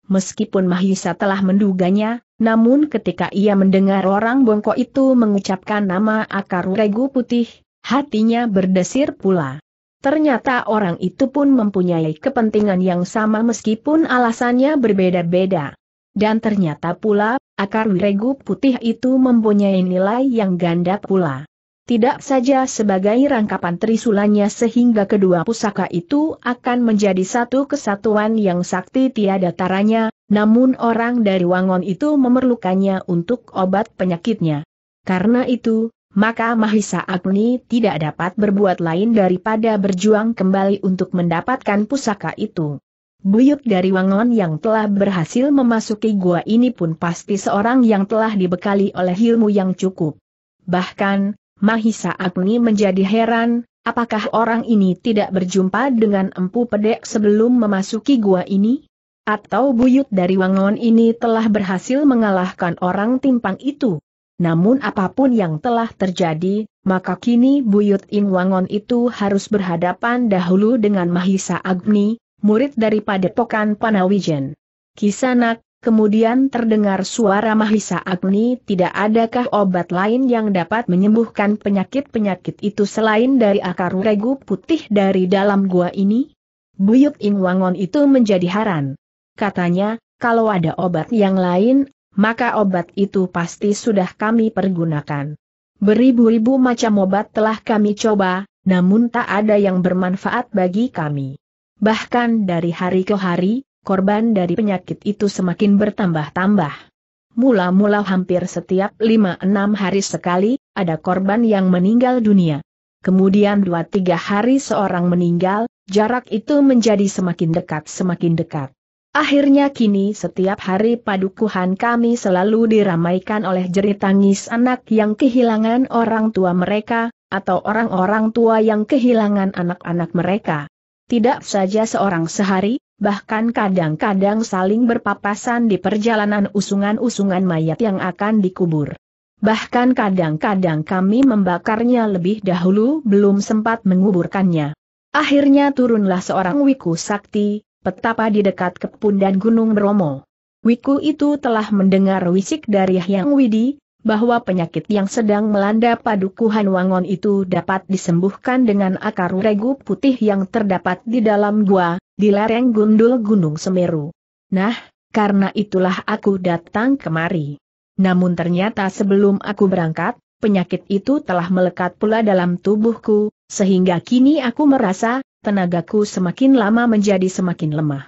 Meskipun Mahisa telah menduganya, namun ketika ia mendengar orang bongkok itu mengucapkan nama akar regu putih, hatinya berdesir pula. Ternyata orang itu pun mempunyai kepentingan yang sama meskipun alasannya berbeda-beda. Dan ternyata pula, akar regu putih itu mempunyai nilai yang ganda pula. Tidak saja sebagai rangkapan trisulanya sehingga kedua pusaka itu akan menjadi satu kesatuan yang sakti tiada taranya, namun orang dari Wangon itu memerlukannya untuk obat penyakitnya. Karena itu, maka Mahisa Agni tidak dapat berbuat lain daripada berjuang kembali untuk mendapatkan pusaka itu. Buyut dari Wangon yang telah berhasil memasuki gua ini pun pasti seorang yang telah dibekali oleh ilmu yang cukup. Bahkan, Mahisa Agni menjadi heran, apakah orang ini tidak berjumpa dengan empu pedek sebelum memasuki gua ini? atau buyut dari Wangon ini telah berhasil mengalahkan orang timpang itu. Namun apapun yang telah terjadi, maka kini buyut Ing Wangon itu harus berhadapan dahulu dengan Mahisa Agni, murid daripada Pokan Panawijen. Kisanak, kemudian terdengar suara Mahisa Agni tidak adakah obat lain yang dapat menyembuhkan penyakit-penyakit itu selain dari akar regu putih dari dalam gua ini? Buyut Ing Wangon itu menjadi haran. Katanya, kalau ada obat yang lain, maka obat itu pasti sudah kami pergunakan. Beribu-ribu macam obat telah kami coba, namun tak ada yang bermanfaat bagi kami. Bahkan dari hari ke hari, korban dari penyakit itu semakin bertambah-tambah. Mula-mula hampir setiap 5-6 hari sekali, ada korban yang meninggal dunia. Kemudian 2-3 hari seorang meninggal, jarak itu menjadi semakin dekat semakin dekat. Akhirnya kini setiap hari padukuhan kami selalu diramaikan oleh jerit tangis anak yang kehilangan orang tua mereka, atau orang-orang tua yang kehilangan anak-anak mereka. Tidak saja seorang sehari, bahkan kadang-kadang saling berpapasan di perjalanan usungan-usungan mayat yang akan dikubur. Bahkan kadang-kadang kami membakarnya lebih dahulu belum sempat menguburkannya. Akhirnya turunlah seorang wiku sakti, petapa di dekat dan Gunung Bromo. Wiku itu telah mendengar wisik dari Hyang Widi, bahwa penyakit yang sedang melanda padukuhan Wangon itu dapat disembuhkan dengan akar regu putih yang terdapat di dalam gua, di lereng gundul Gunung Semeru. Nah, karena itulah aku datang kemari. Namun ternyata sebelum aku berangkat, penyakit itu telah melekat pula dalam tubuhku, sehingga kini aku merasa, tenagaku semakin lama menjadi semakin lemah.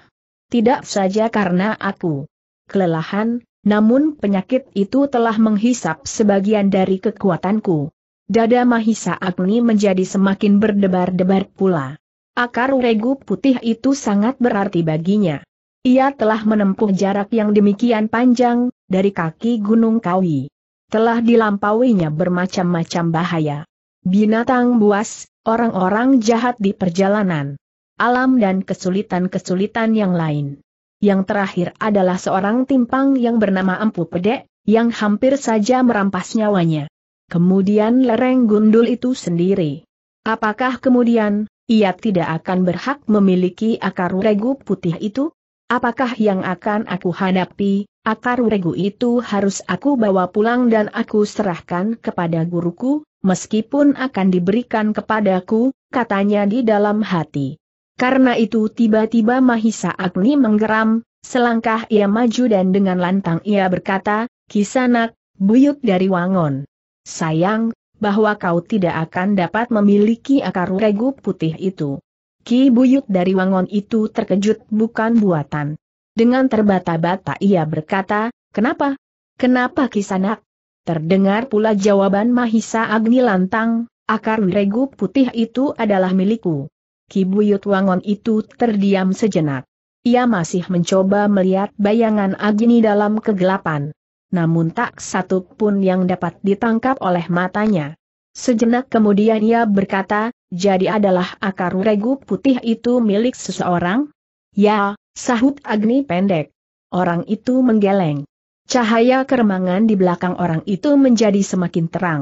Tidak saja karena aku kelelahan, namun penyakit itu telah menghisap sebagian dari kekuatanku. Dada Mahisa Agni menjadi semakin berdebar-debar pula. Akar regu putih itu sangat berarti baginya. Ia telah menempuh jarak yang demikian panjang, dari kaki Gunung Kawi. Telah dilampauinya bermacam-macam bahaya. Binatang buas, orang-orang jahat di perjalanan. Alam dan kesulitan-kesulitan yang lain. Yang terakhir adalah seorang timpang yang bernama Empu Pedek, yang hampir saja merampas nyawanya. Kemudian lereng gundul itu sendiri. Apakah kemudian, ia tidak akan berhak memiliki akar regu putih itu? Apakah yang akan aku hadapi, akar regu itu harus aku bawa pulang dan aku serahkan kepada guruku, meskipun akan diberikan kepadaku, katanya di dalam hati. Karena itu tiba-tiba Mahisa Agni menggeram, selangkah ia maju dan dengan lantang ia berkata, Kisanak, buyut dari Wangon. Sayang, bahwa kau tidak akan dapat memiliki akar regu putih itu. Ki Buyut dari Wangon itu terkejut bukan buatan. Dengan terbata-bata ia berkata, Kenapa? Kenapa Kisanak? Terdengar pula jawaban Mahisa Agni lantang, akar regu putih itu adalah milikku. Kibuyut Wangon itu terdiam sejenak. Ia masih mencoba melihat bayangan Agni dalam kegelapan. Namun tak satu pun yang dapat ditangkap oleh matanya. Sejenak kemudian ia berkata, jadi adalah akar regu putih itu milik seseorang? Ya, sahut Agni pendek. Orang itu menggeleng. Cahaya keremangan di belakang orang itu menjadi semakin terang.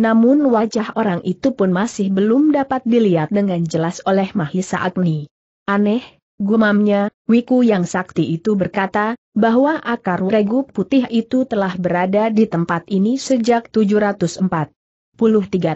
Namun wajah orang itu pun masih belum dapat dilihat dengan jelas oleh Mahisa Agni. Aneh, gumamnya, Wiku yang sakti itu berkata, bahwa akar regu putih itu telah berada di tempat ini sejak 743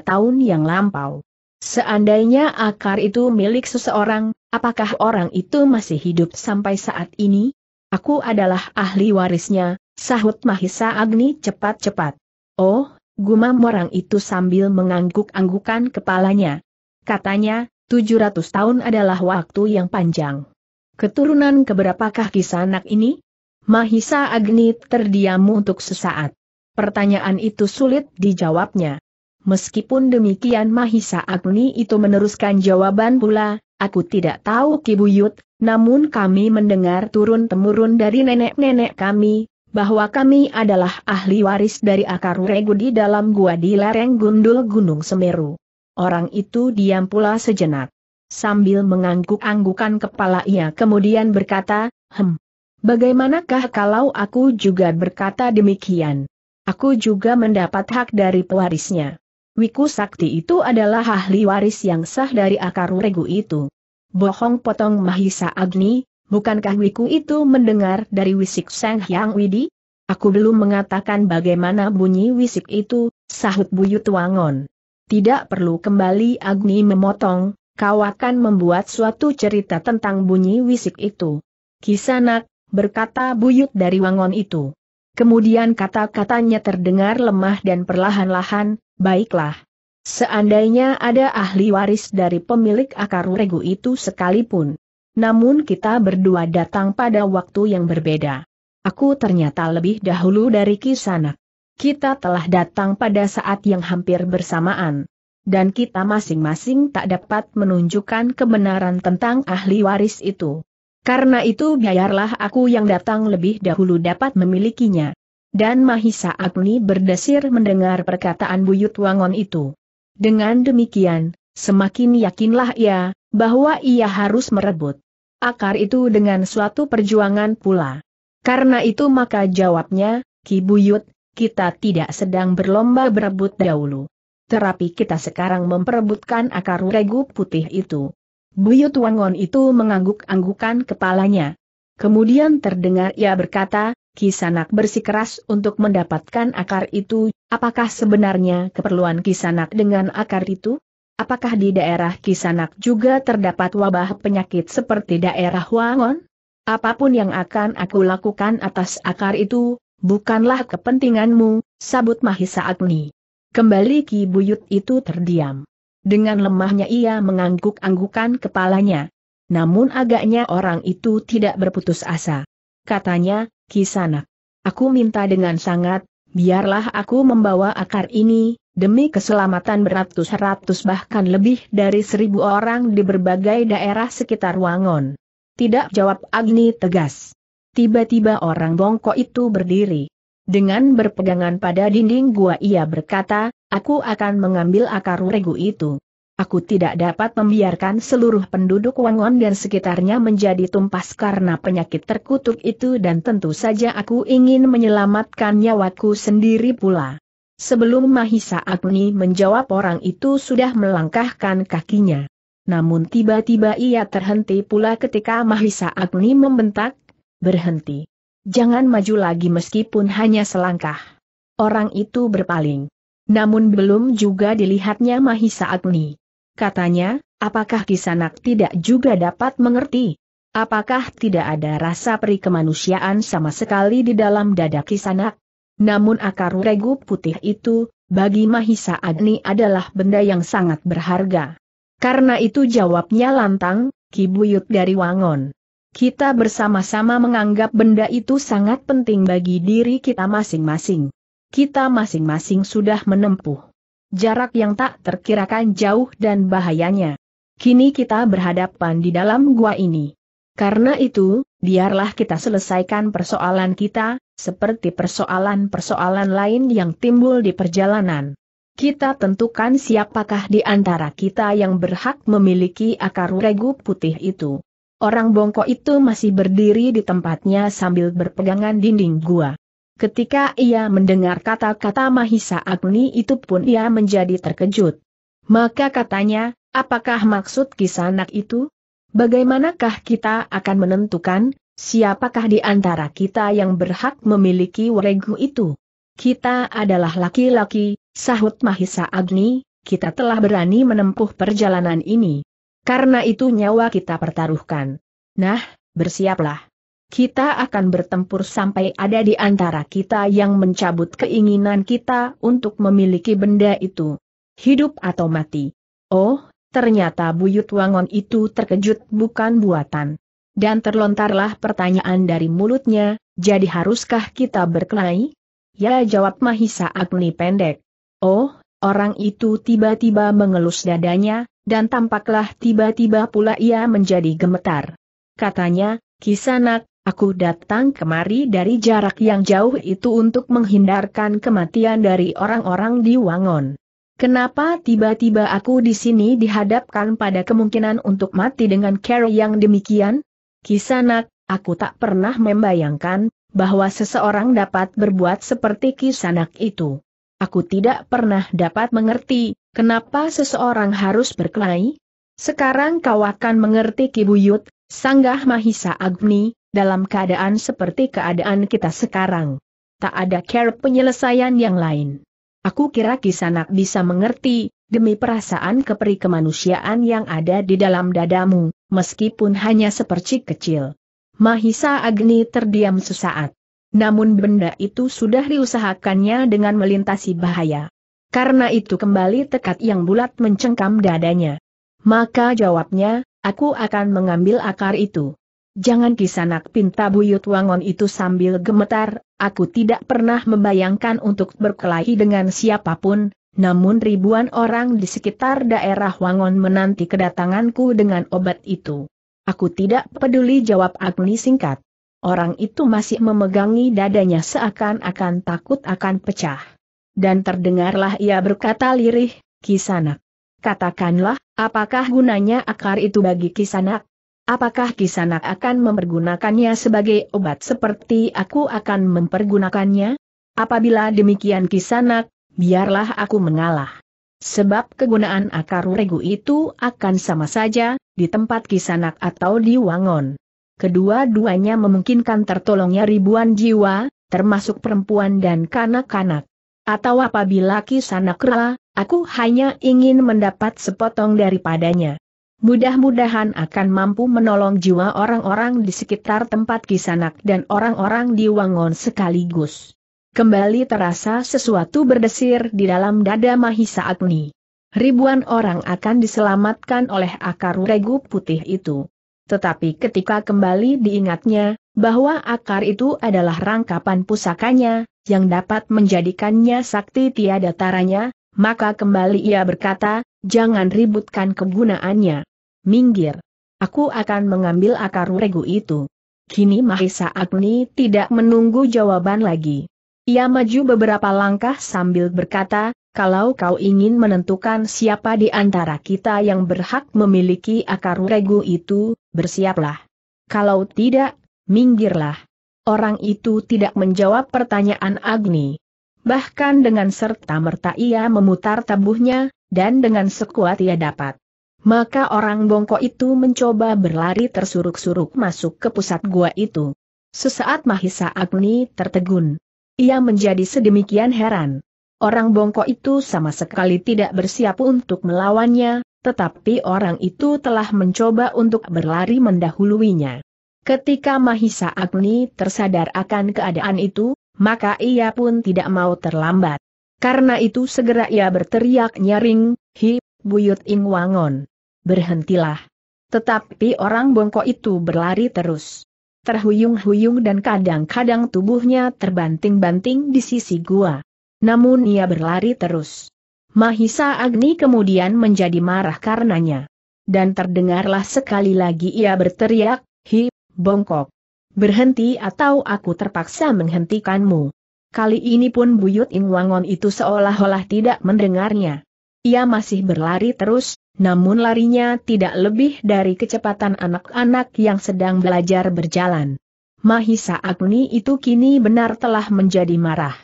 tahun yang lampau. Seandainya akar itu milik seseorang, apakah orang itu masih hidup sampai saat ini? Aku adalah ahli warisnya, Sahut Mahisa Agni cepat-cepat. Oh, gumam orang itu sambil mengangguk-anggukan kepalanya. Katanya, 700 tahun adalah waktu yang panjang. Keturunan keberapakah kisah anak ini? Mahisa Agni terdiam untuk sesaat. Pertanyaan itu sulit dijawabnya. Meskipun demikian Mahisa Agni itu meneruskan jawaban pula, aku tidak tahu Kibuyut, namun kami mendengar turun-temurun dari nenek-nenek kami, bahwa kami adalah ahli waris dari akar regu di dalam gua di lereng gundul Gunung Semeru. Orang itu diam pula sejenak. Sambil mengangguk-anggukan kepala ia kemudian berkata, Hem, bagaimanakah kalau aku juga berkata demikian? Aku juga mendapat hak dari pewarisnya. Wiku Sakti itu adalah ahli waris yang sah dari akar regu itu. Bohong potong Mahisa Agni, bukankah Wiku itu mendengar dari wisik Sang Hyang Widi? Aku belum mengatakan bagaimana bunyi wisik itu, sahut Buyut Wangon. Tidak perlu kembali Agni memotong, kau akan membuat suatu cerita tentang bunyi wisik itu. Kisanak, berkata Buyut dari Wangon itu. Kemudian kata-katanya terdengar lemah dan perlahan-lahan, baiklah. Seandainya ada ahli waris dari pemilik akar regu itu sekalipun, namun kita berdua datang pada waktu yang berbeda. Aku ternyata lebih dahulu dari Kisanak. Kita telah datang pada saat yang hampir bersamaan. Dan kita masing-masing tak dapat menunjukkan kebenaran tentang ahli waris itu. Karena itu biarlah aku yang datang lebih dahulu dapat memilikinya. Dan Mahisa Agni berdesir mendengar perkataan Buyut Wangon itu. Dengan demikian, semakin yakinlah ia, bahwa ia harus merebut akar itu dengan suatu perjuangan pula. Karena itu maka jawabnya, Ki Buyut, kita tidak sedang berlomba berebut dahulu. Terapi kita sekarang memperebutkan akar regu putih itu. Buyut Wangon itu mengangguk-anggukan kepalanya. Kemudian terdengar ia berkata, Kisanak bersikeras untuk mendapatkan akar itu, apakah sebenarnya keperluan Kisanak dengan akar itu? Apakah di daerah Kisanak juga terdapat wabah penyakit seperti daerah Wangon? Apapun yang akan aku lakukan atas akar itu, bukanlah kepentinganmu, sabut Mahisa Agni. Kembali Ki Buyut itu terdiam. Dengan lemahnya ia mengangguk-anggukan kepalanya. Namun agaknya orang itu tidak berputus asa. Katanya, Kisanak. Aku minta dengan sangat, biarlah aku membawa akar ini, demi keselamatan beratus-ratus bahkan lebih dari seribu orang di berbagai daerah sekitar Wangon. Tidak jawab Agni tegas. Tiba-tiba orang bongkok itu berdiri. Dengan berpegangan pada dinding gua ia berkata, aku akan mengambil akar regu itu. Aku tidak dapat membiarkan seluruh penduduk Wangon dan sekitarnya menjadi tumpas karena penyakit terkutuk itu dan tentu saja aku ingin menyelamatkan nyawaku sendiri pula. Sebelum Mahisa Agni menjawab orang itu sudah melangkahkan kakinya. Namun tiba-tiba ia terhenti pula ketika Mahisa Agni membentak, berhenti. Jangan maju lagi meskipun hanya selangkah. Orang itu berpaling. Namun belum juga dilihatnya Mahisa Agni. Katanya, apakah Kisanak tidak juga dapat mengerti? Apakah tidak ada rasa peri kemanusiaan sama sekali di dalam dada Kisanak? Namun akar regu putih itu, bagi Mahisa Agni adalah benda yang sangat berharga. Karena itu jawabnya lantang, Kibuyut dari Wangon. Kita bersama-sama menganggap benda itu sangat penting bagi diri kita masing-masing. Kita masing-masing sudah menempuh jarak yang tak terkirakan jauh dan bahayanya. Kini kita berhadapan di dalam gua ini. Karena itu, biarlah kita selesaikan persoalan kita, seperti persoalan-persoalan lain yang timbul di perjalanan. Kita tentukan siapakah di antara kita yang berhak memiliki akar regu putih itu. Orang bongkok itu masih berdiri di tempatnya sambil berpegangan dinding gua. Ketika ia mendengar kata-kata Mahisa Agni itu pun ia menjadi terkejut. Maka katanya, apakah maksud kisanak itu? Bagaimanakah kita akan menentukan, siapakah di antara kita yang berhak memiliki waregu itu? Kita adalah laki-laki, sahut Mahisa Agni, kita telah berani menempuh perjalanan ini. Karena itu nyawa kita pertaruhkan. Nah, bersiaplah. Kita akan bertempur sampai ada di antara kita yang mencabut keinginan kita untuk memiliki benda itu. Hidup atau mati. Oh, ternyata buyut wangon itu terkejut bukan buatan. Dan terlontarlah pertanyaan dari mulutnya, jadi haruskah kita berkelahi? Ya jawab Mahisa Agni pendek. Oh, orang itu tiba-tiba mengelus dadanya, dan tampaklah tiba-tiba pula ia menjadi gemetar. Katanya, Kisanak, Aku datang kemari dari jarak yang jauh itu untuk menghindarkan kematian dari orang-orang di Wangon. Kenapa tiba-tiba aku di sini dihadapkan pada kemungkinan untuk mati dengan cara yang demikian? Kisanak, aku tak pernah membayangkan bahwa seseorang dapat berbuat seperti kisanak itu. Aku tidak pernah dapat mengerti, kenapa seseorang harus berkelahi? Sekarang kau akan mengerti Kibuyut, Sanggah Mahisa Agni, dalam keadaan seperti keadaan kita sekarang. Tak ada care penyelesaian yang lain. Aku kira Kisanak bisa mengerti, demi perasaan keperi kemanusiaan yang ada di dalam dadamu, meskipun hanya sepercik kecil. Mahisa Agni terdiam sesaat. Namun benda itu sudah diusahakannya dengan melintasi bahaya. Karena itu kembali tekad yang bulat mencengkam dadanya. Maka jawabnya, aku akan mengambil akar itu. Jangan kisanak pinta buyut wangon itu sambil gemetar, aku tidak pernah membayangkan untuk berkelahi dengan siapapun, namun ribuan orang di sekitar daerah wangon menanti kedatanganku dengan obat itu. Aku tidak peduli jawab Agni singkat. Orang itu masih memegangi dadanya seakan-akan takut akan pecah. Dan terdengarlah ia berkata lirih, Kisanak. Katakanlah, apakah gunanya akar itu bagi Kisanak? Apakah Kisanak akan mempergunakannya sebagai obat seperti aku akan mempergunakannya? Apabila demikian Kisanak, biarlah aku mengalah. Sebab kegunaan akar regu itu akan sama saja, di tempat Kisanak atau di Wangon. Kedua-duanya memungkinkan tertolongnya ribuan jiwa, termasuk perempuan dan kanak-kanak. Atau apabila Kisanak rela, aku hanya ingin mendapat sepotong daripadanya. Mudah-mudahan akan mampu menolong jiwa orang-orang di sekitar tempat kisanak dan orang-orang di Wangon sekaligus. Kembali terasa sesuatu berdesir di dalam dada Mahisa Agni. Ribuan orang akan diselamatkan oleh akar regu putih itu. Tetapi ketika kembali diingatnya, bahwa akar itu adalah rangkapan pusakanya, yang dapat menjadikannya sakti tiada taranya, maka kembali ia berkata, jangan ributkan kegunaannya minggir. Aku akan mengambil akar regu itu. Kini Mahesa Agni tidak menunggu jawaban lagi. Ia maju beberapa langkah sambil berkata, kalau kau ingin menentukan siapa di antara kita yang berhak memiliki akar regu itu, bersiaplah. Kalau tidak, minggirlah. Orang itu tidak menjawab pertanyaan Agni. Bahkan dengan serta-merta ia memutar tabuhnya, dan dengan sekuat ia dapat. Maka orang bongkok itu mencoba berlari tersuruk-suruk masuk ke pusat gua itu. Sesaat Mahisa Agni tertegun. Ia menjadi sedemikian heran. Orang bongkok itu sama sekali tidak bersiap untuk melawannya, tetapi orang itu telah mencoba untuk berlari mendahuluinya. Ketika Mahisa Agni tersadar akan keadaan itu, maka ia pun tidak mau terlambat. Karena itu segera ia berteriak nyaring, hi, buyut Ing Wangon. Berhentilah. Tetapi orang bongkok itu berlari terus. Terhuyung-huyung dan kadang-kadang tubuhnya terbanting-banting di sisi gua. Namun ia berlari terus. Mahisa Agni kemudian menjadi marah karenanya. Dan terdengarlah sekali lagi ia berteriak, Hi, bongkok. Berhenti atau aku terpaksa menghentikanmu. Kali ini pun buyut Wangon itu seolah-olah tidak mendengarnya. Ia masih berlari terus, namun larinya tidak lebih dari kecepatan anak-anak yang sedang belajar berjalan. Mahisa Agni itu kini benar telah menjadi marah.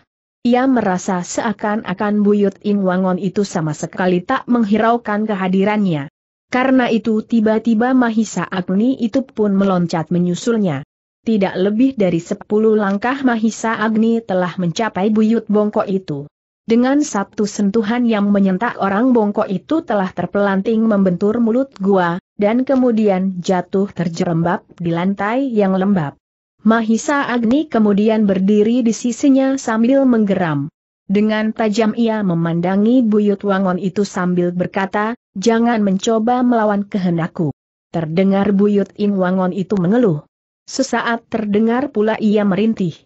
Ia merasa seakan-akan buyut Ingwangon itu sama sekali tak menghiraukan kehadirannya. Karena itu tiba-tiba Mahisa Agni itu pun meloncat menyusulnya. Tidak lebih dari sepuluh langkah Mahisa Agni telah mencapai buyut bongkok itu. Dengan satu sentuhan yang menyentak orang bongkok itu telah terpelanting membentur mulut gua, dan kemudian jatuh terjerembab di lantai yang lembab. Mahisa Agni kemudian berdiri di sisinya sambil menggeram. Dengan tajam ia memandangi buyut wangon itu sambil berkata, jangan mencoba melawan kehendakku. Terdengar buyut ing wangon itu mengeluh. Sesaat terdengar pula ia merintih.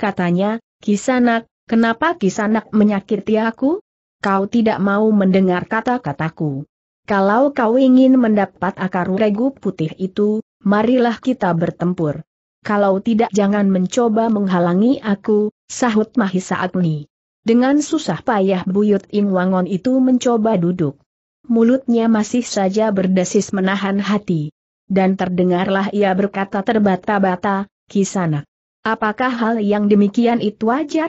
Katanya, Kisanak, Kenapa kisanak menyakiti aku? Kau tidak mau mendengar kata-kataku. Kalau kau ingin mendapat akar regu putih itu, marilah kita bertempur. Kalau tidak jangan mencoba menghalangi aku, sahut Mahisa Agni. Dengan susah payah buyut Ing Wangon itu mencoba duduk. Mulutnya masih saja berdesis menahan hati. Dan terdengarlah ia berkata terbata-bata, Kisanak. Apakah hal yang demikian itu wajar?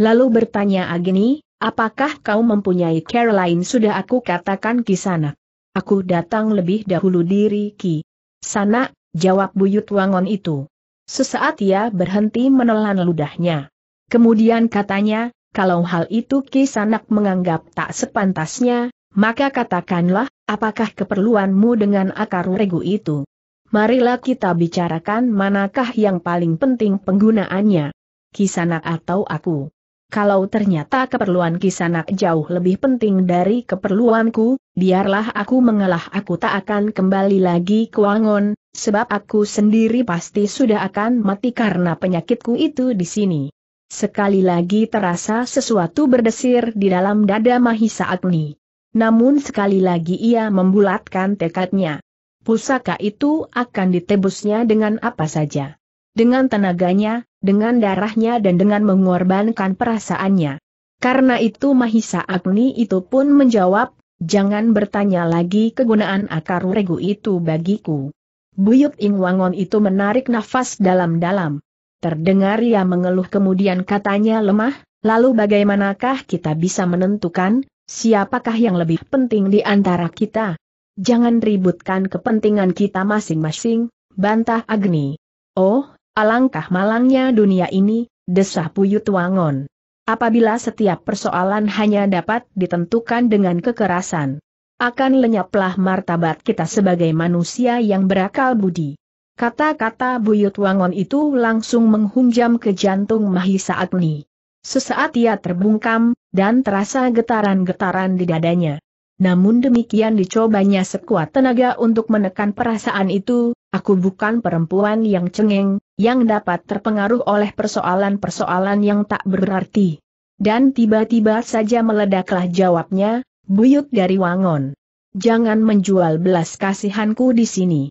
Lalu bertanya Agni, apakah kau mempunyai Caroline sudah aku katakan sana. Aku datang lebih dahulu diri Ki. Sana, jawab buyut wangon itu. Sesaat ia berhenti menelan ludahnya. Kemudian katanya, kalau hal itu Ki Sanak menganggap tak sepantasnya, maka katakanlah, apakah keperluanmu dengan akar regu itu? Marilah kita bicarakan manakah yang paling penting penggunaannya. Kisanak atau aku kalau ternyata keperluan kisanak jauh lebih penting dari keperluanku, biarlah aku mengalah aku tak akan kembali lagi ke Wangon, sebab aku sendiri pasti sudah akan mati karena penyakitku itu di sini. Sekali lagi terasa sesuatu berdesir di dalam dada Mahisa Agni. Namun sekali lagi ia membulatkan tekadnya. Pusaka itu akan ditebusnya dengan apa saja. Dengan tenaganya, dengan darahnya dan dengan mengorbankan perasaannya. Karena itu Mahisa Agni itu pun menjawab, jangan bertanya lagi kegunaan akar regu itu bagiku. Buyut Ingwangon itu menarik nafas dalam-dalam. Terdengar ia mengeluh kemudian katanya lemah, lalu bagaimanakah kita bisa menentukan, siapakah yang lebih penting di antara kita? Jangan ributkan kepentingan kita masing-masing, bantah Agni. Oh, Alangkah malangnya dunia ini, desah Puyut Wangon. Apabila setiap persoalan hanya dapat ditentukan dengan kekerasan, akan lenyaplah martabat kita sebagai manusia yang berakal budi. Kata-kata Buyut Wangon itu langsung menghunjam ke jantung Mahisa Agni. Sesaat ia terbungkam, dan terasa getaran-getaran di dadanya. Namun demikian dicobanya sekuat tenaga untuk menekan perasaan itu, aku bukan perempuan yang cengeng, yang dapat terpengaruh oleh persoalan-persoalan yang tak berarti. Dan tiba-tiba saja meledaklah jawabnya, buyut dari Wangon. Jangan menjual belas kasihanku di sini.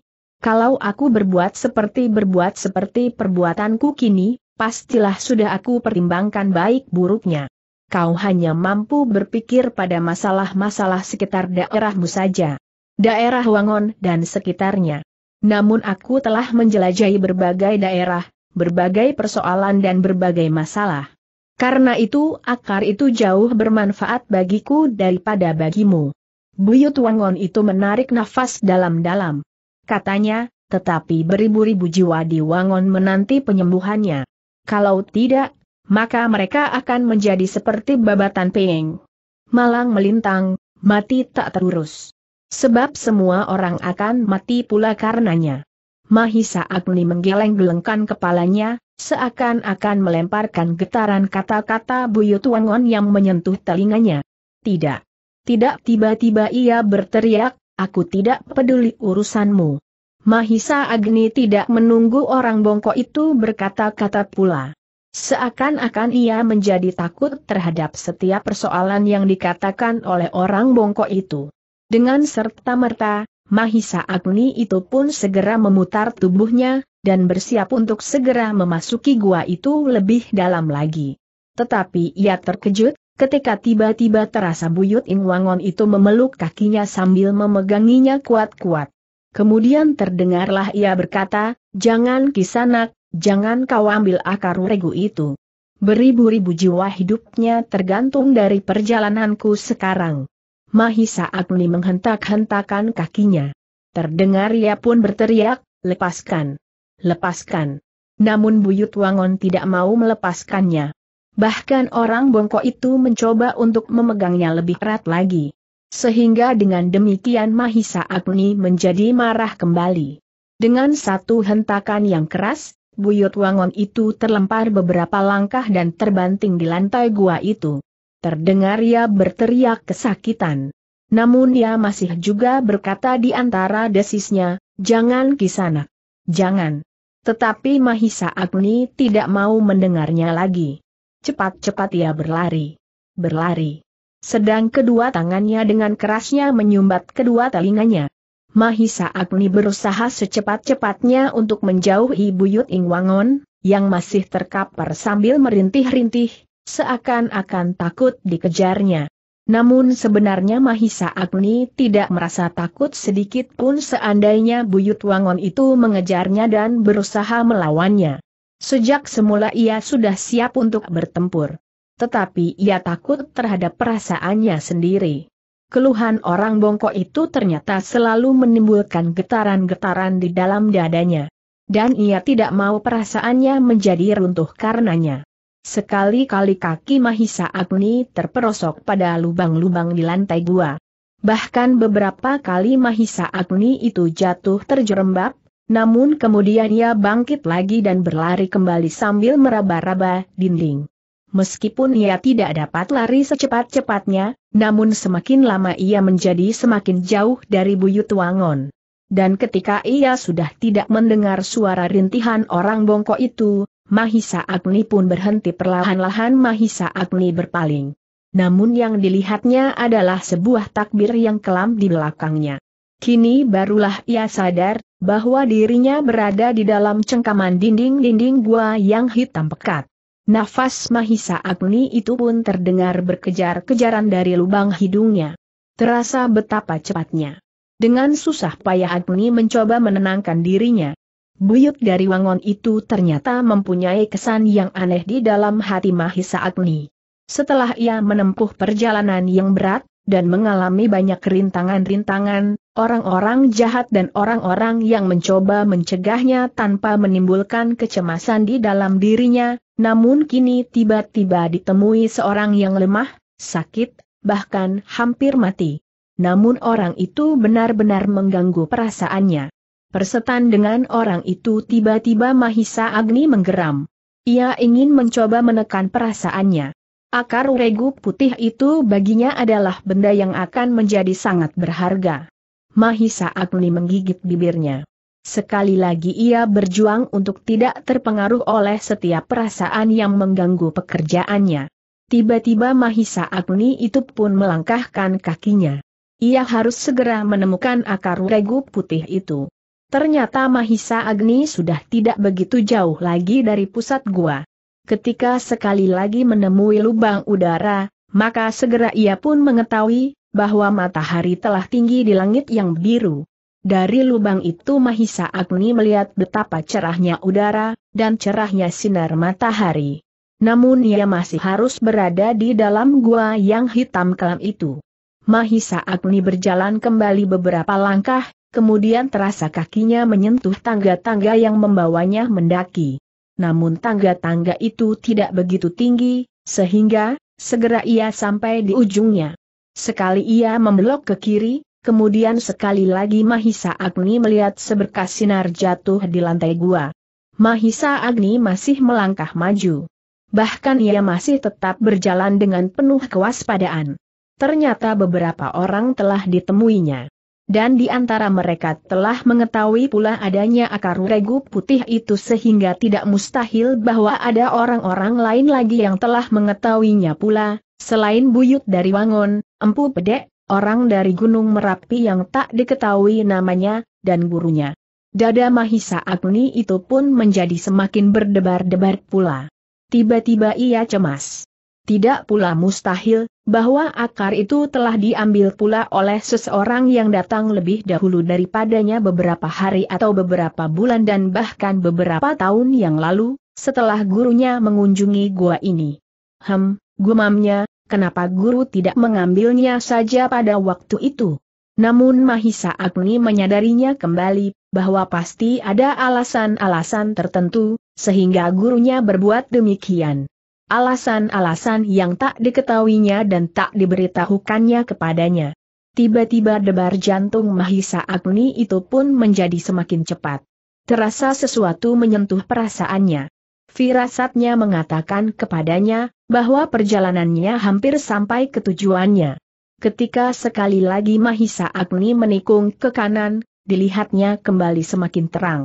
Kalau aku berbuat seperti berbuat seperti perbuatanku kini, pastilah sudah aku pertimbangkan baik buruknya. Kau hanya mampu berpikir pada masalah-masalah sekitar daerahmu saja. Daerah Wangon dan sekitarnya. Namun aku telah menjelajahi berbagai daerah, berbagai persoalan dan berbagai masalah. Karena itu akar itu jauh bermanfaat bagiku daripada bagimu. Buyut Wangon itu menarik nafas dalam-dalam. Katanya, tetapi beribu-ribu jiwa di Wangon menanti penyembuhannya. Kalau tidak, maka mereka akan menjadi seperti babatan peng. Malang melintang, mati tak terurus. Sebab semua orang akan mati pula karenanya. Mahisa Agni menggeleng-gelengkan kepalanya, seakan-akan melemparkan getaran kata-kata Buyut Wangon yang menyentuh telinganya. Tidak. Tidak tiba-tiba ia berteriak, aku tidak peduli urusanmu. Mahisa Agni tidak menunggu orang bongkok itu berkata-kata pula. Seakan-akan ia menjadi takut terhadap setiap persoalan yang dikatakan oleh orang bongkok itu. Dengan serta-merta, Mahisa Agni itu pun segera memutar tubuhnya, dan bersiap untuk segera memasuki gua itu lebih dalam lagi. Tetapi ia terkejut, ketika tiba-tiba terasa buyut Wangon itu memeluk kakinya sambil memeganginya kuat-kuat. Kemudian terdengarlah ia berkata, jangan kisanak, jangan kau ambil akar regu itu. Beribu-ribu jiwa hidupnya tergantung dari perjalananku sekarang. Mahisa Agni menghentak-hentakan kakinya. Terdengar ia pun berteriak, lepaskan, lepaskan. Namun Buyut Wangon tidak mau melepaskannya. Bahkan orang bongkok itu mencoba untuk memegangnya lebih erat lagi. Sehingga dengan demikian Mahisa Agni menjadi marah kembali. Dengan satu hentakan yang keras, Buyut Wangon itu terlempar beberapa langkah dan terbanting di lantai gua itu. Terdengar ia berteriak kesakitan. Namun ia masih juga berkata di antara desisnya, jangan kisanak. Jangan. Tetapi Mahisa Agni tidak mau mendengarnya lagi. Cepat-cepat ia berlari. Berlari. Sedang kedua tangannya dengan kerasnya menyumbat kedua telinganya. Mahisa Agni berusaha secepat-cepatnya untuk menjauhi Buyut Ingwangon, yang masih terkapar sambil merintih-rintih, seakan-akan takut dikejarnya. Namun sebenarnya Mahisa Agni tidak merasa takut sedikit pun seandainya Buyut Wangon itu mengejarnya dan berusaha melawannya. Sejak semula ia sudah siap untuk bertempur. Tetapi ia takut terhadap perasaannya sendiri. Keluhan orang bongkok itu ternyata selalu menimbulkan getaran-getaran di dalam dadanya. Dan ia tidak mau perasaannya menjadi runtuh karenanya. Sekali-kali kaki Mahisa Agni terperosok pada lubang-lubang di lantai gua. Bahkan beberapa kali Mahisa Agni itu jatuh terjerembab, namun kemudian ia bangkit lagi dan berlari kembali sambil meraba-raba dinding. Meskipun ia tidak dapat lari secepat-cepatnya, namun semakin lama ia menjadi semakin jauh dari Buyut Wangon. Dan ketika ia sudah tidak mendengar suara rintihan orang bongkok itu, Mahisa Agni pun berhenti perlahan-lahan Mahisa Agni berpaling. Namun yang dilihatnya adalah sebuah takbir yang kelam di belakangnya. Kini barulah ia sadar, bahwa dirinya berada di dalam cengkaman dinding-dinding gua yang hitam pekat. Nafas Mahisa Agni itu pun terdengar berkejar-kejaran dari lubang hidungnya. Terasa betapa cepatnya. Dengan susah payah Agni mencoba menenangkan dirinya, Buyut dari Wangon itu ternyata mempunyai kesan yang aneh di dalam hati Mahisa Agni. Setelah ia menempuh perjalanan yang berat, dan mengalami banyak rintangan-rintangan, orang-orang jahat dan orang-orang yang mencoba mencegahnya tanpa menimbulkan kecemasan di dalam dirinya, namun kini tiba-tiba ditemui seorang yang lemah, sakit, bahkan hampir mati. Namun orang itu benar-benar mengganggu perasaannya. Persetan dengan orang itu tiba-tiba Mahisa Agni menggeram. Ia ingin mencoba menekan perasaannya. Akar regu putih itu baginya adalah benda yang akan menjadi sangat berharga. Mahisa Agni menggigit bibirnya. Sekali lagi ia berjuang untuk tidak terpengaruh oleh setiap perasaan yang mengganggu pekerjaannya. Tiba-tiba Mahisa Agni itu pun melangkahkan kakinya. Ia harus segera menemukan akar regu putih itu. Ternyata Mahisa Agni sudah tidak begitu jauh lagi dari pusat gua. Ketika sekali lagi menemui lubang udara, maka segera ia pun mengetahui bahwa matahari telah tinggi di langit yang biru. Dari lubang itu Mahisa Agni melihat betapa cerahnya udara, dan cerahnya sinar matahari. Namun ia masih harus berada di dalam gua yang hitam kelam itu. Mahisa Agni berjalan kembali beberapa langkah, kemudian terasa kakinya menyentuh tangga-tangga yang membawanya mendaki. Namun tangga-tangga itu tidak begitu tinggi, sehingga, segera ia sampai di ujungnya. Sekali ia membelok ke kiri, kemudian sekali lagi Mahisa Agni melihat seberkas sinar jatuh di lantai gua. Mahisa Agni masih melangkah maju. Bahkan ia masih tetap berjalan dengan penuh kewaspadaan. Ternyata beberapa orang telah ditemuinya dan di antara mereka telah mengetahui pula adanya akar regu putih itu sehingga tidak mustahil bahwa ada orang-orang lain lagi yang telah mengetahuinya pula, selain buyut dari Wangon, Empu Pedek, orang dari Gunung Merapi yang tak diketahui namanya, dan gurunya. Dada Mahisa Agni itu pun menjadi semakin berdebar-debar pula. Tiba-tiba ia cemas. Tidak pula mustahil, bahwa akar itu telah diambil pula oleh seseorang yang datang lebih dahulu daripadanya beberapa hari atau beberapa bulan dan bahkan beberapa tahun yang lalu, setelah gurunya mengunjungi gua ini. Hem, gumamnya, kenapa guru tidak mengambilnya saja pada waktu itu? Namun Mahisa Agni menyadarinya kembali, bahwa pasti ada alasan-alasan tertentu, sehingga gurunya berbuat demikian alasan-alasan yang tak diketahuinya dan tak diberitahukannya kepadanya. Tiba-tiba debar jantung Mahisa Agni itu pun menjadi semakin cepat. Terasa sesuatu menyentuh perasaannya. Firasatnya mengatakan kepadanya, bahwa perjalanannya hampir sampai ke tujuannya. Ketika sekali lagi Mahisa Agni menikung ke kanan, dilihatnya kembali semakin terang.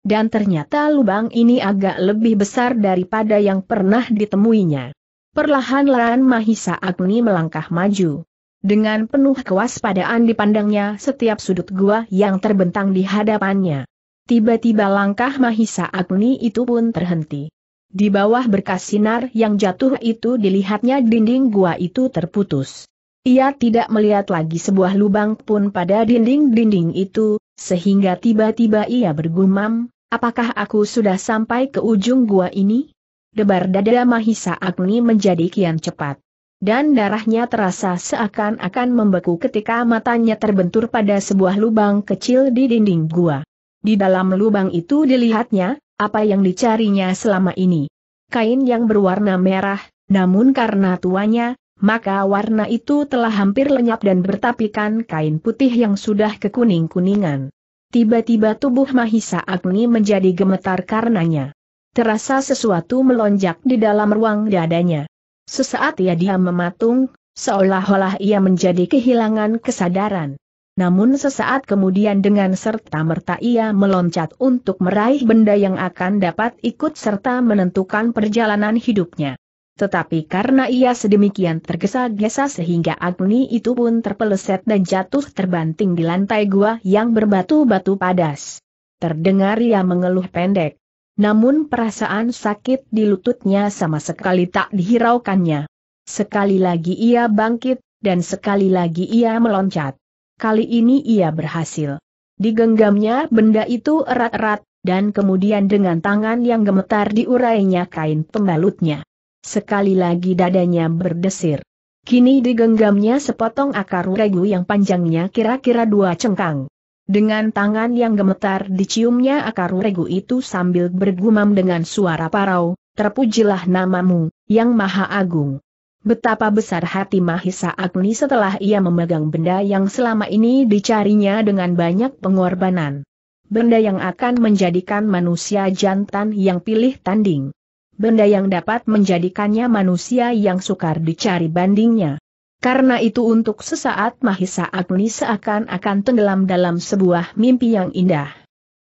Dan ternyata lubang ini agak lebih besar daripada yang pernah ditemuinya. Perlahan-lahan Mahisa Agni melangkah maju. Dengan penuh kewaspadaan dipandangnya setiap sudut gua yang terbentang di hadapannya. Tiba-tiba langkah Mahisa Agni itu pun terhenti. Di bawah berkas sinar yang jatuh itu dilihatnya dinding gua itu terputus. Ia tidak melihat lagi sebuah lubang pun pada dinding-dinding itu, sehingga tiba-tiba ia bergumam, apakah aku sudah sampai ke ujung gua ini? Debar dada Mahisa Agni menjadi kian cepat. Dan darahnya terasa seakan-akan membeku ketika matanya terbentur pada sebuah lubang kecil di dinding gua. Di dalam lubang itu dilihatnya, apa yang dicarinya selama ini. Kain yang berwarna merah, namun karena tuanya, maka warna itu telah hampir lenyap dan bertapikan kain putih yang sudah kekuning-kuningan. Tiba-tiba tubuh Mahisa Agni menjadi gemetar karenanya. Terasa sesuatu melonjak di dalam ruang dadanya. Sesaat ia diam mematung, seolah-olah ia menjadi kehilangan kesadaran. Namun sesaat kemudian dengan serta-merta ia meloncat untuk meraih benda yang akan dapat ikut serta menentukan perjalanan hidupnya. Tetapi karena ia sedemikian tergesa-gesa sehingga Agni itu pun terpeleset dan jatuh terbanting di lantai gua yang berbatu-batu padas. Terdengar ia mengeluh pendek. Namun perasaan sakit di lututnya sama sekali tak dihiraukannya. Sekali lagi ia bangkit, dan sekali lagi ia meloncat. Kali ini ia berhasil. Digenggamnya benda itu erat-erat, dan kemudian dengan tangan yang gemetar diurainya kain pembalutnya. Sekali lagi dadanya berdesir. Kini digenggamnya sepotong akar regu yang panjangnya kira-kira dua cengkang. Dengan tangan yang gemetar diciumnya akar regu itu sambil bergumam dengan suara parau, terpujilah namamu, yang maha agung. Betapa besar hati Mahisa Agni setelah ia memegang benda yang selama ini dicarinya dengan banyak pengorbanan. Benda yang akan menjadikan manusia jantan yang pilih tanding benda yang dapat menjadikannya manusia yang sukar dicari bandingnya. Karena itu untuk sesaat Mahisa Agni seakan-akan tenggelam dalam sebuah mimpi yang indah.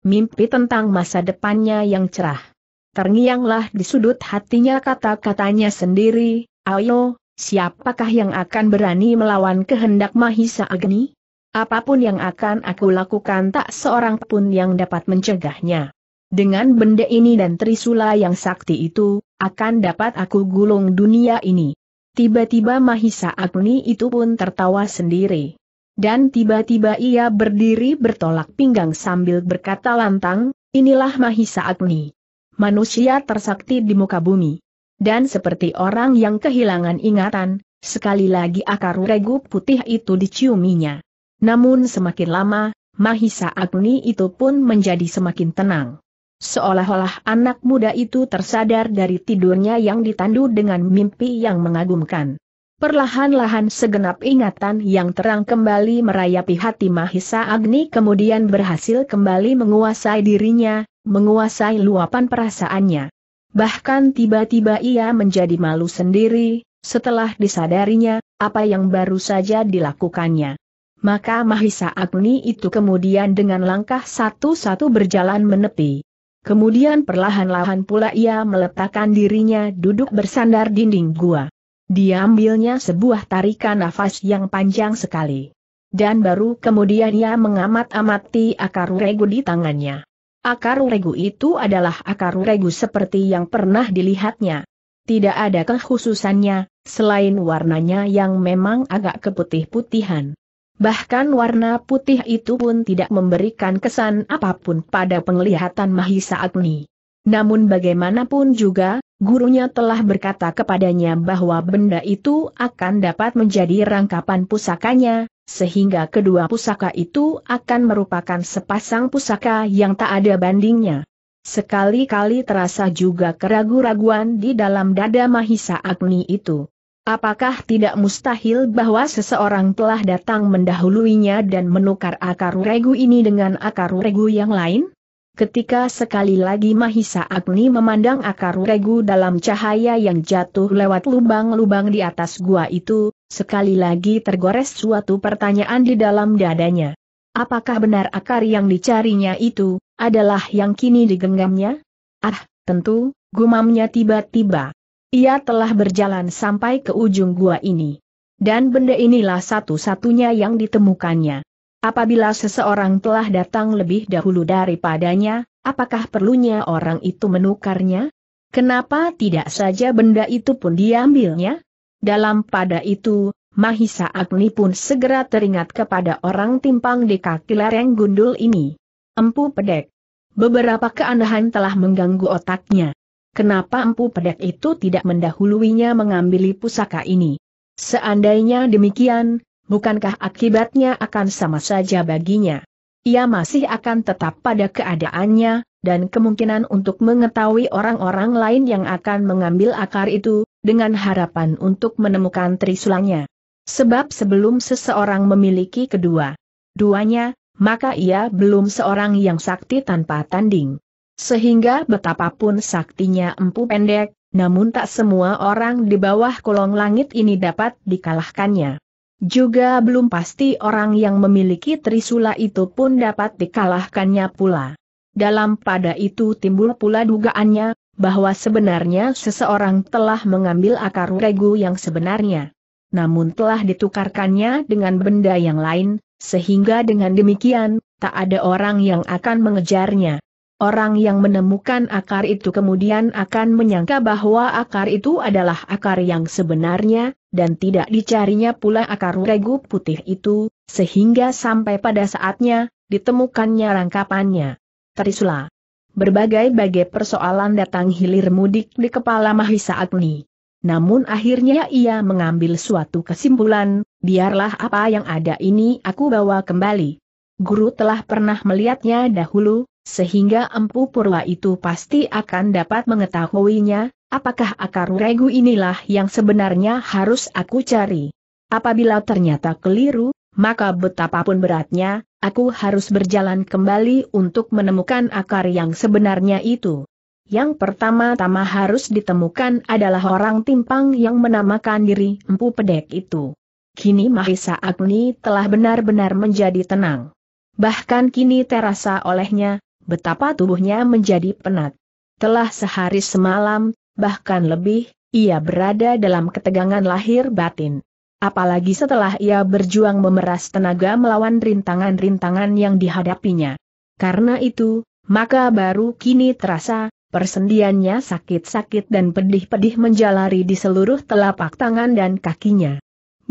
Mimpi tentang masa depannya yang cerah. Terngianglah di sudut hatinya kata-katanya sendiri, ayo, siapakah yang akan berani melawan kehendak Mahisa Agni? Apapun yang akan aku lakukan tak seorang pun yang dapat mencegahnya. Dengan benda ini dan trisula yang sakti itu, akan dapat aku gulung dunia ini. Tiba-tiba Mahisa Agni itu pun tertawa sendiri. Dan tiba-tiba ia berdiri bertolak pinggang sambil berkata lantang, inilah Mahisa Agni. Manusia tersakti di muka bumi. Dan seperti orang yang kehilangan ingatan, sekali lagi akar regu putih itu diciuminya. Namun semakin lama, Mahisa Agni itu pun menjadi semakin tenang. Seolah-olah anak muda itu tersadar dari tidurnya yang ditandu dengan mimpi yang mengagumkan. Perlahan-lahan segenap ingatan yang terang kembali merayapi hati Mahisa Agni kemudian berhasil kembali menguasai dirinya, menguasai luapan perasaannya. Bahkan tiba-tiba ia menjadi malu sendiri, setelah disadarinya, apa yang baru saja dilakukannya. Maka Mahisa Agni itu kemudian dengan langkah satu-satu berjalan menepi. Kemudian perlahan-lahan pula ia meletakkan dirinya duduk bersandar dinding gua. Diambilnya sebuah tarikan nafas yang panjang sekali. Dan baru kemudian ia mengamat-amati akar regu di tangannya. Akar regu itu adalah akar regu seperti yang pernah dilihatnya. Tidak ada kekhususannya, selain warnanya yang memang agak keputih-putihan. Bahkan warna putih itu pun tidak memberikan kesan apapun pada penglihatan Mahisa Agni. Namun bagaimanapun juga, gurunya telah berkata kepadanya bahwa benda itu akan dapat menjadi rangkapan pusakanya, sehingga kedua pusaka itu akan merupakan sepasang pusaka yang tak ada bandingnya. Sekali-kali terasa juga keraguan-raguan di dalam dada Mahisa Agni itu. Apakah tidak mustahil bahwa seseorang telah datang mendahuluinya dan menukar akar regu ini dengan akar regu yang lain? Ketika sekali lagi Mahisa Agni memandang akar regu dalam cahaya yang jatuh lewat lubang-lubang di atas gua itu, sekali lagi tergores suatu pertanyaan di dalam dadanya. Apakah benar akar yang dicarinya itu, adalah yang kini digenggamnya? Ah, tentu, gumamnya tiba-tiba. Ia telah berjalan sampai ke ujung gua ini. Dan benda inilah satu-satunya yang ditemukannya. Apabila seseorang telah datang lebih dahulu daripadanya, apakah perlunya orang itu menukarnya? Kenapa tidak saja benda itu pun diambilnya? Dalam pada itu, Mahisa Agni pun segera teringat kepada orang timpang di kaki lereng gundul ini. Empu pedek. Beberapa keanehan telah mengganggu otaknya kenapa empu pedek itu tidak mendahuluinya mengambil pusaka ini. Seandainya demikian, bukankah akibatnya akan sama saja baginya? Ia masih akan tetap pada keadaannya, dan kemungkinan untuk mengetahui orang-orang lain yang akan mengambil akar itu, dengan harapan untuk menemukan trisulanya. Sebab sebelum seseorang memiliki kedua duanya, maka ia belum seorang yang sakti tanpa tanding. Sehingga betapapun saktinya empu pendek, namun tak semua orang di bawah kolong langit ini dapat dikalahkannya. Juga belum pasti orang yang memiliki trisula itu pun dapat dikalahkannya pula. Dalam pada itu timbul pula dugaannya, bahwa sebenarnya seseorang telah mengambil akar regu yang sebenarnya. Namun telah ditukarkannya dengan benda yang lain, sehingga dengan demikian, tak ada orang yang akan mengejarnya. Orang yang menemukan akar itu kemudian akan menyangka bahwa akar itu adalah akar yang sebenarnya, dan tidak dicarinya pula akar regu putih itu, sehingga sampai pada saatnya, ditemukannya rangkapannya. Trisula. Berbagai-bagai persoalan datang hilir mudik di kepala Mahisa Agni. Namun akhirnya ia mengambil suatu kesimpulan, biarlah apa yang ada ini aku bawa kembali. Guru telah pernah melihatnya dahulu, sehingga empu purwa itu pasti akan dapat mengetahuinya, apakah akar regu inilah yang sebenarnya harus aku cari. Apabila ternyata keliru, maka betapapun beratnya, aku harus berjalan kembali untuk menemukan akar yang sebenarnya itu. Yang pertama-tama harus ditemukan adalah orang timpang yang menamakan diri Empu Pedek itu. Kini Mahisa Agni telah benar-benar menjadi tenang. Bahkan kini terasa olehnya, betapa tubuhnya menjadi penat. Telah sehari semalam, bahkan lebih, ia berada dalam ketegangan lahir batin. Apalagi setelah ia berjuang memeras tenaga melawan rintangan-rintangan yang dihadapinya. Karena itu, maka baru kini terasa, persendiannya sakit-sakit dan pedih-pedih menjalari di seluruh telapak tangan dan kakinya.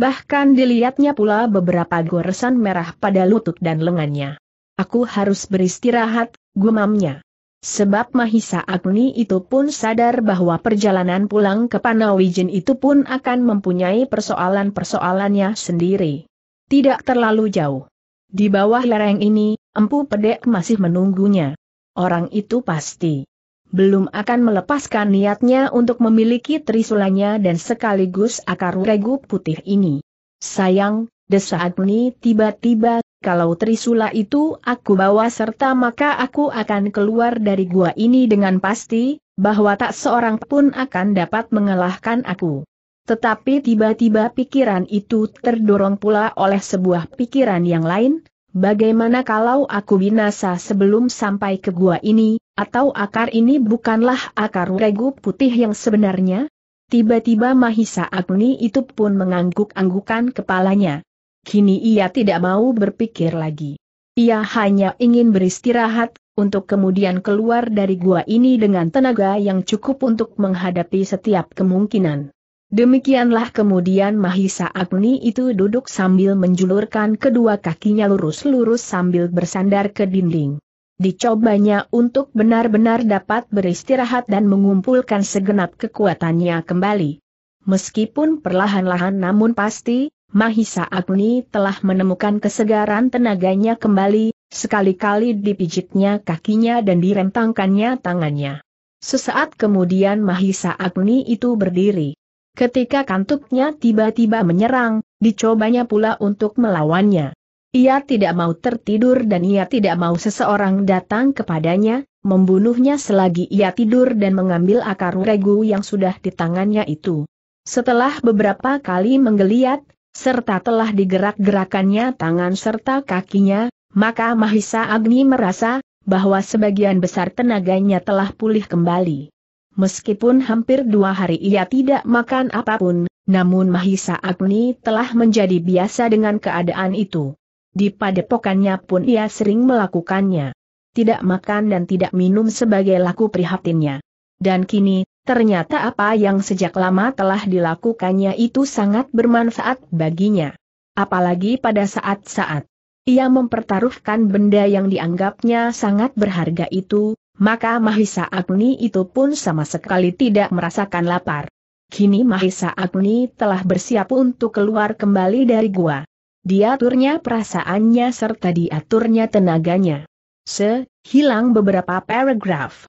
Bahkan dilihatnya pula beberapa goresan merah pada lutut dan lengannya. Aku harus beristirahat, gumamnya. Sebab Mahisa Agni itu pun sadar bahwa perjalanan pulang ke Panawijen itu pun akan mempunyai persoalan-persoalannya sendiri. Tidak terlalu jauh. Di bawah lereng ini, Empu Pedek masih menunggunya. Orang itu pasti belum akan melepaskan niatnya untuk memiliki trisulanya dan sekaligus akar regu putih ini. Sayang, Desa Agni tiba-tiba kalau Trisula itu aku bawa serta maka aku akan keluar dari gua ini dengan pasti, bahwa tak seorang pun akan dapat mengalahkan aku. Tetapi tiba-tiba pikiran itu terdorong pula oleh sebuah pikiran yang lain, bagaimana kalau aku binasa sebelum sampai ke gua ini, atau akar ini bukanlah akar regu putih yang sebenarnya? Tiba-tiba Mahisa Agni itu pun mengangguk-anggukan kepalanya. Kini ia tidak mau berpikir lagi. Ia hanya ingin beristirahat, untuk kemudian keluar dari gua ini dengan tenaga yang cukup untuk menghadapi setiap kemungkinan. Demikianlah kemudian Mahisa Agni itu duduk sambil menjulurkan kedua kakinya lurus-lurus sambil bersandar ke dinding. Dicobanya untuk benar-benar dapat beristirahat dan mengumpulkan segenap kekuatannya kembali. Meskipun perlahan-lahan namun pasti, Mahisa Agni telah menemukan kesegaran tenaganya kembali, sekali-kali dipijitnya kakinya dan direntangkannya tangannya. Sesaat kemudian Mahisa Agni itu berdiri. Ketika kantuknya tiba-tiba menyerang, dicobanya pula untuk melawannya. Ia tidak mau tertidur dan ia tidak mau seseorang datang kepadanya, membunuhnya selagi ia tidur dan mengambil akar regu yang sudah di tangannya itu. Setelah beberapa kali menggeliat, serta telah digerak-gerakannya tangan serta kakinya, maka Mahisa Agni merasa bahwa sebagian besar tenaganya telah pulih kembali. Meskipun hampir dua hari ia tidak makan apapun, namun Mahisa Agni telah menjadi biasa dengan keadaan itu. Di padepokannya pun ia sering melakukannya. Tidak makan dan tidak minum sebagai laku prihatinnya. Dan kini, Ternyata apa yang sejak lama telah dilakukannya itu sangat bermanfaat baginya. Apalagi pada saat-saat ia mempertaruhkan benda yang dianggapnya sangat berharga itu, maka Mahisa Agni itu pun sama sekali tidak merasakan lapar. Kini Mahisa Agni telah bersiap untuk keluar kembali dari gua. Diaturnya perasaannya serta diaturnya tenaganya. Sehilang beberapa paragraf.